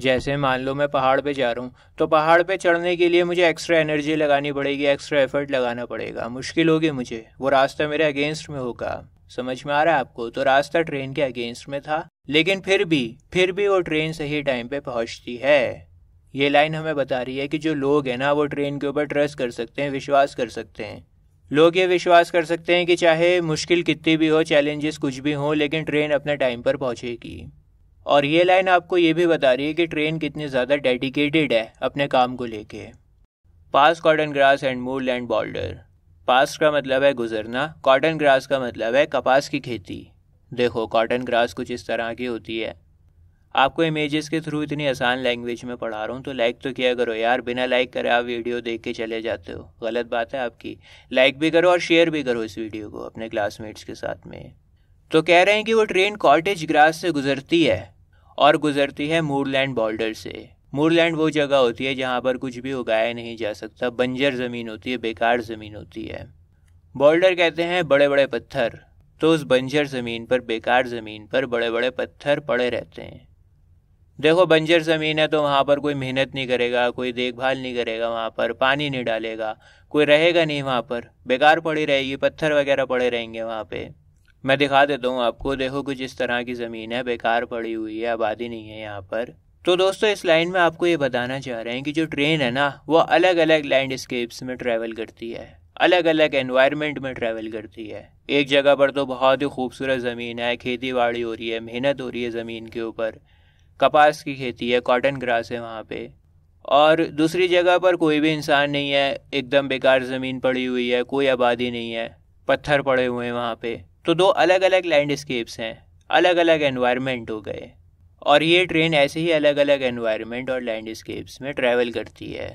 जैसे मान लो मैं पहाड़ पे जा रहा हूँ तो पहाड़ पे चढ़ने के लिए मुझे एक्स्ट्रा एनर्जी लगानी पड़ेगी एक्स्ट्रा एफर्ट लगाना पड़ेगा मुश्किल होगी मुझे वो रास्ता मेरे अगेंस्ट में होगा समझ में आ रहा है आपको तो रास्ता ट्रेन के अगेंस्ट में था लेकिन फिर भी फिर भी वो ट्रेन सही टाइम पे पहुंचती है ये लाइन हमें बता रही है कि जो लोग हैं ना वो ट्रेन के ऊपर ट्रस्ट कर सकते हैं विश्वास कर सकते हैं लोग ये विश्वास कर सकते हैं कि चाहे मुश्किल कितनी भी हो चैलेंजेस कुछ भी हो लेकिन ट्रेन अपने टाइम पर पहुंचेगी और ये लाइन आपको ये भी बता रही है कि ट्रेन कितनी ज़्यादा डेडिकेटेड है अपने काम को लेके past cotton grass and moorland boulder past का मतलब है गुजरना कॉटन ग्रास का मतलब है कपास की खेती देखो कॉटन ग्रास कुछ इस तरह की होती है आपको इमेजेस के थ्रू इतनी आसान लैंग्वेज में पढ़ा रहा हूँ तो लाइक तो किया करो यार बिना लाइक करे आप वीडियो देख के चले जाते हो गलत बात है आपकी लाइक भी करो और शेयर भी करो इस वीडियो को अपने क्लासमेट्स के साथ में तो कह रहे हैं कि वो ट्रेन कॉटेज ग्रास से गुजरती है और गुजरती है मूरलैंड बॉर्डर से मूरलैंड वो जगह होती है जहाँ पर कुछ भी उगाया नहीं जा सकता बंजर ज़मीन होती है बेकार ज़मीन होती है बॉर्डर कहते हैं बड़े बड़े पत्थर तो उस बंजर ज़मीन पर बेकार ज़मीन पर बड़े बड़े पत्थर पड़े रहते हैं देखो बंजर ज़मीन है तो वहाँ पर कोई मेहनत नहीं करेगा कोई देखभाल नहीं करेगा वहाँ पर पानी नहीं डालेगा कोई रहेगा नहीं वहाँ पर बेकार पड़ी रहेगी पत्थर वगैरह पड़े रहेंगे वहाँ पर मैं दिखा देता हूँ आपको देखो कुछ इस तरह की ज़मीन है बेकार पड़ी हुई है आबादी नहीं है यहाँ पर तो दोस्तों इस लाइन में आपको ये बताना चाह रहे हैं कि जो ट्रेन है ना वो अलग अलग लैंडस्केप्स में ट्रैवल करती है अलग अलग एनवायरनमेंट में ट्रैवल करती है एक जगह पर तो बहुत ही खूबसूरत ज़मीन है खेती बाड़ी हो रही है मेहनत हो रही है ज़मीन के ऊपर कपास की खेती है कॉटन ग्रास है वहाँ पे और दूसरी जगह पर कोई भी इंसान नहीं है एकदम बेकार ज़मीन पड़ी हुई है कोई आबादी नहीं है पत्थर पड़े हुए हैं वहाँ पर तो दो अलग अलग लैंडस्केप्स हैं अलग अलग एनवायरनमेंट हो गए और ये ट्रेन ऐसे ही अलग अलग एनवायरनमेंट और लैंडस्केप्स में ट्रैवल करती है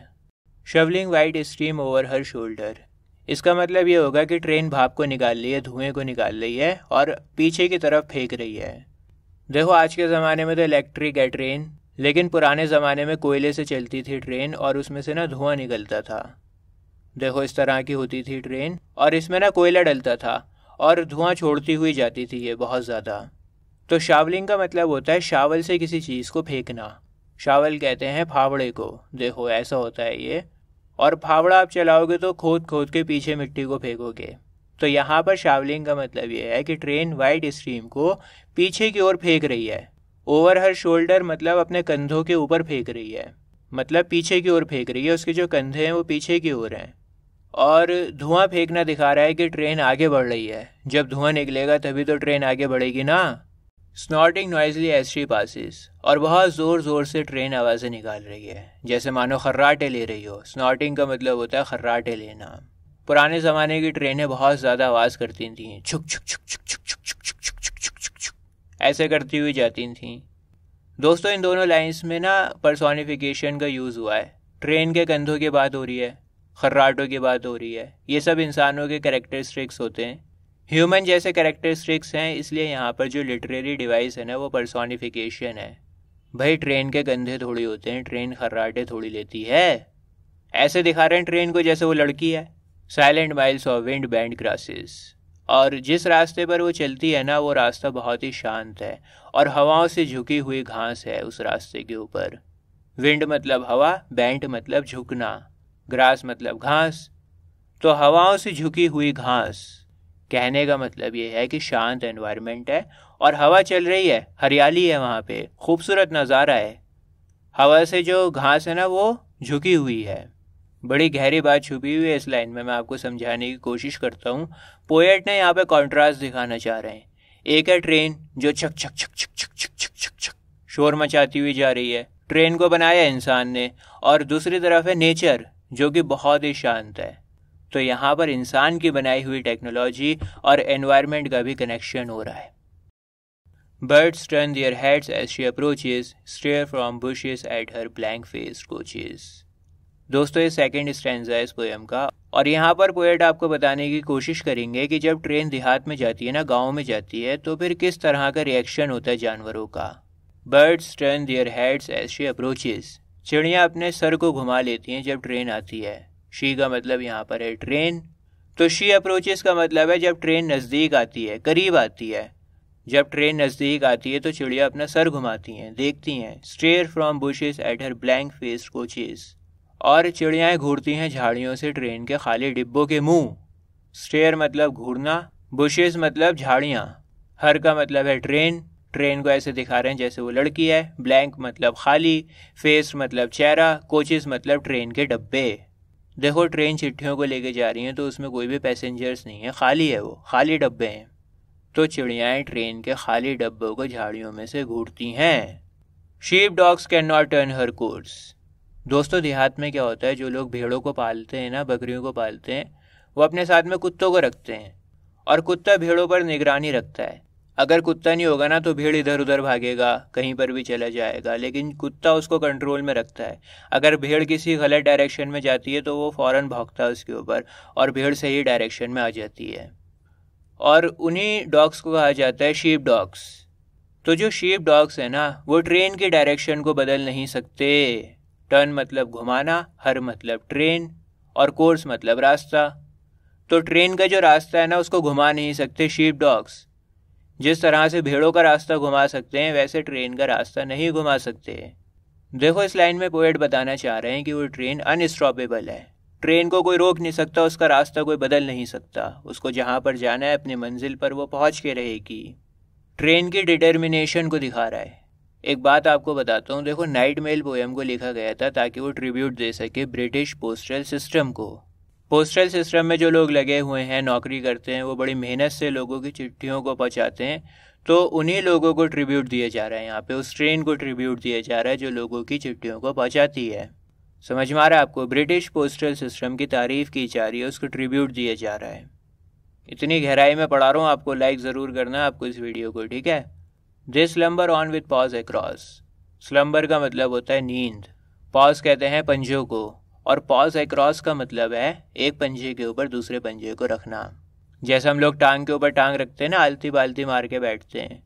shovelling white steam over her shoulder इसका मतलब ये होगा कि ट्रेन भाप को निकाल रही है धुएं को निकाल रही है और पीछे की तरफ फेंक रही है देखो आज के ज़माने में तो इलेक्ट्रिक है ट्रेन लेकिन पुराने ज़माने में कोयले से चलती थी ट्रेन और उसमें से ना धुआं निकलता था देखो इस तरह की होती थी ट्रेन और इसमें ना कोयला डलता था और धुआं छोड़ती हुई जाती थी ये बहुत ज़्यादा तो शावलिंग का मतलब होता है शावल से किसी चीज़ को फेंकना शावल कहते हैं फावड़े को देखो ऐसा होता है ये और फावड़ा आप चलाओगे तो खोद खोद के पीछे मिट्टी को फेंकोगे तो यहाँ पर शावलिंग का मतलब ये है कि ट्रेन वाइड स्ट्रीम को पीछे की ओर फेंक रही है ओवर हर शोल्डर मतलब अपने कंधों के ऊपर फेंक रही है मतलब पीछे की ओर फेंक रही है उसके जो कंधे हैं वो पीछे की ओर हैं और धुआं फेंकना दिखा रहा है कि ट्रेन आगे बढ़ रही है जब धुआं निकलेगा तभी तो ट्रेन आगे बढ़ेगी ना snorting noisily as she passes और बहुत ज़ोर ज़ोर से ट्रेन आवाज़ें निकाल रही है जैसे मानो खर्राटे ले रही हो स्नॉटिंग का मतलब होता है खर्राटे लेना पुराने ज़माने की ट्रेनें बहुत ज़्यादा आवाज़ करती थी छुक छुक छुक छुक छुक छुक छुक छुक छुक छुक छुक छुक ऐसे करती हुई जाती थी दोस्तों इन दोनों लाइन्स में ना परसोनिफिकेशन का यूज़ हुआ है ट्रेन के कंधों की बात हो रही है खर्राटों की बात हो रही है ये सब इंसानों के करेक्टरिस्टिक्स होते हैं ह्यूमन जैसे करेक्टरिस्टिक्स हैं इसलिए यहाँ पर जो लिटरेरी डिवाइस है ना वो पर्सोनिफिकेशन है भाई ट्रेन के कंधे थोड़ी होते हैं ट्रेन खर्राटे थोड़ी लेती है ऐसे दिखा रहे हैं ट्रेन को जैसे वो लड़की है साइलेंट माइल्स और विंड बैंड ग्रासेस और जिस रास्ते पर वो चलती है ना वो रास्ता बहुत ही शांत है और हवाओं से झुकी हुई घास है उस रास्ते के ऊपर विंड मतलब हवा बैंड मतलब झुकना ग्रास मतलब घास तो हवाओं से झुकी हुई घास कहने का मतलब ये है कि शांत एनवायरनमेंट है और हवा चल रही है हरियाली है वहाँ पे खूबसूरत नज़ारा है हवा से जो घास है ना वो झुकी हुई है बड़ी गहरी बात छुपी हुई है इस लाइन में मैं आपको समझाने की कोशिश करता हूँ पोएट ने यहाँ पे कॉन्ट्रास्ट दिखाना चाह रहे हैं एक है ट्रेन जो छक छक छक छक छक छक छक छक छक शोर मचाती हुई जा रही है ट्रेन को बनाया इंसान ने और दूसरी तरफ है नेचर जो कि बहुत ही शांत है तो यहाँ पर इंसान की बनाई हुई टेक्नोलॉजी और एनवायरनमेंट का भी कनेक्शन हो रहा है birds turn their heads as she stare stare from bushes at her blank face coaches. दोस्तों ये सेकेंड स्टेंजा है इस पोएम का और यहाँ पर पोएट आपको बताने की कोशिश करेंगे कि जब ट्रेन देहात में जाती है ना गाँव में जाती है तो फिर किस तरह का रिएक्शन होता है जानवरों का birds turn their heads as she approaches चिड़िया अपने सर को घुमा लेती हैं जब ट्रेन आती है शी का मतलब यहाँ पर है ट्रेन तो शी अप्रोचेस का मतलब है जब ट्रेन नज़दीक आती है करीब आती है जब ट्रेन नज़दीक आती है तो चिड़िया अपना सर घुमाती हैं देखती हैं stare from bushes at her blank face coaches और चिड़ियाएँ घूरती हैं झाड़ियों से ट्रेन के खाली डिब्बों के मुंह स्टेयर मतलब घूरना बुशेस मतलब झाड़ियाँ हर का मतलब है ट्रेन ट्रेन को ऐसे दिखा रहे हैं जैसे वो लड़की है ब्लैंक मतलब खाली फेस मतलब चेहरा कोचेस मतलब ट्रेन के डब्बे देखो ट्रेन चिट्ठियों को लेके जा रही है तो उसमें कोई भी पैसेंजर्स नहीं है खाली है वो खाली डब्बे हैं तो चिड़ियाएँ ट्रेन के खाली डब्बों को झाड़ियों में से घूटती हैं sheep dogs cannot turn her course दोस्तों देहात में क्या होता है जो लोग भेड़ों को पालते हैं ना बकरियों को पालते हैं वो अपने साथ में कुत्तों को रखते हैं और कुत्ता भेड़ों पर निगरानी रखता है अगर कुत्ता नहीं होगा ना तो भीड़ इधर उधर भागेगा कहीं पर भी चला जाएगा लेकिन कुत्ता उसको कंट्रोल में रखता है अगर भीड़ किसी गलत डायरेक्शन में जाती है तो वो फ़ौरन भागता है उसके ऊपर और भीड़ सही डायरेक्शन में आ जाती है और उन्हीं डॉग्स को कहा जाता है शीप डॉग्स तो जो शीप डॉग्स हैं ना वो ट्रेन के डायरेक्शन को बदल नहीं सकते टर्न मतलब घुमाना हर मतलब ट्रेन और कोर्स मतलब रास्ता तो ट्रेन का जो रास्ता है ना उसको घुमा नहीं सकते शीप डॉग्स जिस तरह से भेड़ों का रास्ता घुमा सकते हैं वैसे ट्रेन का रास्ता नहीं घुमा सकते देखो इस लाइन में पोएट बताना चाह रहे हैं कि वो ट्रेन अनस्टॉपेबल है ट्रेन को कोई रोक नहीं सकता उसका रास्ता कोई बदल नहीं सकता उसको जहाँ पर जाना है अपनी मंजिल पर वो पहुँच के रहेगी ट्रेन की डिटर्मिनेशन को दिखा रहा है एक बात आपको बताता हूँ देखो नाइट मेल पोएम को लिखा गया था ताकि वो ट्रिब्यूट दे सके ब्रिटिश पोस्टल सिस्टम को पोस्टल सिस्टम में जो लोग लगे हुए हैं नौकरी करते हैं वो बड़ी मेहनत से लोगों की चिट्ठियों को पहुँचाते हैं तो उन्हीं लोगों को ट्रिब्यूट दिए जा रहे हैं यहाँ पे उस ट्रेन को ट्रिब्यूट दिया जा रहा है जो लोगों की चिट्ठियों को पहुँचाती है समझ में आ रहा है आपको ब्रिटिश पोस्टल सिस्टम की तारीफ़ की जा रही है उसको ट्रिब्यूट दिया जा रहा है इतनी गहराई में पढ़ा रहा हूँ आपको लाइक ज़रूर करना आपको इस वीडियो को ठीक है they slumber on with paws across slumber का मतलब होता है नींद पॉज कहते हैं पंजों को और पॉज एक्रॉस का मतलब है एक पंजे के ऊपर दूसरे पंजे को रखना जैसे हम लोग टांग के ऊपर टांग रखते हैं ना आलती बालती मार के बैठते हैं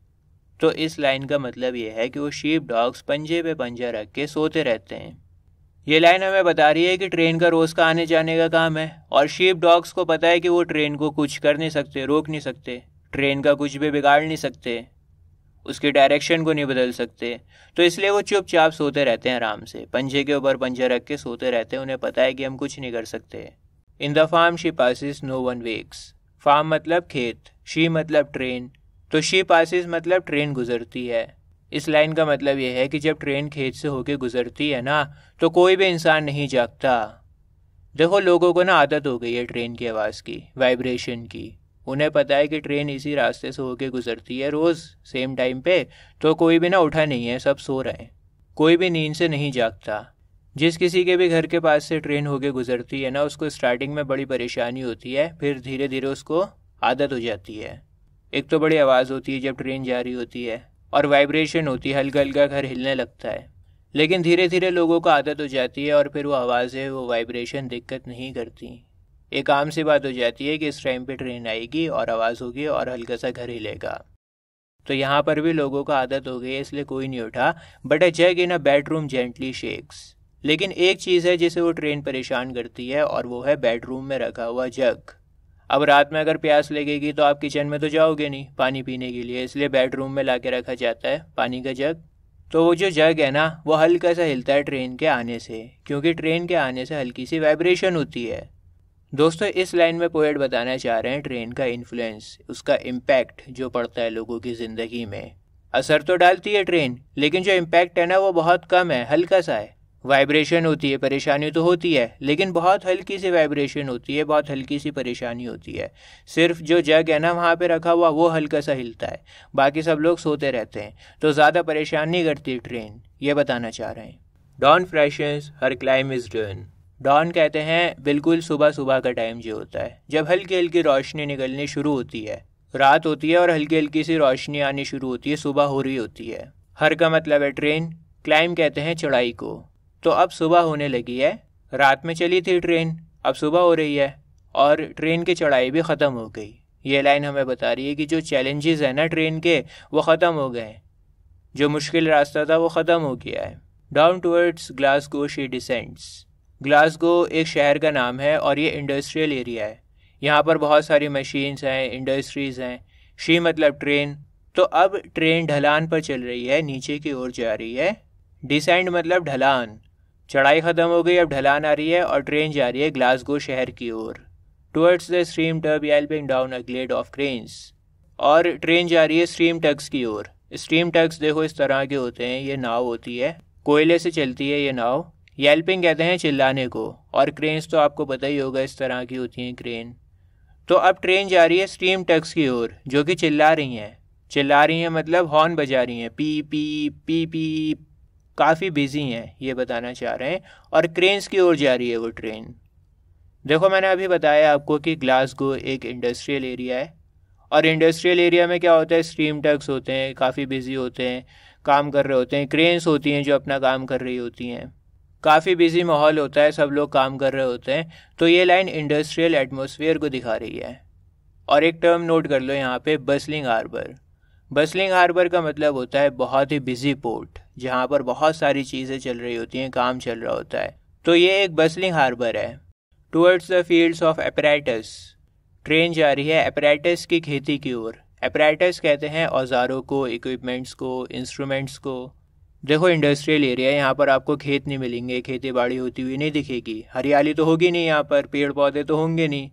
तो इस लाइन का मतलब यह है कि वो शीप डॉग्स पंजे पे पंजा रख के सोते रहते हैं ये लाइन हमें बता रही है कि ट्रेन का रोज़ का आने जाने का काम है और शीप डॉग्स को पता है कि वो ट्रेन को कुछ कर नहीं सकते रोक नहीं सकते ट्रेन का कुछ भी बिगाड़ नहीं सकते उसके डायरेक्शन को नहीं बदल सकते तो इसलिए वो चुपचाप सोते रहते हैं आराम से पंजे के ऊपर पंजे रख के सोते रहते हैं उन्हें पता है कि हम कुछ नहीं कर सकते in the farm she passes no one wakes farm मतलब खेत शी मतलब ट्रेन तो शी पासिस मतलब ट्रेन गुजरती है इस लाइन का मतलब यह है कि जब ट्रेन खेत से होके गुजरती है ना तो कोई भी इंसान नहीं जागता देखो लोगों को ना आदत हो गई है ट्रेन की आवाज़ की वाइब्रेशन की उन्हें पता है कि ट्रेन इसी रास्ते से होके गुजरती है रोज़ सेम टाइम पे तो कोई भी ना उठा नहीं है सब सो रहे हैं कोई भी नींद से नहीं जागता जिस किसी के भी घर के पास से ट्रेन होके गुजरती है ना उसको स्टार्टिंग में बड़ी परेशानी होती है फिर धीरे धीरे उसको आदत हो जाती है एक तो बड़ी आवाज़ होती है जब ट्रेन जा रही होती है और वाइब्रेशन होती है हल्का हल्का घर हिलने लगता है लेकिन धीरे धीरे लोगों को आदत हो जाती है और फिर वो आवाज़ें वो वाइब्रेशन दिक्कत नहीं करती एक आम सी बात हो जाती है कि इस टाइम पे ट्रेन आएगी और आवाज़ होगी और हल्का सा घर हिलेगा तो यहाँ पर भी लोगों का आदत हो गई है इसलिए कोई नहीं उठा but a jug in a bedroom gently shakes लेकिन एक चीज़ है जिसे वो ट्रेन परेशान करती है और वो है बेडरूम में रखा हुआ जग अब रात में अगर प्यास लगेगी तो आप किचन में तो जाओगे नहीं पानी पीने के लिए इसलिए बेडरूम में ला के रखा जाता है पानी का जग तो वो जो जग है ना वो हल्का सा हिलता है ट्रेन के आने से क्योंकि ट्रेन के आने से हल्की सी वाइब्रेशन होती है दोस्तों इस लाइन में पोएट बताना चाह रहे हैं ट्रेन का इन्फ्लुएंस उसका इम्पैक्ट जो पड़ता है लोगों की ज़िंदगी में असर तो डालती है ट्रेन लेकिन जो इम्पैक्ट है ना वो बहुत कम है हल्का सा है वाइब्रेशन होती है परेशानी तो होती है लेकिन बहुत हल्की सी वाइब्रेशन होती है बहुत हल्की सी परेशानी होती है सिर्फ जो जग है ना वहाँ पे रखा हुआ वो हल्का सा हिलता है बाकी सब लोग सोते रहते हैं तो ज़्यादा परेशान नहीं करती ट्रेन ये बताना चाह रहे हैं dawn fresh her climb is done dawn कहते हैं बिल्कुल सुबह सुबह का टाइम जो होता है जब हल्की हल्की रोशनी निकलनी शुरू होती है रात होती है और हल्की हल्की सी रोशनी आनी शुरू होती है सुबह हो रही होती है हर का मतलब है ट्रेन क्लाइम कहते हैं चढ़ाई को तो अब सुबह होने लगी है रात में चली थी ट्रेन अब सुबह हो रही है और ट्रेन की चढ़ाई भी ख़त्म हो गई ये लाइन हमें बता रही है कि जो चैलेंजेस हैं ना ट्रेन के वो ख़त्म हो गए जो मुश्किल रास्ता था वो ख़त्म हो गया है down towards Glasgow she descends Glasgow एक शहर का नाम है और ये इंडस्ट्रियल एरिया है यहाँ पर बहुत सारी मशीन्स हैं इंडस्ट्रीज़ हैं शी मतलब ट्रेन तो अब ट्रेन ढलान पर चल रही है नीचे की ओर जा रही है डिसेंड मतलब ढलान चढ़ाई ख़त्म हो गई अब ढलान आ रही है और ट्रेन जा रही है ग्लासगो शहर की ओर towards the steam tug yelping down a glade of cranes और ट्रेन जा रही है स्ट्रीम टग्स की ओर स्ट्रीम टग्स देखो इस तरह के होते हैं ये नाव होती है कोयले से चलती है ये नाव येल्पिंग कहते हैं चिल्लाने को और क्रेन्स तो आपको पता ही होगा इस तरह की होती हैं क्रेन तो अब ट्रेन जा रही है स्टीम टक्स की ओर जो कि चिल्ला रही हैं चिल्ला रही हैं मतलब हॉर्न बजा रही हैं पी पी पी पी काफ़ी बिजी हैं ये बताना चाह रहे हैं और क्रेन्स की ओर जा रही है वो ट्रेन देखो मैंने अभी बताया आपको कि ग्लासगो एक इंडस्ट्रियल एरिया है और इंडस्ट्रियल एरिया में क्या होता है स्टीम टक्स होते हैं काफ़ी बिजी होते हैं काम कर रहे होते हैं क्रेन्स होती हैं जो अपना काम कर रही होती हैं काफ़ी बिजी माहौल होता है सब लोग काम कर रहे होते हैं तो ये लाइन इंडस्ट्रियल एटमोसफियर को दिखा रही है और एक टर्म नोट कर लो यहाँ पे बसलिंग हार्बर बसलिंग हार्बर का मतलब होता है बहुत ही बिजी पोर्ट जहाँ पर बहुत सारी चीज़ें चल रही होती हैं काम चल रहा होता है तो ये एक बसलिंग हार्बर है towards the fields of apparatus train जा रही है अपराइटस की खेती की ओर अपराइटस कहते हैं औजारों को इक्विपमेंट्स को इंस्ट्रूमेंट्स को देखो इंडस्ट्रियल एरिया है यहाँ पर आपको खेत नहीं मिलेंगे खेती बाड़ी होती हुई नहीं दिखेगी हरियाली तो होगी नहीं यहाँ पर पेड़ पौधे तो होंगे नहीं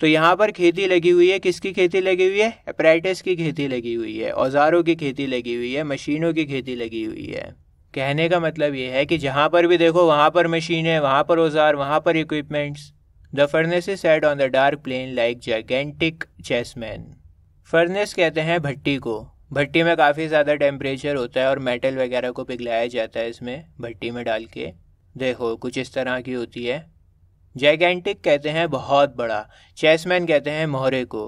तो यहाँ पर खेती लगी हुई है किसकी खेती लगी हुई है अप्रैटिस की खेती लगी हुई है औजारों की खेती लगी हुई है मशीनों की खेती लगी हुई है कहने का मतलब ये है कि जहाँ पर भी देखो वहाँ पर मशीन है वहाँ पर औजार वहाँ पर equipments the furnace is set on the dark plain like gigantic chessmen furnace कहते हैं भट्टी को भट्टी में काफ़ी ज़्यादा टेम्परेचर होता है और मेटल वगैरह को पिघलाया जाता है इसमें भट्टी में डाल के देखो कुछ इस तरह की होती है जैगेंटिक कहते हैं बहुत बड़ा चेसमैन कहते हैं मोहरे को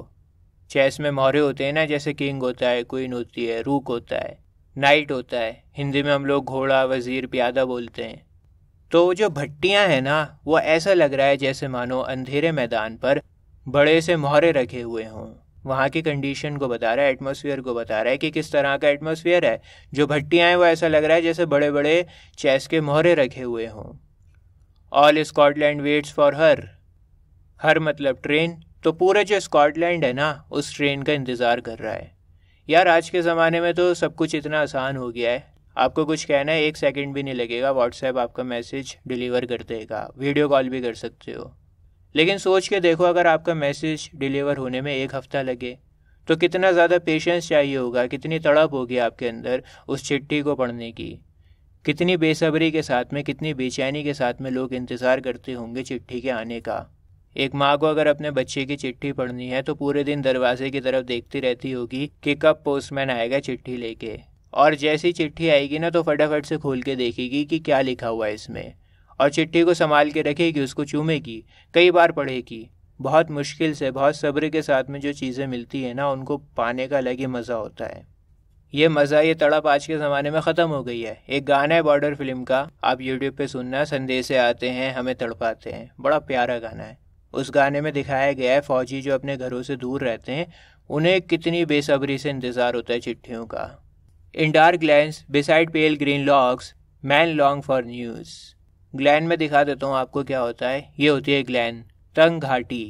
चेस में मोहरे होते हैं ना जैसे किंग होता है क्वीन होती है रूक होता है नाइट होता है हिंदी में हम लोग घोड़ा वज़ीर प्यादा बोलते हैं तो जो भट्टियाँ हैं ना वो ऐसा लग रहा है जैसे मानो अंधेरे मैदान पर बड़े से मोहरे रखे हुए हों वहाँ की कंडीशन को बता रहा है एटमोसफियर को बता रहा है कि किस तरह का एटमोसफियर है जो भट्टियाँ हैं वो ऐसा लग रहा है जैसे बड़े बड़े चेस के मोहरे रखे हुए हों all Scotland waits for her her मतलब ट्रेन तो पूरा जो स्कॉटलैंड है ना उस ट्रेन का इंतज़ार कर रहा है यार आज के ज़माने में तो सब कुछ इतना आसान हो गया है आपको कुछ कहना है एक सेकंड भी नहीं लगेगा व्हाट्सएप आपका मैसेज डिलीवर कर देगा वीडियो कॉल भी कर सकते हो लेकिन सोच के देखो अगर आपका मैसेज डिलीवर होने में एक हफ़्ता लगे तो कितना ज़्यादा पेशेंस चाहिए होगा कितनी तड़प होगी आपके अंदर उस चिट्ठी को पढ़ने की कितनी बेसब्री के साथ में कितनी बेचैनी के साथ में लोग इंतज़ार करते होंगे चिट्ठी के आने का एक माँ को अगर अपने बच्चे की चिट्ठी पढ़नी है तो पूरे दिन दरवाजे की तरफ देखती रहती होगी कि कब पोस्टमैन आएगा चिट्ठी लेके और जैसी चिट्ठी आएगी ना तो फटाफट से खोल के देखेगी कि क्या लिखा हुआ है इसमें और चिट्ठी को संभाल के रखेगी उसको चूमेगी कई बार पढ़ेगी बहुत मुश्किल से बहुत सब्र के साथ में जो चीज़ें मिलती है ना उनको पाने का अलग ही मज़ा होता है ये मज़ा ये तड़प आज के ज़माने में ख़त्म हो गई है एक गाना है बॉर्डर फिल्म का आप यूट्यूब पे सुनना संदेशे आते हैं हमें तड़पाते हैं बड़ा प्यारा गाना है उस गाने में दिखाया गया है फ़ौजी जो अपने घरों से दूर रहते हैं उन्हें कितनी बेसब्री से इंतज़ार होता है चिट्ठियों का in dark lands beside pale green lochs men long for news ग्लैंड में दिखा देता हूँ आपको क्या होता है ये होती है ग्लैंड तंग घाटी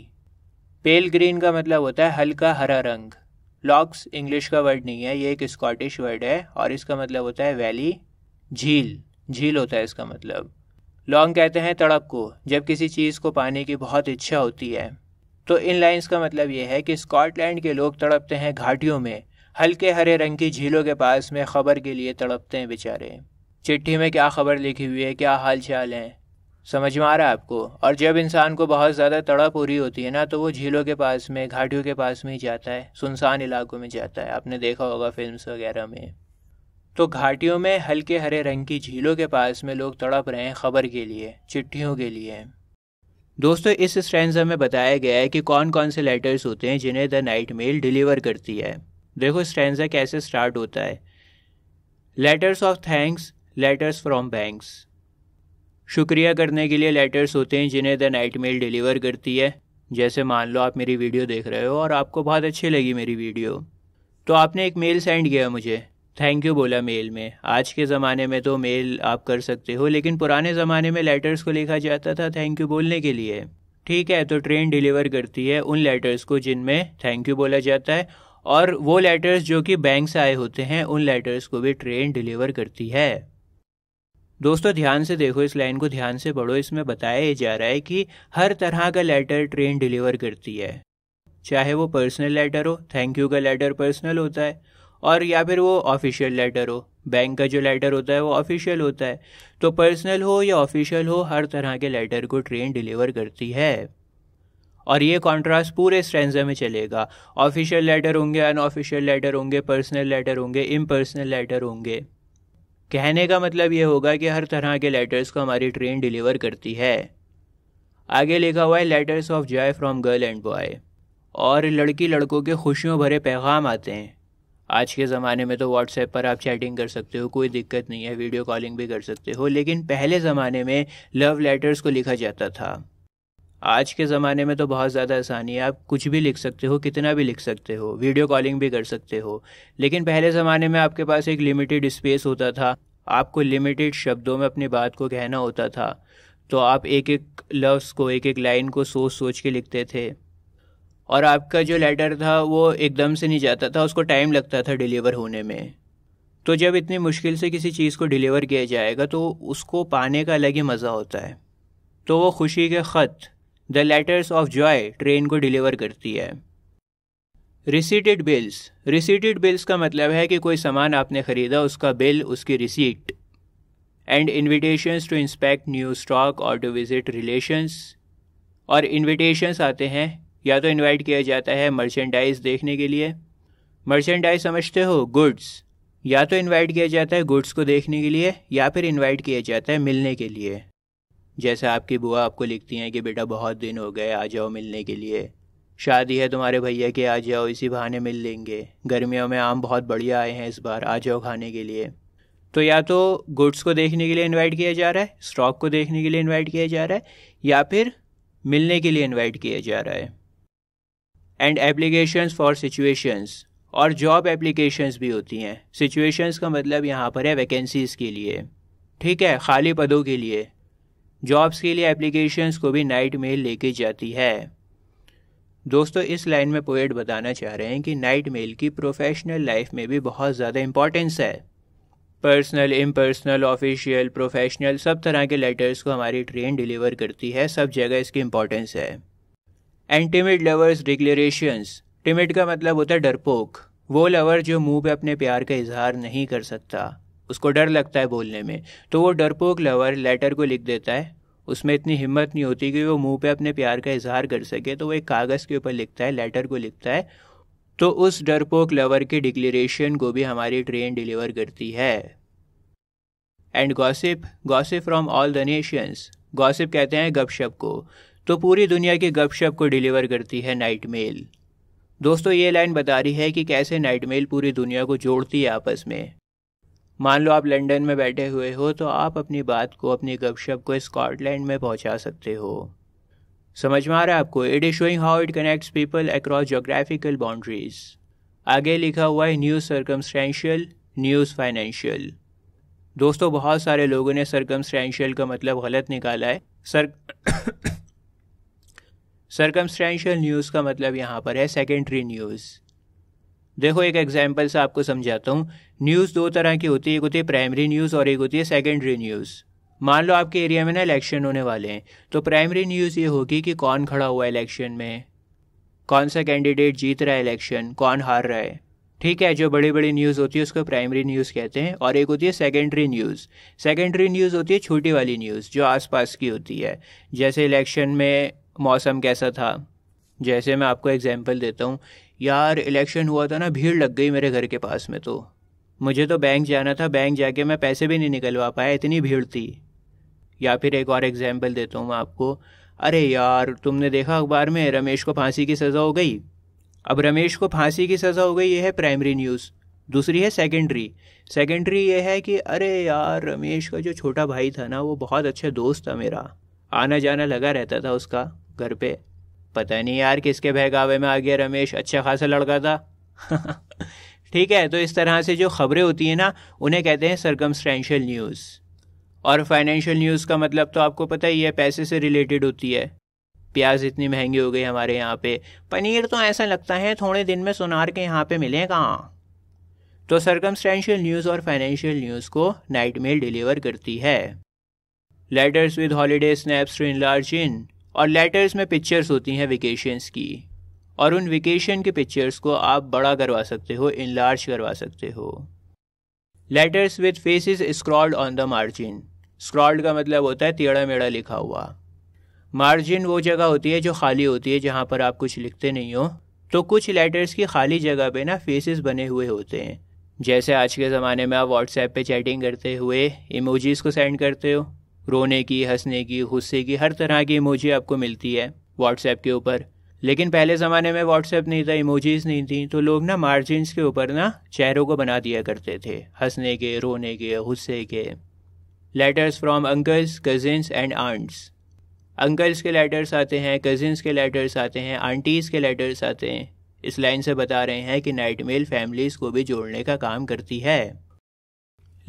पेल ग्रीन का मतलब होता है हल्का हरा रंग लॉक्स इंग्लिश का वर्ड नहीं है ये एक स्कॉटिश वर्ड है और इसका मतलब होता है वैली झील झील होता है इसका मतलब लॉन्ग कहते हैं तड़प को जब किसी चीज़ को पाने की बहुत इच्छा होती है तो इन लाइंस का मतलब यह है कि स्कॉटलैंड के लोग तड़पते हैं घाटियों में हल्के हरे रंग की झीलों के पास में खबर के लिए तड़पते हैं बेचारे चिट्ठी में क्या खबर लिखी हुई है क्या हाल चाल हैं समझ में आ रहा है आपको और जब इंसान को बहुत ज़्यादा तड़प हो रही होती है ना तो वो झीलों के पास में घाटियों के पास में ही जाता है सुनसान इलाकों में जाता है आपने देखा होगा फिल्म वगैरह में तो घाटियों में हल्के हरे रंग की झीलों के पास में लोग तड़प रहे हैं खबर के लिए चिट्ठियों के लिए दोस्तों इस स्ट्रेंजा में बताया गया है कि कौन कौन से लेटर्स होते हैं जिन्हें द नाइट मेल डिलीवर करती है देखो स्ट्रेंजा कैसे स्टार्ट होता है letters of thanks letters from banks शुक्रिया करने के लिए लेटर्स होते हैं जिन्हें द नाइट मेल डिलीवर करती है जैसे मान लो आप मेरी वीडियो देख रहे हो और आपको बहुत अच्छी लगी मेरी वीडियो तो आपने एक मेल सेंड किया मुझे थैंक यू बोला मेल में आज के ज़माने में तो मेल आप कर सकते हो लेकिन पुराने ज़माने में लेटर्स को लिखा जाता था थैंक यू बोलने के लिए ठीक है तो ट्रेन डिलीवर करती है उन लेटर्स को जिनमें थैंक यू बोला जाता है और वो लेटर्स जो कि बैंक से आए होते हैं उन लेटर्स को भी ट्रेन डिलीवर करती है दोस्तों ध्यान से देखो इस लाइन को ध्यान से पढ़ो इसमें बताया जा रहा है कि हर तरह का लेटर ट्रेन डिलीवर करती है चाहे वो पर्सनल लेटर हो थैंक यू का लेटर पर्सनल होता है और या फिर वो ऑफिशियल लेटर हो बैंक का जो लेटर होता है वो ऑफिशियल होता है तो पर्सनल हो या ऑफिशियल हो हर तरह के लेटर को ट्रेन डिलीवर करती है और ये कॉन्ट्रास्ट पूरे स्ट्रेंजा में चलेगा ऑफिशियल लेटर होंगे अनऑफिशियल लेटर होंगे पर्सनल लेटर होंगे इम लेटर होंगे कहने का मतलब ये होगा कि हर तरह के लेटर्स को हमारी ट्रेन डिलीवर करती है आगे लिखा हुआ है letters of joy from girl and boy और लड़की लड़कों के खुशियों भरे पैगाम आते हैं आज के ज़माने में तो व्हाट्सएप पर आप चैटिंग कर सकते हो कोई दिक्कत नहीं है वीडियो कॉलिंग भी कर सकते हो लेकिन पहले ज़माने में लव लेटर्स को लिखा जाता था आज के ज़माने में तो बहुत ज़्यादा आसानी है आप कुछ भी लिख सकते हो कितना भी लिख सकते हो वीडियो कॉलिंग भी कर सकते हो लेकिन पहले ज़माने में आपके पास एक लिमिटेड स्पेस होता था आपको लिमिटेड शब्दों में अपनी बात को कहना होता था तो आप एक एक लफ्ज़ को एक एक लाइन को सोच सोच के लिखते थे और आपका जो लेटर था वो एकदम से नहीं जाता था उसको टाइम लगता था डिलीवर होने में तो जब इतनी मुश्किल से किसी चीज़ को डिलीवर किया जाएगा तो उसको पाने का अलग ही मज़ा होता है तो वो खुशी के ख़त the letters of joy train को डिलीवर करती है रिसीटेड बिल्स रिसीटेड बिल्स का मतलब है कि कोई सामान आपने ख़रीदा उसका बिल उसकी receipt and invitations to inspect new stock और टू विज़िट रिलेशंस और इनविटेशंस आते हैं या तो इनवाइट किया जाता है मर्चेंडाइज देखने के लिए मर्चेंडाइज समझते हो गुड्स या तो इनवाइट किया जाता है गुड्स को देखने के लिए या फिर इनवाइट किया जाता है मिलने के लिए जैसे आपकी बुआ आपको लिखती हैं कि बेटा बहुत दिन हो गए आ जाओ मिलने के लिए शादी है तुम्हारे भैया के आ जाओ इसी बहाने मिल लेंगे गर्मियों में आम बहुत बढ़िया आए हैं इस बार आ जाओ खाने के लिए तो या तो गुड्स को देखने के लिए इनवाइट किया जा रहा है स्टॉक को देखने के लिए इनवाइट किया जा रहा है या फिर मिलने के लिए इनवाइट किया जा रहा है एंड एप्लीकेशंस फॉर सिचुएशंस और जॉब एप्लीकेशंस भी होती हैं सिचुएशंस का मतलब यहाँ पर है वैकेंसीज़ के लिए ठीक है खाली पदों के लिए जॉब्स के लिए एप्लीकेशंस को भी नाइट मेल लेके जाती है दोस्तों इस लाइन में पोएट बताना चाह रहे हैं कि नाइट मेल की प्रोफेशनल लाइफ में भी बहुत ज़्यादा इम्पॉर्टेंस है पर्सनल इम्पर्सनल ऑफिशियल प्रोफेशनल सब तरह के लेटर्स को हमारी ट्रेन डिलीवर करती है सब जगह इसकी इम्पोर्टेंस है एंटीमेड लवर्स डिक्लेरेशंस टिमिड का मतलब होता है डरपोक वो लवर जो मुंह पे अपने प्यार का इजहार नहीं कर सकता उसको डर लगता है बोलने में तो वो डरपोक लवर लेटर को लिख देता है उसमें इतनी हिम्मत नहीं होती कि वो मुंह पे अपने प्यार का इजहार कर सके तो वो एक कागज़ के ऊपर लिखता है लेटर को लिखता है तो उस डरपोक लवर के डिक्लेरेशन को भी हमारी ट्रेन डिलीवर करती है and gossip gossip from all the nations gossip कहते हैं गपशप को तो पूरी दुनिया के गपशप को डिलीवर करती है नाइट मेल दोस्तों ये लाइन बता रही है कि कैसे नाइट मेल पूरी दुनिया को जोड़ती है आपस में मान लो आप लंदन में बैठे हुए हो तो आप अपनी बात को अपनी गपशप को स्कॉटलैंड में पहुंचा सकते हो समझ में आ रहा है आपको it is showing how it connects people across geographical boundaries आगे लिखा हुआ है न्यूज़ सर्कमस्टेंशियल न्यूज़ फाइनेंशियल दोस्तों बहुत सारे लोगों ने सर्कमस्टेंशियल का मतलब गलत निकाला है सर सर्कमस्टेंशियल न्यूज़ का मतलब यहाँ पर है सेकेंडरी न्यूज़ देखो एक एग्जाम्पल से आपको समझाता हूँ न्यूज़ दो तरह की होती है एक होती है प्राइमरी न्यूज़ और एक होती है सेकेंडरी न्यूज़ मान लो आपके एरिया में ना इलेक्शन होने वाले हैं तो प्राइमरी न्यूज़ ये होगी कि कौन खड़ा हुआ है इलेक्शन में कौन सा कैंडिडेट जीत रहा है इलेक्शन कौन हार रहा है ठीक है जो बड़ी बड़ी न्यूज़ होती है उसको प्राइमरी न्यूज़ कहते हैं और एक होती है सेकेंडरी न्यूज़ सेकेंडरी न्यूज़ होती है छोटी वाली न्यूज़ जो आसपास की होती है जैसे इलेक्शन में मौसम कैसा था जैसे मैं आपको एग्जांपल देता हूँ यार इलेक्शन हुआ था ना भीड़ लग गई मेरे घर के पास में तो मुझे तो बैंक जाना था बैंक जाके मैं पैसे भी नहीं निकलवा पाया इतनी भीड़ थी या फिर एक और एग्जाम्पल देता हूँ मैं आपको अरे यार तुमने देखा अखबार में रमेश को फांसी की सज़ा हो गई अब रमेश को फांसी की सज़ा हो गई ये है प्राइमरी न्यूज़ दूसरी है सेकेंडरी सेकेंडरी ये है कि अरे यार रमेश का जो छोटा भाई था ना वो बहुत अच्छा दोस्त था मेरा आना जाना लगा रहता था उसका घर पे पता नहीं यार किसके बहकावे में आ गया रमेश अच्छा खासा लड़का था ठीक है तो इस तरह से जो खबरें होती हैं ना उन्हें कहते हैं सरकमस्टेंशियल न्यूज़ और फाइनेंशियल न्यूज़ का मतलब तो आपको पता ही है पैसे से रिलेटेड होती है प्याज इतनी महंगी हो गई हमारे यहाँ पे पनीर तो ऐसा लगता है थोड़े दिन में सुनार के यहाँ पे मिले कहाँ तो सरकमस्टेंशियल न्यूज़ और फाइनेंशियल न्यूज़ को नाइट मेल डिलीवर करती है letters with holiday snaps to enlarge in और लेटर्स में पिक्चर्स होती हैं वेकेशंस की और उन वेकेशन के पिक्चर्स को आप बड़ा करवा सकते हो इनलार्ज करवा सकते हो letters with faces scrawled on the margin scrawled का मतलब होता है टेढ़ा मेढ़ा लिखा हुआ मार्जिन वो जगह होती है जो खाली होती है जहाँ पर आप कुछ लिखते नहीं हो तो कुछ लेटर्स की खाली जगह पे ना फेसेस बने हुए होते हैं जैसे आज के ज़माने में आप व्हाट्सएप पे चैटिंग करते हुए इमोजीज़ को सेंड करते हो रोने की हंसने की गुस्से की हर तरह की इमोजी आपको मिलती है व्हाट्सएप के ऊपर लेकिन पहले ज़माने में व्हाट्सएप नहीं था इमोजीज नहीं थी तो लोग ना मार्जिनस के ऊपर ना चेहरों को बना दिया करते थे हंसने के रोने के गुस्से के letters from uncles cousins and aunts uncles के लेटर्स आते हैं कजिन्स के लेटर्स आते हैं आंटीज़ के लेटर्स आते हैं इस लाइन से बता रहे हैं कि नाइट मेल फैमिलीज़ को भी जोड़ने का काम करती है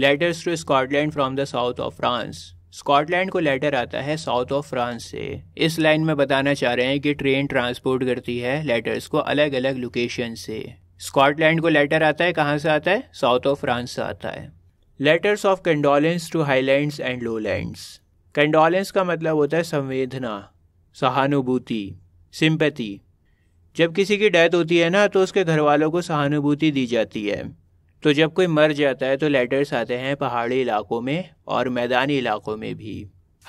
letters to Scotland from the south of France Scotland को लेटर आता है साउथ ऑफ फ्रांस से इस लाइन में बताना चाह रहे हैं कि ट्रेन ट्रांसपोर्ट करती है लेटर्स को अलग अलग लोकेशन से स्कॉटलैंड को लेटर आता है कहाँ से आता है साउथ ऑफ फ्रांस से आता है letters of condolence to highland and lowlands condolence का मतलब होता है संवेदना सहानुभूति सिंपति जब किसी की डेथ होती है ना तो उसके घर वालों को सहानुभूति दी जाती है तो जब कोई मर जाता है तो लेटर्स आते हैं पहाड़ी इलाकों में और मैदानी इलाकों में भी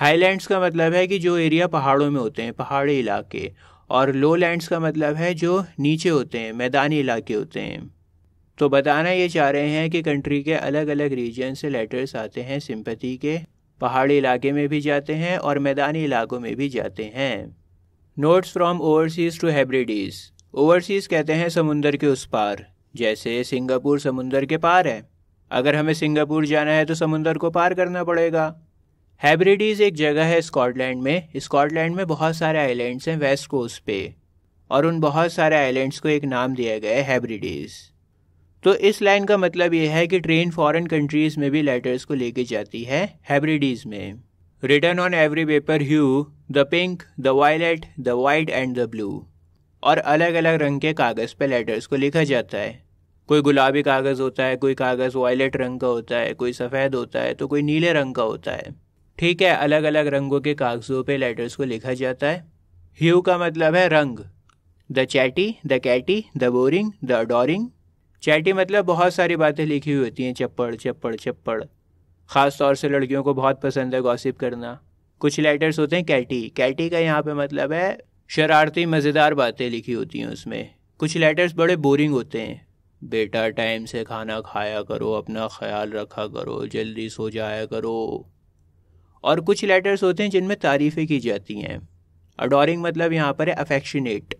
हाईलैंड्स का मतलब है कि जो एरिया पहाड़ों में होते हैं पहाड़ी इलाके और लो लैंड्स का मतलब है जो नीचे होते हैं मैदानी इलाके होते हैं तो बताना ये चाह रहे हैं कि कंट्री के अलग अलग रीजन से लेटर्स आते हैं सिंपथी के पहाड़ी इलाके में भी जाते हैं और मैदानी इलाकों में भी जाते हैं notes from overseas to Hebrides overseas कहते हैं समुंदर के उस पार जैसे सिंगापुर समुंदर के पार है अगर हमें सिंगापुर जाना है तो समुंदर को पार करना पड़ेगा हैब्रिडीज़ एक जगह है स्कॉटलैंड में स्कॉटलैंड में बहुत सारे आइलैंड्स हैं वेस्ट कोस्ट पे और उन बहुत सारे आइलैंड्स को एक नाम दिया गया है हैब्रिडीज़ तो इस लाइन का मतलब यह है कि ट्रेन फॉरेन कंट्रीज़ में भी लेटर्स को लेके जाती है हैब्रिडीज़ में written on every paper hue the pink the violet the white and the blue और अलग अलग रंग के कागज़ पे लेटर्स को लिखा जाता है कोई गुलाबी कागज़ होता है कोई कागज़ वायलेट रंग का होता है कोई सफ़ेद होता है तो कोई नीले रंग का होता है ठीक है अलग अलग रंगों के कागज़ों पे लेटर्स को लिखा जाता है ह्यू का मतलब है रंग the chatty the catty the boring the adoring chatty मतलब बहुत सारी बातें लिखी हुई होती हैं चप्पड़ चप्पड़ चप्पड़ ख़ास तौर से लड़कियों को बहुत पसंद है गॉसिप करना कुछ लेटर्स होते हैं कैटी कैटी का यहाँ पे मतलब है शरारती मज़ेदार बातें लिखी होती हैं उसमें कुछ लेटर्स बड़े बोरिंग होते हैं बेटा टाइम से खाना खाया करो अपना ख्याल रखा करो जल्दी सो जाया करो और कुछ लेटर्स होते हैं जिनमें तारीफ़ें की जाती हैं अडोरिंग मतलब यहाँ पर है अफेक्शनेट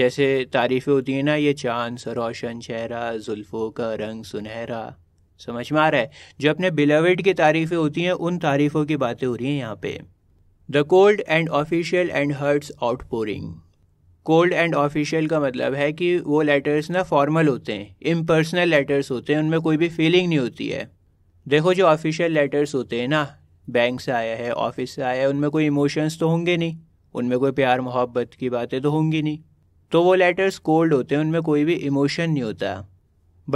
जैसे तारीफ़ें होती हैं ना ये चांद रोशन चेहरा जुल्फ़ों का रंग सुनहरा समझ में आ रहा है जो अपने बिलावेट की तारीफ़ें होती हैं उन तारीफ़ों की बातें हो रही हैं यहाँ पर the cold and official and heart's outpouring cold and official का मतलब है कि वो लेटर्स ना फॉर्मल होते हैं इम्पर्सनल लेटर्स होते हैं उनमें कोई भी फीलिंग नहीं होती है देखो जो ऑफिशियल लेटर्स होते हैं ना बैंक से आया है ऑफिस से आया है उनमें कोई इमोशंस तो होंगे नहीं उनमें कोई प्यार मोहब्बत की बातें तो होंगी नहीं तो वो लेटर्स कोल्ड होते हैं उनमें कोई भी इमोशन नहीं होता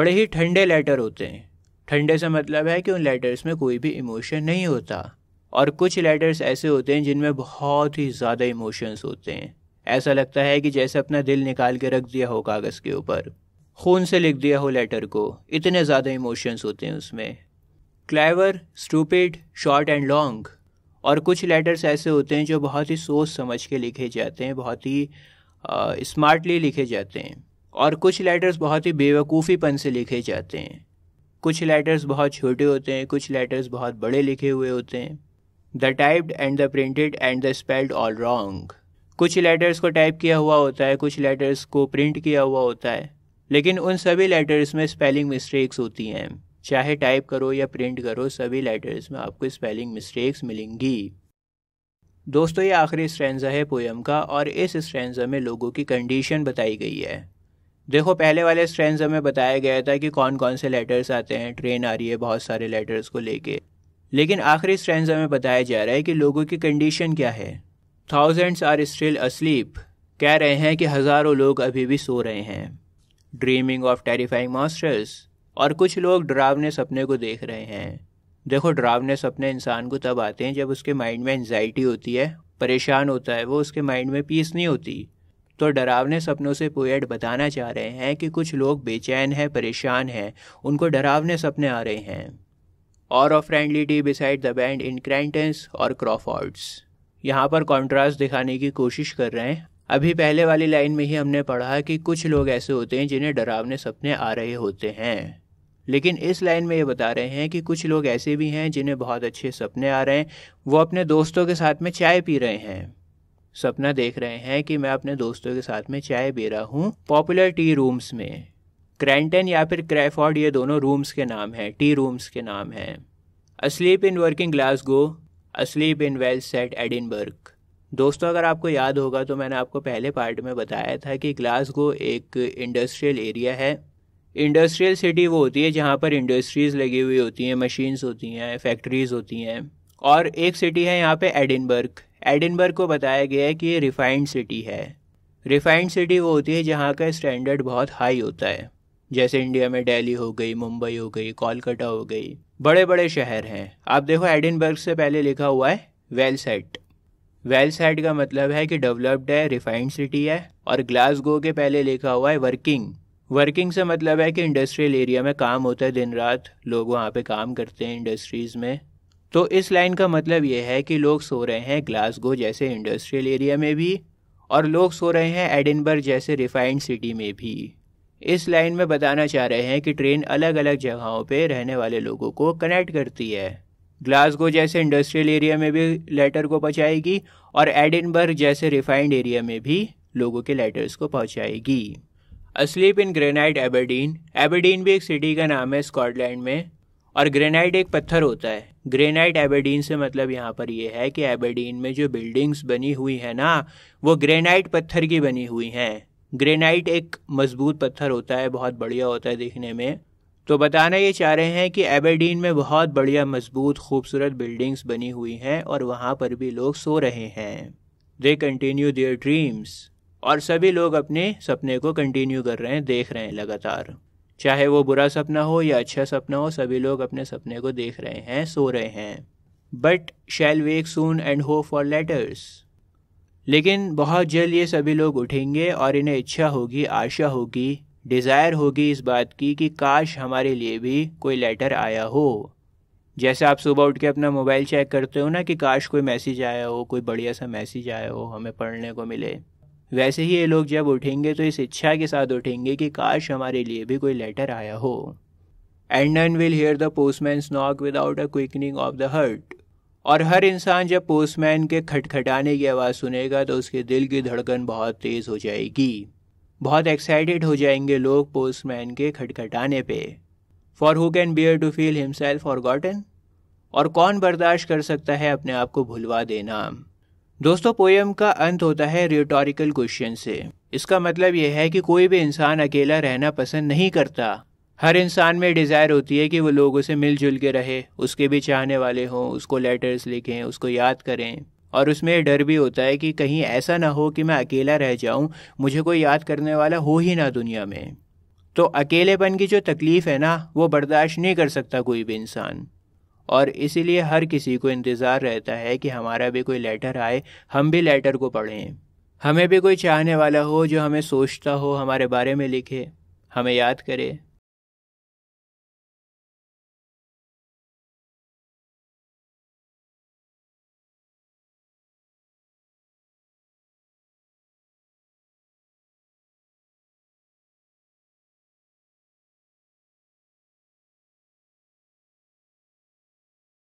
बड़े ही ठंडे लेटर होते हैं ठंडे से मतलब है कि उन लेटर्स में कोई भी इमोशन नहीं होता और कुछ लेटर्स ऐसे होते हैं जिनमें बहुत ही ज़्यादा इमोशंस होते हैं ऐसा लगता है कि जैसे अपना दिल निकाल के रख दिया हो कागज़ के ऊपर खून से लिख दिया हो लेटर को इतने ज़्यादा इमोशंस होते हैं उसमें clever stupid short and long और कुछ लेटर्स ऐसे होते हैं जो बहुत ही सोच समझ के लिखे जाते हैं बहुत ही स्मार्टली लिखे जाते हैं और कुछ लेटर्स बहुत ही बेवकूफ़ीपन से लिखे जाते हैं कुछ लेटर्स बहुत छोटे होते हैं कुछ लेटर्स बहुत बड़े लिखे हुए होते हैं the typed and the printed and the spelled all wrong कुछ लेटर्स को टाइप किया हुआ होता है कुछ लेटर्स को प्रिंट किया हुआ होता है लेकिन उन सभी लेटर्स में स्पेलिंग मिस्टेक्स होती हैं चाहे टाइप करो या प्रिंट करो सभी लेटर्स में आपको स्पेलिंग मिस्टेक्स मिलेंगी दोस्तों ये आखिरी स्ट्रेंजा है पोयम का और इस स्ट्रेंजा में लोगों की कंडीशन बताई गई है देखो पहले वाले स्ट्रेंजा में बताया गया था कि कौन कौन से लेटर्स आते हैं ट्रेन आ रही है बहुत सारे लेटर्स को लेके लेकिन आखिरी स्ट्रेंजा में बताया जा रहा है कि लोगों की कंडीशन क्या है थाउजेंड्स आर स्टिल अस्लीप कह रहे हैं कि हज़ारों लोग अभी भी सो रहे हैं ड्रीमिंग ऑफ टेरिफाइंग मास्टर्स और कुछ लोग डरावने सपने को देख रहे हैं देखो डरावने सपने इंसान को तब आते हैं जब उसके माइंड में एनजाइटी होती है परेशान होता है वो उसके माइंड में पीस नहीं होती तो डरावने सपनों से पोएट बताना चाह रहे हैं कि कुछ लोग बेचैन हैं परेशान हैं उनको डरावने सपने आ रहे हैं और a friendly tea beside the band in Cranston's और क्रॉफॉर्ड्स यहाँ पर कॉन्ट्रास्ट दिखाने की कोशिश कर रहे हैं अभी पहले वाली लाइन में ही हमने पढ़ा कि कुछ लोग ऐसे होते हैं जिन्हें डरावने सपने आ रहे होते हैं लेकिन इस लाइन में ये बता रहे हैं कि कुछ लोग ऐसे भी हैं जिन्हें बहुत अच्छे सपने आ रहे हैं वो अपने दोस्तों के साथ में चाय पी रहे हैं सपना देख रहे हैं कि मैं अपने दोस्तों के साथ में चाय पी रहा हूँ पॉपुलर टी रूम्स में क्रैंटन या फिर क्रैफोर्ड ये दोनों रूम्स के नाम हैं टी रूम्स के नाम हैं asleep in working Glasgow asleep in well set Edinburgh दोस्तों अगर आपको याद होगा तो मैंने आपको पहले पार्ट में बताया था कि ग्लासगो एक इंडस्ट्रियल एरिया है इंडस्ट्रियल सिटी वो होती है जहाँ पर इंडस्ट्रीज़ लगी हुई होती हैं मशीन्स होती हैं फैक्ट्रीज़ होती हैं और एक सिटी है यहाँ पे एडिनबर्ग एडिनबर्ग को बताया गया है कि ये रिफाइंड सिटी है रिफाइंड सिटी वो होती है जहाँ का स्टैंडर्ड बहुत हाई होता है जैसे इंडिया में दिल्ली हो गई मुंबई हो गई कोलकाता हो गई बड़े बड़े शहर हैं आप देखो एडिनबर्ग से पहले लिखा हुआ है वेल सेट वेल सेट का मतलब है कि डेवलप्ड है रिफाइंड सिटी है और ग्लासगो के पहले लिखा हुआ है वर्किंग वर्किंग से मतलब है कि इंडस्ट्रियल एरिया में काम होता है दिन रात लोग वहाँ पे काम करते हैं इंडस्ट्रीज़ में तो इस लाइन का मतलब ये है कि लोग सो रहे हैं ग्लासगो जैसे इंडस्ट्रियल एरिया में भी और लोग सो रहे हैं एडिनबर्ग जैसे रिफाइंड सिटी में भी इस लाइन में बताना चाह रहे हैं कि ट्रेन अलग अलग जगहों पर रहने वाले लोगों को कनेक्ट करती है ग्लासगो जैसे इंडस्ट्रियल एरिया में भी लेटर को पहुँचाएगी और एडिनबर्ग जैसे रिफाइंड एरिया में भी लोगों के लेटर्स को पहुँचाएगी asleep in granite Aberdeen Aberdeen भी एक सिटी का नाम है स्कॉटलैंड में और ग्रेनाइट एक पत्थर होता है ग्रेनाइट एबरडीन से मतलब यहाँ पर यह है कि एबरडीन में जो बिल्डिंग्स बनी हुई है ना वो ग्रेनाइट पत्थर की बनी हुई हैं ग्रेनाइट एक मजबूत पत्थर होता है बहुत बढ़िया होता है देखने में तो बताना ये चाह रहे हैं कि एबरडीन में बहुत बढ़िया मजबूत खूबसूरत बिल्डिंग्स बनी हुई हैं और वहाँ पर भी लोग सो रहे हैं दे कंटिन्यू देयर ड्रीम्स और सभी लोग अपने सपने को कंटिन्यू कर रहे हैं देख रहे हैं लगातार चाहे वो बुरा सपना हो या अच्छा सपना हो सभी लोग अपने सपने को देख रहे हैं सो रहे हैं but shall wake soon and hope for letters लेकिन बहुत जल्द ये सभी लोग उठेंगे और इन्हें इच्छा होगी आशा होगी डिज़ायर होगी इस बात की कि काश हमारे लिए भी कोई लेटर आया हो जैसे आप सुबह उठ के अपना मोबाइल चेक करते हो ना कि काश कोई मैसेज आया हो कोई बढ़िया सा मैसेज आया हो हमें पढ़ने को मिले वैसे ही ये लोग जब उठेंगे तो इस इच्छा के साथ उठेंगे कि काश हमारे लिए भी कोई लेटर आया हो and none will hear the postman knock without a quickening of the heart और हर इंसान जब पोस्टमैन के खटखटाने की आवाज़ सुनेगा तो उसके दिल की धड़कन बहुत तेज़ हो जाएगी बहुत एक्साइटेड हो जाएंगे लोग पोस्टमैन के खटखटाने पे for who can bear to feel himself forgotten और कौन बर्दाश्त कर सकता है अपने आप को भुलवा देना दोस्तों पोएम का अंत होता है रिटोरिकल क्वेश्चन से इसका मतलब यह है कि कोई भी इंसान अकेला रहना पसंद नहीं करता हर इंसान में डिज़ायर होती है कि वो लोगों से मिलजुल के रहे उसके भी चाहने वाले हों उसको लेटर्स लिखें उसको याद करें और उसमें डर भी होता है कि कहीं ऐसा ना हो कि मैं अकेला रह जाऊं मुझे कोई याद करने वाला हो ही ना दुनिया में तो अकेलेपन की जो तकलीफ़ है ना वो बर्दाश्त नहीं कर सकता कोई भी इंसान और इसीलिए हर किसी को इंतज़ार रहता है कि हमारा भी कोई लेटर आए हम भी लेटर को पढ़ें हमें भी कोई चाहने वाला हो जो हमें सोचता हो हमारे बारे में लिखे हमें याद करे